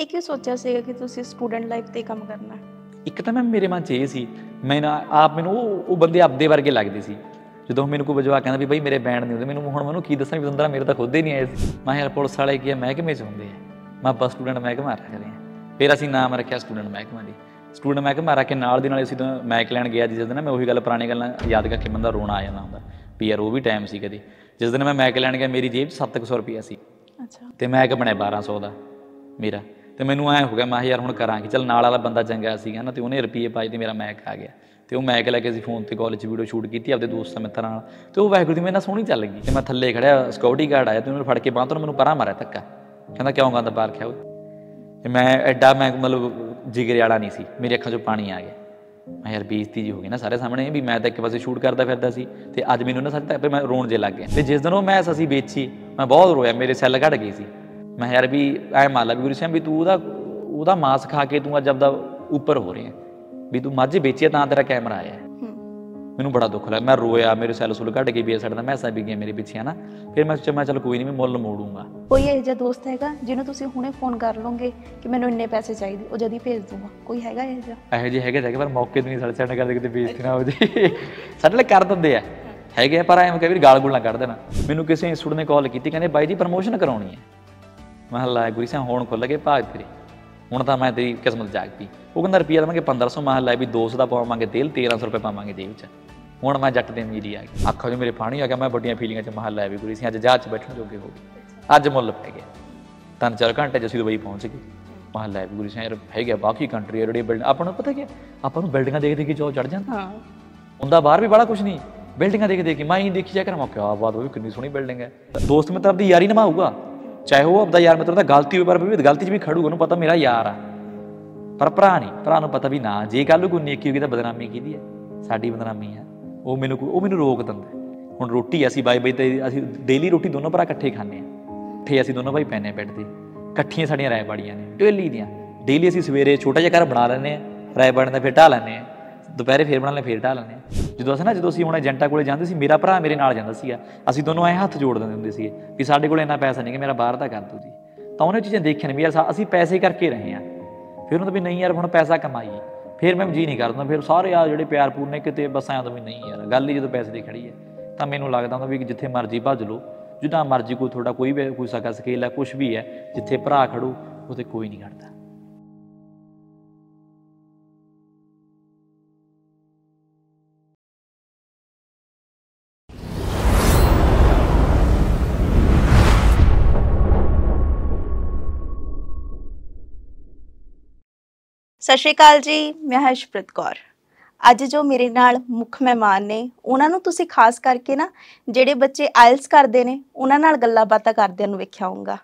ਇਹ ਕਿਉਂ ਸੋਚਿਆ ਸੀਗਾ ਕਿ ਤੁਸੀਂ ਸਟੂਡੈਂਟ ਲਾਈਫ ਤੇ ਕੰਮ ਕਰਨਾ ਇੱਕ ਤਾਂ ਮੈਂ ਮੇਰੇ ਮਨ 'ਚ ਇਹ ਸੀ ਮੈਂ ਨਾ ਆਪ ਮੈਨੂੰ ਉਹ ਉਹ ਬੰਦੇ ਆਪਦੇ ਵਰਗੇ ਲੱਗਦੇ ਸੀ ਜਦੋਂ ਮੈਨੂੰ ਕੋਈ ਵਜਵਾ ਕਹਿੰਦਾ ਵੀ ਬਈ ਮੇਰੇ ਬੈਂਡ ਨਹੀਂ ਹੁੰਦੇ ਮੈਨੂੰ ਹੁਣ ਮੈਨੂੰ ਕੀ ਦੱਸਾਂ ਵੀ ਬੰਦਰਾ ਮੇਰੇ ਤਾਂ ਖੁਦ ਹੀ ਨਹੀਂ ਆਏ ਸੀ ਮੈਂ ਹਰ ਪੁਲਿਸ ਵਾਲੇ ਕੀ ਮਹਿਕਮੇ 'ਚ ਹੁੰਦੇ ਆ ਮੈਂ ਬਸ ਸਟੂਡੈਂਟ ਮਹਿਕਮਾ ਰੱਖ ਰਹੇ ਆ ਫਿਰ ਅਸੀਂ ਨਾਮ ਰੱਖਿਆ ਸਟੂਡੈਂਟ ਮਹਿਕਮਾ ਦੀ ਸਟੂਡੈਂਟ ਮਹਿਕਮਾ ਰੱਖ ਕੇ ਨਾਲ ਦੀ ਨਾਲ ਅਸੀਂ ਤਾਂ ਮੈਕ ਲੈਣ ਗਿਆ ਜਿਸ ਦਿਨ ਮੈਂ ਉਹੀ ਗੱਲ ਪੁਰਾਣੀ ਗੱਲਾਂ ਯਾਦ ਕਰਕੇ ਬੰਦਾ ਰੋਣਾ ਆ ਜਾਂਦਾ ਹੁੰਦਾ ਵੀ ਯਾਰ ਉਹ ਵੀ ਟਾਈਮ ਸੀ ਕਦੇ ਜਿਸ ਦਿਨ ਮੈਂ ਮੈਕ ਲੈਣ ਗਿਆ ਮੇਰੀ ਜੇਬ 'ਚ 700 ਰੁਪਿਆ ਸੀ ਅੱਛਾ ਤੇ ਮੈਕ ਬਣਿਆ 1200 ਦਾ ਮੇਰਾ ਤੇ ਮੈਨੂੰ ਐ ਹੋ ਗਿਆ ਮੈਂ ਯਾਰ ਹੁਣ ਕਰਾਂਗੇ ਚਲ ਨਾਲ ਵਾਲਾ ਬੰਦਾ ਚੰਗਾ ਸੀਗਾ ਨਾ ਤੇ ਉਹਨੇ ਰੁਪਏ ਪਾਏ ਤੇ ਮੇਰਾ ਮੈਕ ਆ ਗਿਆ ਤੇ ਉਹ ਮੈਕ ਲੈ ਕੇ ਅਸੀਂ ਫੋਨ ਤੇ ਕਾਲਜ ਵੀਡੀਓ ਸ਼ੂਟ ਕੀਤੀ ਆਪਦੇ ਦੋਸਤਾਂ ਮਿੱਤਰਾਂ ਨਾਲ ਤੇ ਉਹ ਵਾਹਿਗੁਰੂ ਦੀ ਮੇਰੇ ਨਾਲ ਸੋਹਣੀ ਚੱਲ ਗਈ ਤੇ ਮੈਂ ਥੱਲੇ ਖੜਿਆ ਸਕਿਉਰਿਟੀ ਗਾਰਡ ਆਇਆ ਤੇ ਉਹਨੇ ਫੜ ਕੇ ਬਾਹਰ ਤੋਂ ਮੈਨੂੰ ਪਰਾਂ ਮਾਰਿਆ ਧੱਕਾ ਕਹਿੰਦਾ ਕਿਉਂ ਗੰਦ ਪਾਲ ਖਿਆ ਤੇ ਮੈਂ ਐਡਾ ਮੈਂ ਮਤਲਬ ਜਿਗਰੇ ਵਾਲਾ ਨਹੀਂ ਸੀ ਮੇਰੀ ਅੱਖਾਂ 'ਚੋਂ ਪਾਣੀ ਆ ਗਿਆ ਮੈਂ ਯਾਰ ਬੇਇੱਜ਼ਤੀ ਜੀ ਹੋ ਗਈ ਨਾ ਸਾਰੇ ਸਾਹਮਣੇ ਵੀ ਮੈਂ ਤਾਂ ਇੱਕ ਵਾਰੀ ਸ਼ੂਟ ਕਰਦਾ ਫਿਰਦਾ ਸੀ ਤੇ ਅੱਜ ਮੈਨੂੰ ਨਾ ਸਾਡੇ ਤਾਂ ਮੈਂ ਰੋਣ ਜੇ ਲੱਗ ਗਿਆ ਤੇ ਜਿਸ ਦਿਨ ਉਹ ਮੈਸ ਅਸੀਂ ਵੇਚੀ ਮੈਂ ਬਹੁਤ ਰੋਇਆ ਮੇਰੇ ਸੈੱਲ ਘਟ ਗਈ ਸੀ ਮੈਂ ਯਾਰ ਵੀ ਐ ਮੰਨ ਲਾ ਵੀ ਗੁਰੂ ਸਿੰਘ ਵੀ ਤੂੰ ਉਹਦਾ ਉਹਦਾ ਮਾਸ ਖਾ ਕੇ ਤੂੰ ਅੱਜ ਆਪਦਾ ਉੱਪਰ ਹੋ ਰਿਹਾ ਵੀ ਤੂੰ ਮੱਝ ਵੇਚੀ ਤਾਂ ਤੇਰਾ ਕੈਮਰਾ ਆਇਆ ਮੈਨੂੰ ਬੜਾ ਦੁੱਖ ਲੱਗਾ ਮੈਂ ਰੋਇਆ ਮੇਰੇ ਸੈਲ ਸੁਲ ਘਟ ਗਈ ਵੀ ਸਾਡੇ ਮੈਂ ਮੈਸਾ ਵੀ ਗਿਆ ਮੇਰੇ ਪਿੱਛੇ ਹਨਾ ਫਿਰ ਮੈਂ ਸੋਚਿਆ ਮੈਂ ਚਲ ਕੋਈ ਨਹੀਂ ਮੈਂ ਮੁੱਲ ਮੋੜੂੰਗਾ ਕੋਈ ਇਹ ਜਿਹਾ ਦੋਸਤ ਹੈਗਾ ਜਿਹਨੂੰ ਤੁਸੀਂ ਹੁਣੇ ਫੋਨ ਕਰ ਲੋਗੇ ਕਿ ਮੈਨੂੰ ਇੰਨੇ ਪੈਸੇ ਚਾਹੀਦੇ ਉਹ ਜਦੀ ਭੇਜ ਦੂੰਗਾ ਕੋਈ ਹੈਗਾ ਇਹ ਜਿਹਾ ਇਹ ਜਿਹੇ ਹੈਗੇ ਤਾਂ ਪਰ ਮੌਕੇ ਤੇ ਨਹੀਂ ਸਾਡੇ ਸਾਡੇ ਕਰਦੇ ਕਿਤੇ ਬੇਇੱਜ਼ਤੀ ਨਾ ਹੋ ਜੇ ਸਾਡੇ ਲਈ ਕਰ ਦਿੰਦੇ ਆ ਹੈਗੇ ਪਰ ਐਵੇਂ ਕਈ ਵੀ ਗਾਲ ਗੁਲਾਂ ਨਾ ਕੱਢ ਦੇਣਾ ਮੈਨੂੰ ਕਿਸੇ ਇੰਸਟੀਟਿਊਟ ਨੇ ਕਾਲ ਕੀਤੀ ਕਹਿੰਦੇ ਬਾਈ ਜੀ ਪ੍ਰਮੋਸ਼ਨ ਕਰਾਉਣੀ ਹੈ ਹਲਾ ਗੁਰੀ ਸਾਹਿਬ ਹੋਣ ਕੋ ਲਗੇ ਭਾਗ ਤੇਰੇ ਹੁਣ ਤਾਂ ਮੈਂ ਤੇਰੀ ਕਿਸਮਤ ਜਾਗ ਪਈ ਉਹ ਕਹਿੰਦਾ ਰੁਪਿਆ ਲਵਾਂਗੇ 1500 ਮਹੱਲਾ ਵੀ 200 ਦਾ ਪਾਵਾਂਗੇ ਤੇਲ 1300 ਰੁਪਏ ਪਾਵਾਂਗੇ ਜੇਬ 'ਚ ਹੁਣ ਮੈਂ ਜੱਟ ਦੇ ਅਮੀਰੀ ਆ ਗਈ ਅੱਖਾਂ 'ਚ ਮੇਰੇ ਪਾਣੀ ਆ ਗਿਆ ਮੈਂ ਵੱਡੀਆਂ ਫੀਲਿੰਗਾਂ 'ਚ ਮਹੱਲਾ ਵੀ ਗੁਰੀ ਸੀ ਅੱਜ ਜਾਚ 'ਚ ਬੈਠਣ ਜੋਗੇ ਹੋ ਗਏ ਅੱਜ ਮੁੱਲ ਪੈ ਗਿਆ ਤਨ ਚਾਰ ਘੰਟੇ 'ਚ ਅਸੀਂ ਦੁਬਈ ਪਹੁੰਚ ਗਏ ਮਹਾਂ ਲਾਇਬ੍ਰੇਰੀ ਹੈ ਗਿਆ ਬਾਕੀ ਕੰਟਰੀ ਜਿਹੜੀ ਬਿਲਡਿੰਗ ਆਪਾਂ ਨੂੰ ਪਤਾ ਕੀ ਆਪਾਂ ਨੂੰ ਬਿਲਡਿੰਗਾਂ ਦੇਖ ਦੇਖ ਕੇ ਜੋ ਚੜ ਜਾਂਦਾ ਹਾਂ ਹੁੰਦਾ ਬਾਹਰ ਵੀ ਬੜਾ ਕੁਝ ਨਹੀਂ ਬਿਲਡਿੰਗਾਂ ਦੇਖ ਦੇਖ ਕੇ ਮੈਂ ਹੀ ਦੇਖੀ ਜਾ ਕੇ ਮੌਕਾ ਕਿਹਾ ਬਾਤ ਉਹ ਕਿੰਨੀ ਸੋਹਣੀ ਬਿਲਡਿੰਗ ਹੈ ਦੋਸਤ ਮਿੱਤਰ ਆਪਣੀ ਯਾਰੀ ਨਿਭਾਊਗਾ ਚਾਹੇ ਉਹ ਆਪਦਾ ਯਾਰ ਮਿੱਤਰ ਦਾ ਗਲਤੀ ਹੋਵੇ ਪਰ ਵੀ ਗਲਤੀ 'ਚ ਵੀ ਖੜੂਗਾ ਉਹਨੂੰ ਪਤਾ ਮੇਰਾ ਯਾਰ ਆ ਪਰ ਭਰਾ ਨਹੀਂ ਭਰਾ ਨੂੰ ਪਤਾ ਵੀ ਨਾ ਜੇ ਕੱਲ ਕੋਈ ਨੇਕੀ ਹੋਗੀ ਤਾਂ ਬਦਨਾਮੀ ਕੀਦੀ ਹੈ ਸਾਡੀ ਬਦਨਾਮੀ ਹੈ ਉਹ ਮੈਨੂੰ ਉਹ ਮੈਨੂੰ ਰੋਕ ਦਿੰਦਾ ਹੁਣ ਰੋਟੀ ਅਸੀਂ ਬਾਈ ਬਾਈ ਤੇ ਅਸੀਂ ਡੇਲੀ ਰੋਟੀ ਦੋਨੋਂ ਭਰਾ ਇਕੱਠੇ ਖਾਂਦੇ ਆ ਇੱਥੇ ਅਸੀਂ ਦੋਨੋਂ ਭਾਈ ਪੈਨੇ ਬੈੱਡ ਤੇ ਇਕੱਠੀਆਂ ਸਾਡੀਆਂ ਰਾਏ ਬਾੜੀਆਂ ਨੇ ਡੇਲੀ ਦੀਆਂ ਡੇਲੀ ਅਸੀਂ ਸਵੇਰੇ ਛੋਟਾ ਜਿਹਾ ਘਰ ਬਣਾ ਲੈਂਦੇ ਆ ਰਾਏ ਬਾੜਨ ਦਾ ਫਿਰ ਢਾ ਲੈਂਦੇ ਆ ਦੁਪਹਿਰੇ ਫੇਰ ਬਣਾ ਲੈਂਦੇ ਫੇਰ ਢਾ ਲੈਂਦੇ ਆ ਜਦੋਂ ਅਸੀਂ ਨਾ ਜਦੋਂ ਅਸੀਂ ਹੁਣ ਏਜੰਟਾਂ ਕੋਲੇ ਜਾਂਦੇ ਸੀ ਮੇਰਾ ਭਰਾ ਮੇਰੇ ਨਾਲ ਜਾਂਦਾ ਸੀਗਾ ਅਸੀਂ ਦੋਨੋਂ ਐ ਹੱਥ ਜੋੜ ਦਿੰਦੇ ਹੁੰਦੇ ਸੀਗੇ ਵੀ ਸਾਡੇ ਕੋਲ ਇੰਨਾ ਪੈਸਾ ਨਹੀਂ ਕਿ ਮੇਰਾ ਬਾਹਰ ਦਾ ਕਰ ਦੋ ਜੀ ਤਾਂ ਉਹਨੇ ਚੀਜ਼ਾਂ ਦੇਖੀਆਂ ਵੀ ਯਾਰ ਅਸੀਂ ਪੈਸੇ ਕਰਕੇ ਰਹੇ ਆ ਫਿਰ ਉਹਨਾਂ ਵੀ ਨਹੀਂ ਯਾਰ ਹੁਣ ਪੈਸਾ ਕਮਾਈ ਫਿਰ ਮੈਂ ਜੀ ਨਹੀਂ ਕਰਦਾ ਫਿਰ ਸਾਰੇ ਆ ਜਿਹੜੇ ਪਿਆਰ ਪੂਰਨੇ ਕਿਤੇ ਬਸਾਂ ਐਂ ਤਾਂ ਵੀ ਨਹੀਂ ਯਾਰ ਗੱਲ ਹੀ ਜਦੋਂ ਪੈਸੇ ਦੀ ਖੜੀ ਹੈ ਤਾਂ ਮੈਨੂੰ ਲੱਗਦਾ ਹੁੰਦਾ ਵੀ ਜਿੱਥੇ ਮਰਜ਼ੀ ਭੱਜ ਲਓ ਜਿੱਦਾਂ ਮਰਜ਼ੀ ਕੋਈ ਤੁਹਾਡਾ ਕੋਈ ਵੀ ਕੋਈ ਸਕਾ ਸਕੇਲਾ ਕੁਝ ਵੀ ਹੈ ਜਿੱਥੇ ਭਰਾ ਖੜੂ ਉਥੇ ਕੋਈ ਨਹੀਂ ਖੜਦਾ ਸਤਿ ਸ਼੍ਰੀ ਅਕਾਲ ਜੀ ਮੈਂ ਹਰਸ਼ਪ੍ਰੀਤ ਕੌਰ ਅੱਜ ਜੋ ਮੇਰੇ ਨਾਲ ਮੁੱਖ ਮਹਿਮਾਨ ਨੇ ਉਹਨਾਂ ਨੂੰ ਤੁਸੀਂ ਖਾਸ ਕਰਕੇ ਨਾ ਜਿਹੜੇ ਬੱਚੇ ਆਇਲਸ ਕਰਦੇ ਨੇ ਉਹਨਾਂ ਨਾਲ ਗੱਲਾਂ ਬਾਤਾਂ ਕਰਦਿਆਂ ਨੂੰ ਵੇਖਿਆ ਹੋਊਗਾ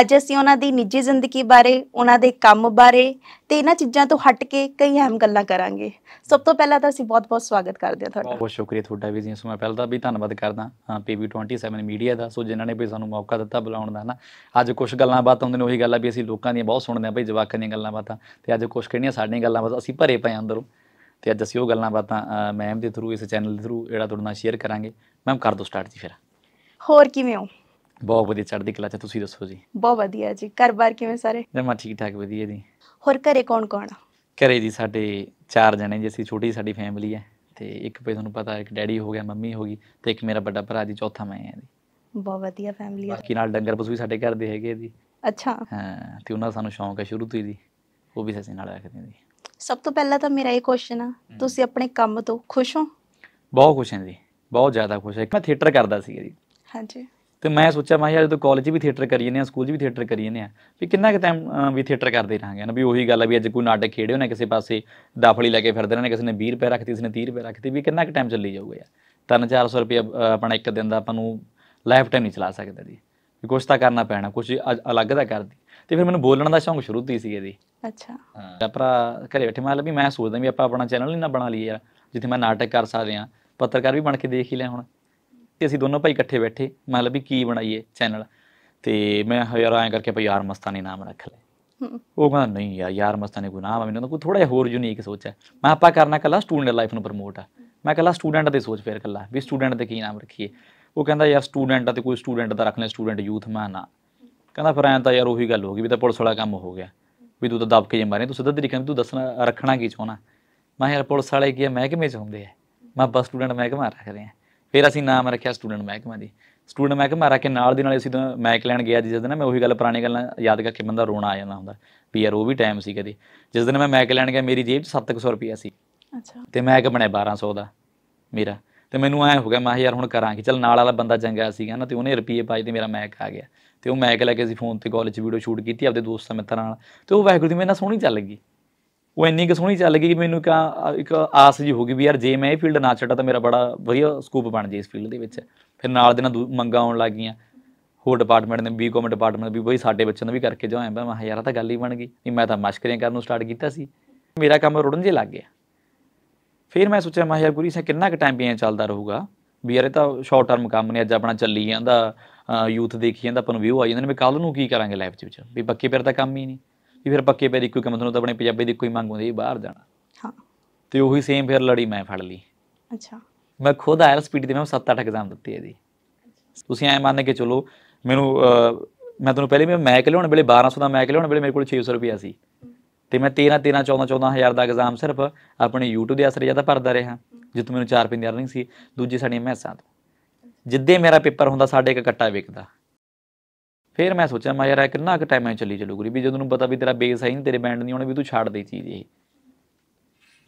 ਅੱਜ ਅਸੀਂ ਉਹਨਾਂ ਦੀ ਨਿੱਜੀ ਜ਼ਿੰਦਗੀ ਬਾਰੇ ਉਹਨਾਂ ਦੇ ਕੰਮ ਬਾਰੇ ਤੇ ਇਹਨਾਂ ਚੀਜ਼ਾਂ ਤੋਂ ਹਟ ਕੇ ਕਈ ਅਹਿਮ ਗੱਲਾਂ ਕਰਾਂਗੇ ਸਭ ਤੋਂ ਪਹਿਲਾਂ ਤਾਂ ਅਸੀਂ ਬਹੁਤ-ਬਹੁਤ ਸਵਾਗਤ ਕਰਦੇ ਹਾਂ ਤੁਹਾਡਾ ਬਹੁਤ ਸ਼ੁਕਰੀਆ ਤੁਹਾਡਾ ਵੀ ਜੀ ਸੋ ਮੈਂ ਪਹਿਲਾਂ ਤਾਂ ਵੀ ਧੰਨਵਾਦ ਕਰਦਾ ਹਾਂ ਪੀਬੀ 27 ਮੀਡੀਆ ਦਾ ਸੋ ਜਿਨ੍ਹਾਂ ਨੇ ਵੀ ਸਾਨੂੰ ਮੌਕਾ ਦਿੱਤਾ ਬੁਲਾਉਣ ਦਾ ਹਨਾ ਅੱਜ ਕੁਝ ਗੱਲਾਂ ਬਾਤਾਂ ਹੁੰਦੇ ਨੇ ਉਹੀ ਗੱਲਾਂ ਵੀ ਅਸੀਂ ਲੋਕਾਂ ਦੀਆਂ ਬਹੁਤ ਸੁਣਦੇ ਆ ਭਾਈ ਜਵਾਕਾਂ ਦੀਆਂ ਗੱਲਾਂ ਬਾਤਾਂ ਤੇ ਅੱਜ ਕੁਝ ਕਿਹੜੀਆਂ ਸਾਡੀਆਂ ਗੱਲਾਂ ਬਾਤਾਂ ਅਸੀਂ ਭਰੇ ਪਏ ਅੰਦਰੋਂ ਤੇ ਅੱਜ ਅਸੀਂ ਉਹ ਗੱਲਾਂ ਬਾਤਾਂ ਮੈਮ ਦੇ ਥਰੂ ਇਸ ਚੈਨਲ ਦੇ ਥਰੂ ਜਿਹੜਾ ਤੁਹਾਡੇ ਨਾਲ ਸ਼ੇਅਰ ਕਰਾਂਗੇ ਮੈਮ ਕਰ ਦੋ ਸਟਾਰਟ ਜੀ ਫਿਰ ਹੋਰ ਕਿਵੇਂ ਹੋ ਬਹੁਤ ਵਧੀਆ ਚੜ੍ਹਦੀ ਕਲਾ ਚ ਤੁਸੀਂ ਦੱਸੋ ਜੀ ਬਹੁਤ ਵਧੀਆ ਜੀ ਘਰ-ਬਾਰ ਕਿਵੇਂ ਸਾਰੇ ਜਮਾ ਠੀਕ ਠਾਕ ਵਧੀਆ ਜੀ ਹੋਰ ਘਰੇ ਕੌਣ-ਕੌਣ ਘਰੇ ਜੀ ਸਾਡੇ ਚਾਰ ਜਣੇ ਜੀ ਅਸੀਂ ਛੋਟੀ ਸਾਡੀ ਫੈਮਿਲੀ ਹੈ ਤੇ ਇੱਕ ਪੇ ਤੁਹਾਨੂੰ ਪਤਾ ਇੱਕ ਡੈਡੀ ਹੋ ਗਿਆ ਮੰਮੀ ਹੋ ਗਈ ਤੇ ਇੱਕ ਮੇਰਾ ਵੱਡਾ ਭਰਾ ਜੀ ਚੌਥਾ ਮੈਂ ਹਾਂ ਜੀ ਬਹੁਤ ਵਧੀਆ ਫੈਮਿਲੀ ਹੈ ਬਾਕੀ ਨਾਲ ਡੰਗਰ ਪਸ਼ੂ ਵੀ ਸਾਡੇ ਘਰ ਦੇ ਹੈਗੇ ਜੀ ਅੱਛਾ ਹਾਂ ਤੇ ਉਹਨਾਂ ਸਾਨੂੰ ਸ਼ੌਂਕ ਹੈ ਸ਼ੁਰੂ ਤੋਂ ਹੀ ਜੀ ਉਹ ਵੀ ਸਸੇ ਨਾਲ ਰੱਖਦੇ ਨੇ ਜੀ ਸਭ ਤੋਂ ਪਹਿਲਾਂ ਤਾਂ ਮੇਰਾ ਇਹ ਕੁਐਸਚਨ ਆ ਤੁਸੀਂ ਆਪਣੇ ਕੰਮ ਤੋਂ ਖੁਸ਼ ਹੋ ਬਹੁਤ ਖੁਸ਼ ਹਾਂ ਜੀ ਬਹੁਤ ਜ਼ਿਆਦਾ ਖੁਸ਼ ਹਾਂ ਮੈਂ ਥੀਏਟਰ ਕਰਦਾ ਸੀ ਜੀ ਹਾਂਜੀ ਤੇ ਮੈਂ ਸੋਚਿਆ ਮੈਂ ਯਾਰ ਜਦੋਂ ਕਾਲਜ ਵੀ ਥੀਏਟਰ ਕਰੀ ਜਾਂਦੇ ਆ ਸਕੂਲ ਵੀ ਥੀਏਟਰ ਕਰੀ ਜਾਂਦੇ ਆ ਵੀ ਕਿੰਨਾ ਕੁ ਟਾਈਮ ਵੀ ਥੀਏਟਰ ਕਰਦੇ ਰਹਾਂਗੇ ਨਾ ਵੀ ਉਹੀ ਗੱਲ ਆ ਵੀ ਅੱਜ ਕੋਈ ਨਾਟਕ ਖੇਡਿਓ ਨਾ ਕਿਸੇ ਪਾਸੇ ਦਾਫਲੀ ਲੈ ਕੇ ਫਿਰਦੇ ਨਾ ਕਿਸੇ ਨੇ 20 ਰੁਪਏ ਰੱਖਤੀ ਕਿਸੇ ਨੇ 30 ਰੁਪਏ ਰੱਖਤੀ ਵੀ ਕਿੰਨਾ ਕੁ ਟਾਈਮ ਚੱਲੀ ਜਾਊਗਾ ਯਾਰ ਤਨ 400 ਰੁਪਏ ਆਪਣਾ ਇੱਕ ਦਿਨ ਦਾ ਆਪਾਂ ਨੂੰ ਲਾਈਫ ਟਾਈਮ ਨਹੀਂ ਚਲਾ ਸਕਦੇ ਜੀ ਵੀ ਕੁਝ ਤਾਂ ਕਰਨਾ ਪੈਣਾ ਕੁਝ ਅਲੱਗ ਦਾ ਕਰਦੀ ਤੇ ਫਿਰ ਮੈਨੂੰ ਬੋਲਣ ਦਾ ਸ਼ੌਂਕ ਸ਼ੁਰੂ ਤੋਂ ਹੀ ਸੀ ਇਹਦੀ ਅੱਛਾ ਹਾਂ ਭਰਾ ਘਰੇ ਬੈਠੇ ਮੈਂ ਵੀ ਮੈਂ ਸੋਚਦਾ ਵੀ ਆਪਾਂ ਆਪਣਾ ਚੈਨਲ ਹੀ ਨਾ ਬਣਾ ਲਈਏ ਯਾਰ ਜਿੱਥੇ ਮੈਂ ਨਾਟਕ ਕਰ ਸਕਦੇ ਆ ਪੱਤਰਕਾਰ ਵੀ ਬਣ ਕੇ ਦੇਖ ਹੀ ਲਿਆ ਹੁਣ ਤੇ ਅਸੀਂ ਦੋਨੋਂ ਭਾਈ ਇਕੱਠੇ ਬੈਠੇ ਮਤਲਬ ਵੀ ਕੀ ਬਣਾਈਏ ਚੈਨਲ ਤੇ ਮੈਂ ਯਾਰ ਐਂ ਕਰਕੇ ਭਾਈ ਯਾਰ ਮਸਤਾਨੀ ਨਾਮ ਰੱਖ ਲੈ ਉਹ ਕਹਿੰਦਾ ਨਹੀਂ ਯਾਰ ਯਾਰ ਮਸਤਾਨੀ ਕੋਈ ਨਾਮ ਆ ਮੈਨੂੰ ਤਾਂ ਕੋਈ ਥੋੜਾ ਜਿਹਾ ਹੋਰ ਯੂਨੀਕ ਸੋਚ ਹੈ ਮੈਂ ਆਪਾਂ ਕਰਨਾ ਕੱਲਾ ਸਟੂਡੈਂਟ ਲਾਈਫ ਨੂੰ ਪ੍ਰਮੋਟ ਆ ਮੈਂ ਕੱਲਾ ਸਟੂਡੈਂਟ ਦੇ ਸੋਚ ਫੇਰ ਕੱਲਾ ਵੀ ਸਟੂਡੈਂਟ ਦੇ ਕੀ ਨਾਮ ਰੱਖੀਏ ਉਹ ਕਹਿੰਦਾ ਯਾਰ ਸਟੂਡੈਂਟ ਆ ਤੇ ਕੋਈ ਸਟੂਡੈਂਟ ਦਾ ਰੱਖ ਲੈ ਸਟੂਡੈਂਟ ਯੂਥ ਮੈਂ ਨਾ ਕਹਿੰਦਾ ਫਿਰ ਐਂ ਤਾਂ ਯਾਰ ਉਹੀ ਗੱਲ ਹੋ ਗਈ ਵੀ ਤਾਂ ਪੁਲਿਸ ਵਾਲਾ ਕੰਮ ਹੋ ਗਿਆ ਵੀ ਤੂੰ ਤਾਂ ਦਬ ਕੇ ਜੇ ਮਾਰੇ ਤੂੰ ਸਿੱਧਾ ਤਰੀਕੇ ਨਾਲ ਤੂੰ ਦੱਸਣਾ ਰੱਖਣਾ ਕੀ ਚਾਹਣਾ ਮੈਂ ਯਾਰ ਪੁਲਿਸ ਵਾਲੇ ਕੀ ਹੈ ਮਹਿਕਮੇ ਚ ਹੁੰਦੇ ਆ ਮੈਂ ਬਸ ਸਟੂਡੈਂਟ ਮਹਿਕਮਾ ਰੱਖ ਰਿਹਾ ਫਿਰ ਅਸੀਂ ਨਾਮ ਰੱਖਿਆ ਸਟੂਡੈਂਟ ਮਹਿਕਮਾ ਦੀ ਸਟੂਡੈਂਟ ਮਹਿਕਮਾ ਰੱਖ ਕੇ ਨਾਲ ਦੀ ਨਾਲ ਅਸੀਂ ਤਾਂ ਮੈਕ ਲੈਣ ਗਿਆ ਜਿਸ ਦਿਨ ਮੈਂ ਉਹੀ ਗੱਲ ਪੁਰਾਣੀ ਗੱਲਾਂ ਯਾਦ ਕਰਕੇ ਬੰਦਾ ਰੋਣਾ ਆ ਜਾਂਦਾ ਹੁੰਦਾ ਵੀ ਯਾਰ ਉਹ ਵੀ ਟਾਈਮ ਸੀ ਕਦੇ ਜਿਸ ਦਿਨ ਮੈਂ ਮੈਕ ਲੈਣ ਗਿਆ ਮੇਰੀ ਜੇਬ 'ਚ 700 ਰੁਪਿਆ ਸੀ ਅੱਛਾ ਤੇ ਮੈਕ ਬਣਿਆ 1200 ਦਾ ਮੇਰਾ ਤੇ ਮੈਨੂੰ ਐ ਹੋ ਗਿਆ ਮੈਂ ਯਾਰ ਹੁਣ ਕਰਾਂ ਕਿ ਚਲ ਨਾਲ ਵਾਲਾ ਬੰਦਾ ਚੰਗਾ ਸੀਗਾ ਨਾ ਤੇ ਉਹਨੇ ਰੁਪਏ ਪਾਏ ਤੇ ਮੇਰਾ ਮੈਕ ਆ ਗਿਆ ਤੇ ਉਹ ਮੈਕ ਲੈ ਕੇ ਅਸੀਂ ਫੋਨ ਤੇ ਕਾਲਜ ਵੀਡੀਓ ਸ਼ੂਟ ਕੀਤੀ ਆਪਦੇ ਦੋਸਤਾਂ ਮਿੱਤਰਾਂ ਨਾਲ ਤੇ ਉਹ ਵਾਹਿਗੁਰੂ ਦੀ ਮੇਰੇ ਸੋਹਣੀ ਚੱਲ ਗਈ ਉਹ ਇੰਨੀ ਕਿ ਸੋਹਣੀ ਚੱਲ ਗਈ ਮੈਨੂੰ ਕਾ ਇੱਕ ਆਸ ਜੀ ਹੋ ਗਈ ਵੀ ਯਾਰ ਜੇ ਮੈਂ ਇਹ ਫੀਲਡ ਨਾ ਛੱਡਾਂ ਤਾਂ ਮੇਰਾ ਬੜਾ ਵਧੀਆ ਸਕੋਪ ਬਣ ਜੇ ਇਸ ਫੀਲਡ ਦੇ ਵਿੱਚ ਫਿਰ ਨਾਲ ਦੇ ਨਾਲ ਮੰਗਾ ਆਉਣ ਲੱਗ ਗਈਆਂ ਹੋਰ ਡਿਪਾਰਟਮੈਂਟ ਨੇ ਬੀਕਾਮ ਡਿਪਾਰਟਮੈਂਟ ਵੀ ਬਈ ਸਾਡੇ ਬੱਚਿਆਂ ਦਾ ਵੀ ਕਰਕੇ ਜਾਵਾਂ ਮੈਂ ਕਿਹਾ ਯਾਰ ਤਾਂ ਗੱਲ ਹੀ ਬਣ ਗਈ ਵੀ ਮੈਂ ਤਾਂ ਮਸ਼ਕਰੀਆਂ ਕਰਨ ਨੂੰ ਸਟਾਰਟ ਕੀਤਾ ਸੀ ਮੇਰਾ ਕੰਮ ਰੁੜਨ ਜੇ ਲੱਗ ਗਿਆ ਫਿਰ ਮੈਂ ਸੋਚਿਆ ਮੈਂ ਯਾਰ ਗੁਰੀ ਸਾ ਕਿੰਨਾ ਕੁ ਟਾਈਮ ਪਿਆ ਚੱਲਦਾ ਰਹੂਗਾ ਵੀ ਯਾਰ ਇਹ ਤਾਂ ਸ਼ਾਰਟ ਟਰਮ ਕੰਮ ਨੇ ਅੱਜ ਆਪਣਾ ਚੱਲੀ ਜਾਂਦਾ ਯੂਥ ਦੇਖੀ ਜਾਂਦਾ ਆਪਾਂ ਨੂੰ ਵਿਊ ਆ ਜਾਂਦੇ ਨੇ ਮੈਂ ਕੱਲ ਨੂੰ ਕੀ ਕਰਾਂਗੇ ਲਾਈਫ ਚ ਵਿੱਚ ਵੀ ਬੱਕੀ ਪੈਰ ਤਾਂ ਕੰਮ ਹੀ ਨਹੀਂ ਵੀ ਫਿਰ ਪੱਕੇ ਪੈਰ ਇੱਕੋ ਹੀ ਕੰਮ ਤਾਂ ਆਪਣੇ ਪੰਜਾਬੀ ਦੀ ਇੱਕੋ ਹੀ ਮੰਗ ਹੁੰਦੀ ਹੈ ਬਾਹਰ ਜਾਣਾ ਹਾਂ ਤੇ ਉਹੀ ਸੇਮ ਫਿਰ ਲੜੀ ਮੈਂ ਫੜ ਲਈ ਅੱਛਾ ਮੈਂ ਖੁਦ ਸਪੀਡ ਦੇ ਮੈਂ 7-8 ਐਗਜ਼ਾਮ ਦਿੱਤੇ ਇਹਦੀ ਜੀ ਤੁਸੀਂ ਐ ਮੰਨ ਕੇ ਚਲੋ ਮੈਨੂੰ ਮੈਂ ਤੁਹਾਨੂੰ ਪਹਿਲੇ ਮੈਂ ਮੈਕ ਲਿਆਉਣ ਵੇਲੇ 1200 ਦਾ ਮੈਕ ਲਿਆਉਣ ਵੇਲੇ ਮੇਰੇ ਕੋਲ 600 ਰੁਪਿਆ ਸੀ ਤੇ ਮੈਂ 13 13 14 14000 ਦਾ ਐਗਜ਼ਾਮ ਸਿਰਫ ਆਪਣੇ YouTube ਦੇ ਅਸਰ ਜਿਆਦਾ ਭਰਦਾ ਰਿਹਾ ਜਿੱਤੋਂ ਮੈਨੂੰ 4 5 ਅਰਨਿੰਗ ਸੀ ਦੂਜੀ ਸਾਡੀਆਂ ਮਹਿਸਾਂ ਤੋਂ ਜਿੱਦੇ ਮੇਰਾ ਪੇਪਰ ਹੁੰਦਾ ਸਾਡੇ ਇੱਕ ਕੱਟਾ ਵਿਕਦਾ ਫਿਰ ਮੈਂ ਸੋਚਿਆ ਮੈਂ ਯਾਰ ਇਹ ਕਿੰਨਾ ਕੁ ਟਾਈਮ ਐ ਚੱਲੀ ਚੱਲੂਗੀ ਵੀ ਜਦੋਂ ਨੂੰ ਪਤਾ ਵੀ ਤੇਰਾ ਬੇਸ ਹੈ ਨਹੀਂ ਤੇਰੇ ਬੈਂਡ ਨਹੀਂ ਹੋਣੇ ਵੀ ਤੂੰ ਛੱਡ ਦੇ ਚੀਜ਼ ਇਹ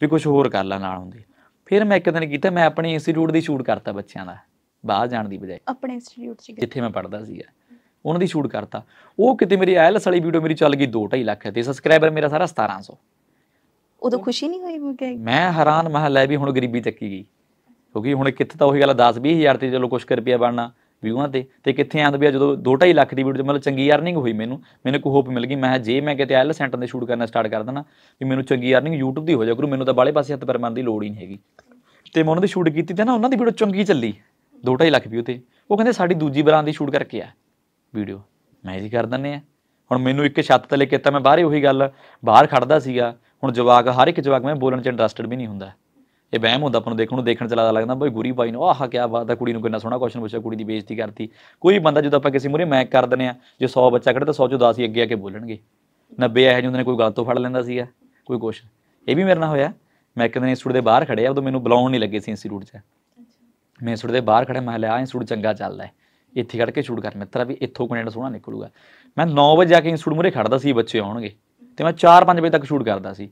ਵੀ ਕੁਝ ਹੋਰ ਕਰ ਲੈ ਨਾਲ ਹੁੰਦੀ ਫਿਰ ਮੈਂ ਇੱਕ ਦਿਨ ਕੀਤਾ ਮੈਂ ਆਪਣੇ ਇੰਸਟੀਚਿਊਟ ਦੀ ਸ਼ੂਟ ਕਰਤਾ ਬੱਚਿਆਂ ਦਾ ਬਾਹਰ ਜਾਣ ਦੀ ਬਜਾਏ ਆਪਣੇ ਇੰਸਟੀਚਿਊਟ 'ਚ ਜਿੱਥੇ ਮੈਂ ਪੜਦਾ ਸੀਗਾ ਉਹਨਾਂ ਦੀ ਸ਼ੂਟ ਕਰਤਾ ਉਹ ਕਿਤੇ ਮੇਰੀ ਐਲਸ ਵਾਲੀ ਵੀਡੀਓ ਮੇਰੀ ਚੱਲ ਗਈ 2.5 ਲੱਖ ਤੇ ਸਬਸਕ੍ਰਾਈਬਰ ਮੇਰਾ ਸਾਰਾ 1700 ਉਦੋਂ ਖੁਸ਼ੀ ਨਹੀਂ ਹੋਈ ਮੁਕੇ ਮੈਂ ਹੈਰਾਨ ਮਹਾਂ ਲੈ ਵੀ ਹੁਣ ਗਰੀਬੀ ਚੱਕੀ ਗਈ ਕਿਉਂਕਿ ਹੁਣ ਕਿੱਥੇ ਤਾਂ ਉਹੀ ਗੱਲ 10 20000 ਤੇ ਚਲੋ ਕੁਝ ਕਰ ਪਿਆ ਬਣਨਾ ਵਿਊਆਂ ਤੇ ਤੇ ਕਿੱਥੇ ਆਂਦ ਵੀ ਜਦੋਂ 2.5 ਲੱਖ ਦੀ ਵੀਡੀਓ ਮਤਲਬ ਚੰਗੀ ਅਰਨਿੰਗ ਹੋਈ ਮੈਨੂੰ ਮੈਨੂੰ ਕੋ ਹੋਪ ਮਿਲ ਗਈ ਮੈਂ ਜੇ ਮੈਂ ਕਿਤੇ ਐਲ ਸੈਂਟਰ ਤੇ ਸ਼ੂਟ ਕਰਨਾ ਸਟਾਰਟ ਕਰ ਦਣਾ ਵੀ ਮੈਨੂੰ ਚੰਗੀ ਅਰਨਿੰਗ YouTube ਦੀ ਹੋ ਜਾ ਕਰੂ ਮੈਨੂੰ ਤਾਂ ਬਾਲੇ ਪਾਸੇ ਹੱਥ ਪਰਮਾਨ ਦੀ ਲੋੜ ਹੀ ਨਹੀਂ ਹੈਗੀ ਤੇ ਮੈਂ ਉਹਨਾਂ ਦੀ ਸ਼ੂਟ ਕੀਤੀ ਤੇ ਨਾ ਉਹਨਾਂ ਦੀ ਵੀਡੀਓ ਚੰਗੀ ਚੱਲੀ 2.5 ਲੱਖ ਵਿਊ ਤੇ ਉਹ ਕਹਿੰਦੇ ਸਾਡੀ ਦੂਜੀ ਬ੍ਰਾਂਡ ਦੀ ਸ਼ੂਟ ਕਰਕੇ ਆ ਵੀਡੀਓ ਮੈਂ ਜੀ ਕਰ ਦੰਨੇ ਆ ਹੁਣ ਮੈਨੂੰ ਇੱਕ ਛੱਤ ਤਲੇ ਕੀਤਾ ਮੈਂ ਬਾਹਰ ਉਹੀ ਗੱਲ ਬਾਹਰ ਖੜਦਾ ਸੀਗਾ ਹੁਣ ਜਵਾਕ ਹਰ ਇੱਕ ਜਵਾਕ ਮੈਂ ਬੋਲਣ ਚ ਇੰਟਰਸਟਿਡ ਵੀ ਨਹੀਂ ਹੁੰਦਾ ਇਹ ਵਹਿਮ ਹੁੰਦਾ ਆਪਾਂ ਨੂੰ ਦੇਖਣ ਨੂੰ ਦੇਖਣ ਚ ਲੱਗਦਾ ਬਈ ਗੁਰੀ ਬਾਈ ਨੂੰ ਆਹ ਕਿਆ ਬਾਤ ਆ ਕੁੜੀ ਨੂੰ ਕਿੰਨਾ ਸੋਹਣਾ ਕੁਐਸਚਨ ਪੁੱਛਿਆ ਕੁੜੀ ਦੀ ਬੇਇੱਜ਼ਤੀ ਕਰਤੀ ਕੋਈ ਬੰਦਾ ਜਦੋਂ ਆਪਾਂ ਕਿਸੇ ਮੂਰੇ ਮੈਕ ਕਰ ਦਿੰਦੇ ਆ ਜੇ 100 ਬੱਚਾ ਖੜੇ ਤਾਂ 100 ਚੋਂ 10 ਹੀ ਅੱਗੇ ਆ ਕੇ ਬੋਲਣਗੇ 90 ਇਹੋ ਜਿਹੇ ਹੁੰਦੇ ਨੇ ਕੋਈ ਗੱਲ ਤੋਂ ਫੜ ਲੈਂਦਾ ਸੀਗਾ ਕੋਈ ਕੁਛ ਇਹ ਵੀ ਮੇਰੇ ਨਾਲ ਹੋਇਆ ਮੈਂ ਇੱਕ ਦਿਨ ਇੰਸਟੀਟਿਊਟ ਦੇ ਬਾਹਰ ਖੜੇ ਆ ਉਦੋਂ ਮੈਨੂੰ ਬੁਲਾਉਣ ਨਹੀਂ ਲੱਗੇ ਸੀ ਇੰਸਟੀਟਿਊਟ 'ਚ ਮੈਂ ਇੰਸਟੀਟਿਊਟ ਦੇ ਬਾਹਰ ਖੜੇ ਮੈਂ ਲਿਆ ਇੰਸਟੀਟਿਊਟ ਚੰਗਾ ਚੱਲਦਾ ਹੈ ਇੱਥੇ ਖੜ ਕੇ ਸ਼ੂਟ ਕਰ ਮਿੱਤਰਾ ਵੀ ਇੱਥੋਂ ਕੰਟੈਂਟ ਸੋਹਣਾ ਨਿਕਲੂਗਾ ਮੈਂ 9 ਵਜੇ ਜਾ ਕੇ ਇੰਸਟੀਟਿਊਟ ਮੂਰੇ ਖੜਦਾ ਸੀ ਬੱਚੇ ਆਉਣਗੇ ਤੇ ਮੈਂ 4-5 ਵਜੇ ਤੱਕ ਸ਼ੂਟ ਕਰਦਾ ਸੀ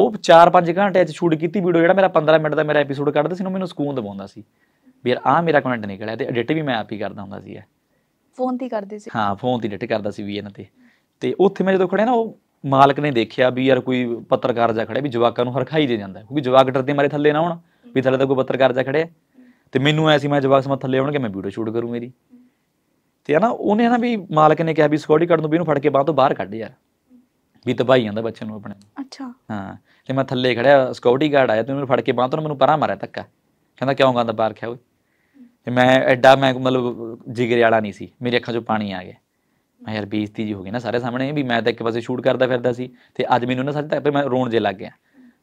ਉਹ 4-5 ਘੰਟੇ ਚ ਸ਼ੂਟ ਕੀਤੀ ਵੀਡੀਓ ਜਿਹੜਾ ਮੇਰਾ 15 ਮਿੰਟ ਦਾ ਮੇਰਾ ਐਪੀਸੋਡ ਕੱਢਦੇ ਸੀ ਨੂੰ ਮੈਨੂੰ ਸਕੂਨ ਦਵਾਉਂਦਾ ਸੀ ਵੀਰ ਆ ਮੇਰਾ ਕੰਟੈਂਟ ਨਿਕਲਿਆ ਤੇ ਐਡਿਟ ਵੀ ਮੈਂ ਆਪ ਹੀ ਕਰਦਾ ਹੁੰਦਾ ਸੀ ਫੋਨ ਤੇ ਕਰਦੇ ਸੀ ਹਾਂ ਫੋਨ ਤੇ ਐਡਿਟ ਕਰਦਾ ਸੀ ਵੀ ਇਹਨਾਂ ਤੇ ਤੇ ਉੱਥੇ ਮੈਂ ਜਦੋਂ ਖੜਿਆ ਨਾ ਉਹ ਮਾਲਕ ਨੇ ਦੇਖਿਆ ਵੀ ਯਾਰ ਕੋਈ ਪੱਤਰਕਾਰ ਜਾ ਖੜਿਆ ਵੀ ਜਵਾਕਾਂ ਨੂੰ ਹਰਖਾਈ ਦੇ ਜਾਂਦਾ ਕਿਉਂਕਿ ਜਵਾਕ ਡਰਦੇ ਮਾਰੇ ਥੱਲੇ ਨਾ ਆਉਣ ਵੀ ਥੱਲੇ ਤਾਂ ਕੋਈ ਪੱਤਰਕਾਰ ਜਾ ਖੜਿਆ ਤੇ ਮੈਨੂੰ ਐਸੀ ਮੈਂ ਜਵਾਕ ਸਮਾ ਥੱਲੇ ਆਉਣਗੇ ਮੈਂ ਵੀਡੀਓ ਸ਼ੂਟ ਕਰੂੰ ਮੇਰੀ ਤੇ ਹਨਾ ਉਹਨੇ ਨਾ ਵੀ ਮਾਲਕ ਨੇ ਕਿਹਾ ਵੀ ਸਕੌਡੀ ਕਾਰਡ ਨੂੰ ਵੀ ਇਹਨੂੰ ਫੜ ਕੇ ਬਾਹਰ ਤੋਂ ਬਾਹਰ ਕੱਢ ਯਾਰ ਵੀ ਦਬਾਈ ਜਾਂਦਾ ਬੱਚੇ ਨੂੰ ਆਪਣੇ ਅੱਛਾ ਹਾਂ ਤੇ ਮੈਂ ਥੱਲੇ ਖੜਿਆ ਸਕਿਉਰਟੀ ਗਾਰਡ ਆਇਆ ਤੇ ਉਹਨੇ ਫੜ ਕੇ ਬਾਹਰ ਤੋਂ ਮੈਨੂੰ ਪਰਾਂ ਮਾਰਿਆ ਧੱਕਾ ਕਹਿੰਦਾ ਕਿਉਂ ਗੰਦ ਪਾ ਰੱਖਿਆ ਓਏ ਤੇ ਮੈਂ ਐਡਾ ਮੈਂ ਮਤਲਬ ਜਿਗਰੇ ਵਾਲਾ ਨਹੀਂ ਸੀ ਮੇਰੀ ਅੱਖਾਂ 'ਚੋਂ ਪਾਣੀ ਆ ਗਿਆ ਮੈਂ ਯਾਰ ਬੇਇੱਜ਼ਤੀ ਜੀ ਹੋ ਗਈ ਨਾ ਸਾਰੇ ਸਾਹਮਣੇ ਵੀ ਮੈਂ ਤਾਂ ਇੱਕ ਪਾਸੇ ਸ਼ੂਟ ਕਰਦਾ ਫਿਰਦਾ ਸੀ ਤੇ ਅੱਜ ਮੈਨੂੰ ਨਾ ਸੱਚ ਤੱਕ ਮੈਂ ਰੋਣ ਜੇ ਲੱਗ ਗਿਆ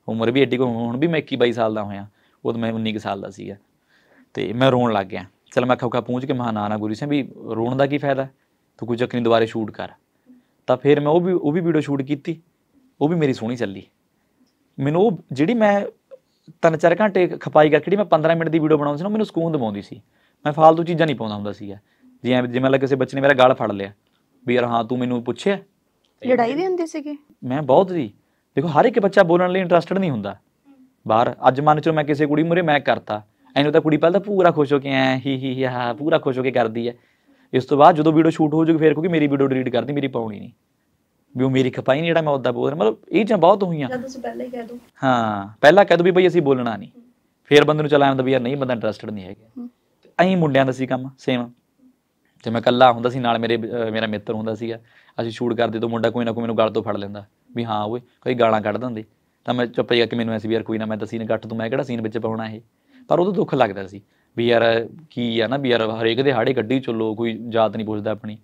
ਉਮਰ ਵੀ ਐਡੀ ਕੋ ਹੁਣ ਵੀ ਮੈਂ 21 22 ਸਾਲ ਦਾ ਹੋਇਆ ਉਦੋਂ ਮੈਂ 19 ਸਾਲ ਦਾ ਸੀਗਾ ਤੇ ਮੈਂ ਰੋਣ ਲੱਗ ਗਿਆ ਚਲ ਮੈਂ ਖੌਖਾ ਪਹੁੰਚ ਕੇ ਮਹਾਨਾਨਾ ਗੁਰੂ ਸਿੰਘ ਵੀ ਰੋਣ ਦਾ ਕੀ ਫਾਇਦਾ ਤੂੰ ਕੋਈ ਚੱਕਰੀ ਦੁਬਾਰੇ ਸ਼ੂਟ ਕਰ ਤਾਂ ਫਿਰ ਮੈਂ ਉਹ ਵੀ ਉਹ ਵੀ ਵੀਡੀਓ ਸ਼ੂਟ ਕੀਤੀ ਉਹ ਵੀ ਮੇਰੀ ਸੋਹਣੀ ਚੱਲੀ ਮੈਨੂੰ ਉਹ ਜਿਹੜੀ ਮੈਂ ਤਿੰਨ ਚਾਰ ਘੰਟੇ ਖਪਾਈ ਕਰਕੇ ਜਿਹੜੀ ਮੈਂ 15 ਮਿੰਟ ਦੀ ਵੀਡੀਓ ਬਣਾਉਂਦੀ ਸੀ ਨਾ ਮੈਨੂੰ ਸਕੂਨ ਦਿਵਾਉਂਦੀ ਸੀ ਮੈਂ ਫालतू ਚੀਜ਼ਾਂ ਨਹੀਂ ਪਾਉਂਦਾ ਹੁੰਦਾ ਸੀਗਾ ਜਿਵੇਂ ਜਿਵੇਂ ਲੱਗ ਕਿਸੇ ਬੱਚੇ ਨੇ ਮੇਰਾ ਗਾਲ ਫੜ ਲਿਆ ਵੀ ਯਾਰ ਹਾਂ ਤੂੰ ਮੈਨੂੰ ਪੁੱਛਿਆ ਲੜਾਈ ਵੀ ਹੁੰਦੀ ਸੀਗੀ ਮੈਂ ਬਹੁਤ ਜੀ ਦੇਖੋ ਹਰ ਇੱਕ ਬੱਚਾ ਬੋਲਣ ਲਈ ਇੰਟਰਸਟਡ ਨਹੀਂ ਹੁੰਦਾ ਬਾਹਰ ਅੱਜ ਮੰਨ ਚੋਂ ਮੈਂ ਕਿਸੇ ਕੁੜੀ ਮੁਰੇ ਮੈਂ ਕਰਤਾ ਐਨੂੰ ਤਾਂ ਕੁੜੀ ਪਹਿਲਾਂ ਤਾਂ ਪੂਰਾ ਖੁਸ਼ ਹੋ ਕੇ ਐ ਹੀ ਹੀ ਹਾ ਪੂਰਾ ਖੁਸ਼ ਹੋ ਕੇ ਕਰਦੀ ਐ ਇਸ ਤੋਂ ਬਾਅਦ ਜਦੋਂ ਵੀਡੀਓ ਸ਼ੂਟ ਹੋ ਜੂਗੀ ਫੇਰ ਕਿਉਂਕਿ ਮੇਰੀ ਵੀਡੀਓ ਡਿਲੀਟ ਕਰਦੀ ਮੇਰੀ ਪਾਉਣੀ ਨਹੀਂ ਵੀ ਉਹ ਮੇਰੀ ਖਪਾਈ ਨਹੀਂ ਜਿਹੜਾ ਮੈਂ ਉਦਾਂ ਬੋਲ ਰਿਹਾ ਮਤਲਬ ਇਹ ਚੀਜ਼ਾਂ ਬਹੁਤ ਹੋਈਆਂ ਜਦੋਂ ਤੁਸੀਂ ਪਹਿਲਾਂ ਹੀ ਕਹਿ ਦੋ ਹਾਂ ਪਹਿਲਾਂ ਕਹਿ ਦੋ ਵੀ ਬਈ ਅਸੀਂ ਬੋਲਣਾ ਨਹੀਂ ਫੇਰ ਬੰਦੇ ਨੂੰ ਚਲਾਇਆ ਹੁੰਦਾ ਵੀ ਯਾਰ ਨਹੀਂ ਬੰਦਾ ਇੰਟਰਸਟਡ ਨਹੀਂ ਹੈਗਾ ਐਂ ਮੁੰਡਿਆਂ ਦਾ ਸੀ ਕੰਮ ਸੇਮ ਤੇ ਮੈਂ ਕੱਲਾ ਹੁੰਦਾ ਸੀ ਨਾਲ ਮੇਰੇ ਮੇਰਾ ਮਿੱਤਰ ਹੁੰਦਾ ਸੀਗਾ ਅਸੀਂ ਸ਼ੂਟ ਕਰਦੇ ਤੋਂ ਮੁੰਡਾ ਕੋਈ ਨਾ ਕੋਈ ਮੈਨੂੰ ਗੱਲ ਤੋਂ ਫੜ ਲੈਂਦਾ ਵੀ ਹਾਂ ਓਏ ਕੋਈ ਗਾਲਾਂ ਕੱਢ ਦਿੰਦੇ ਤਾਂ ਮੈਂ ਚੁੱਪ ਜਾ ਕਿ ਮੈਨੂੰ ਵੀ ਯਾਰ ਕੋਈ ਨਾ ਮੈਂ ਤਾਂ ਸੀਨ ਘੱਟ ਤੂੰ ਮੈਂ ਕਿਹੜਾ ਸੀਨ ਵਿੱਚ ਪਾਉਣਾ ਇਹ ਪਰ ਉਦੋਂ ਦੁੱਖ ਲੱਗਦਾ ਸੀ ਵੀ ਯਾਰ ਕੀ ਆ ਨਾ ਵੀ ਯਾਰ ਹਰੇਕ ਦੇ ਹਾੜੇ ਕੱਢੀ ਚੱਲੋ ਕੋਈ ਜਾਤ ਨਹੀਂ ਪੁੱਛਦਾ ਆਪਣੀ